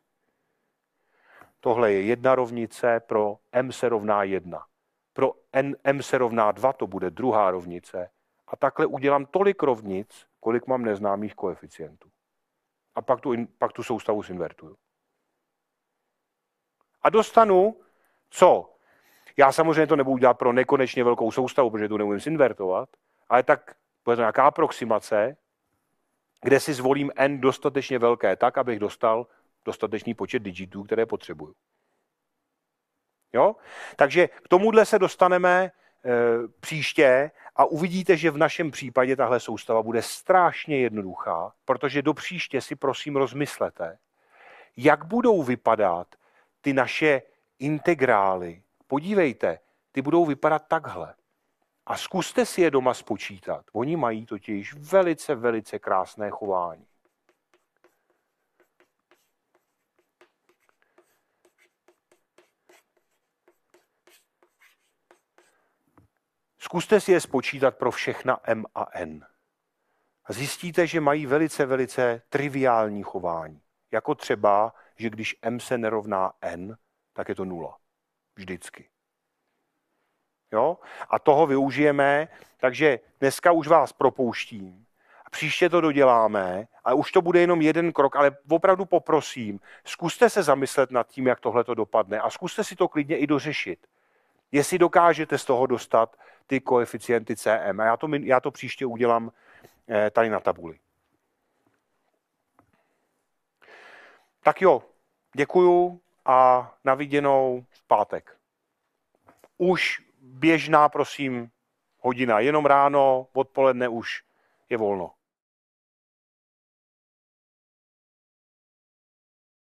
Tohle je jedna rovnice, pro m se rovná jedna. Pro n, m se rovná dva, to bude druhá rovnice. A takhle udělám tolik rovnic, kolik mám neznámých koeficientů a pak tu, pak tu soustavu zinvertuju. A dostanu co? Já samozřejmě to nebudu dělat pro nekonečně velkou soustavu, protože tu neumím zinvertovat, ale tak bude to nějaká aproximace, kde si zvolím n dostatečně velké tak, abych dostal dostatečný počet digitů, které potřebuju. Jo? Takže k tomuhle se dostaneme Eh, příště a uvidíte, že v našem případě tahle soustava bude strašně jednoduchá, protože do příště si prosím rozmyslete, jak budou vypadat ty naše integrály. Podívejte, ty budou vypadat takhle. A zkuste si je doma spočítat. Oni mají totiž velice, velice krásné chování. Zkuste si je spočítat pro všechna M a N. Zjistíte, že mají velice, velice triviální chování. Jako třeba, že když M se nerovná N, tak je to nula. Vždycky. Jo? A toho využijeme, takže dneska už vás propouštím. A příště to doděláme a už to bude jenom jeden krok, ale opravdu poprosím, zkuste se zamyslet nad tím, jak tohle to dopadne a zkuste si to klidně i dořešit. Jestli dokážete z toho dostat ty koeficienty CM. A já to, já to příště udělám eh, tady na tabuli. Tak jo, děkuju a naviděnou v pátek. Už běžná, prosím, hodina, jenom ráno, odpoledne už je volno.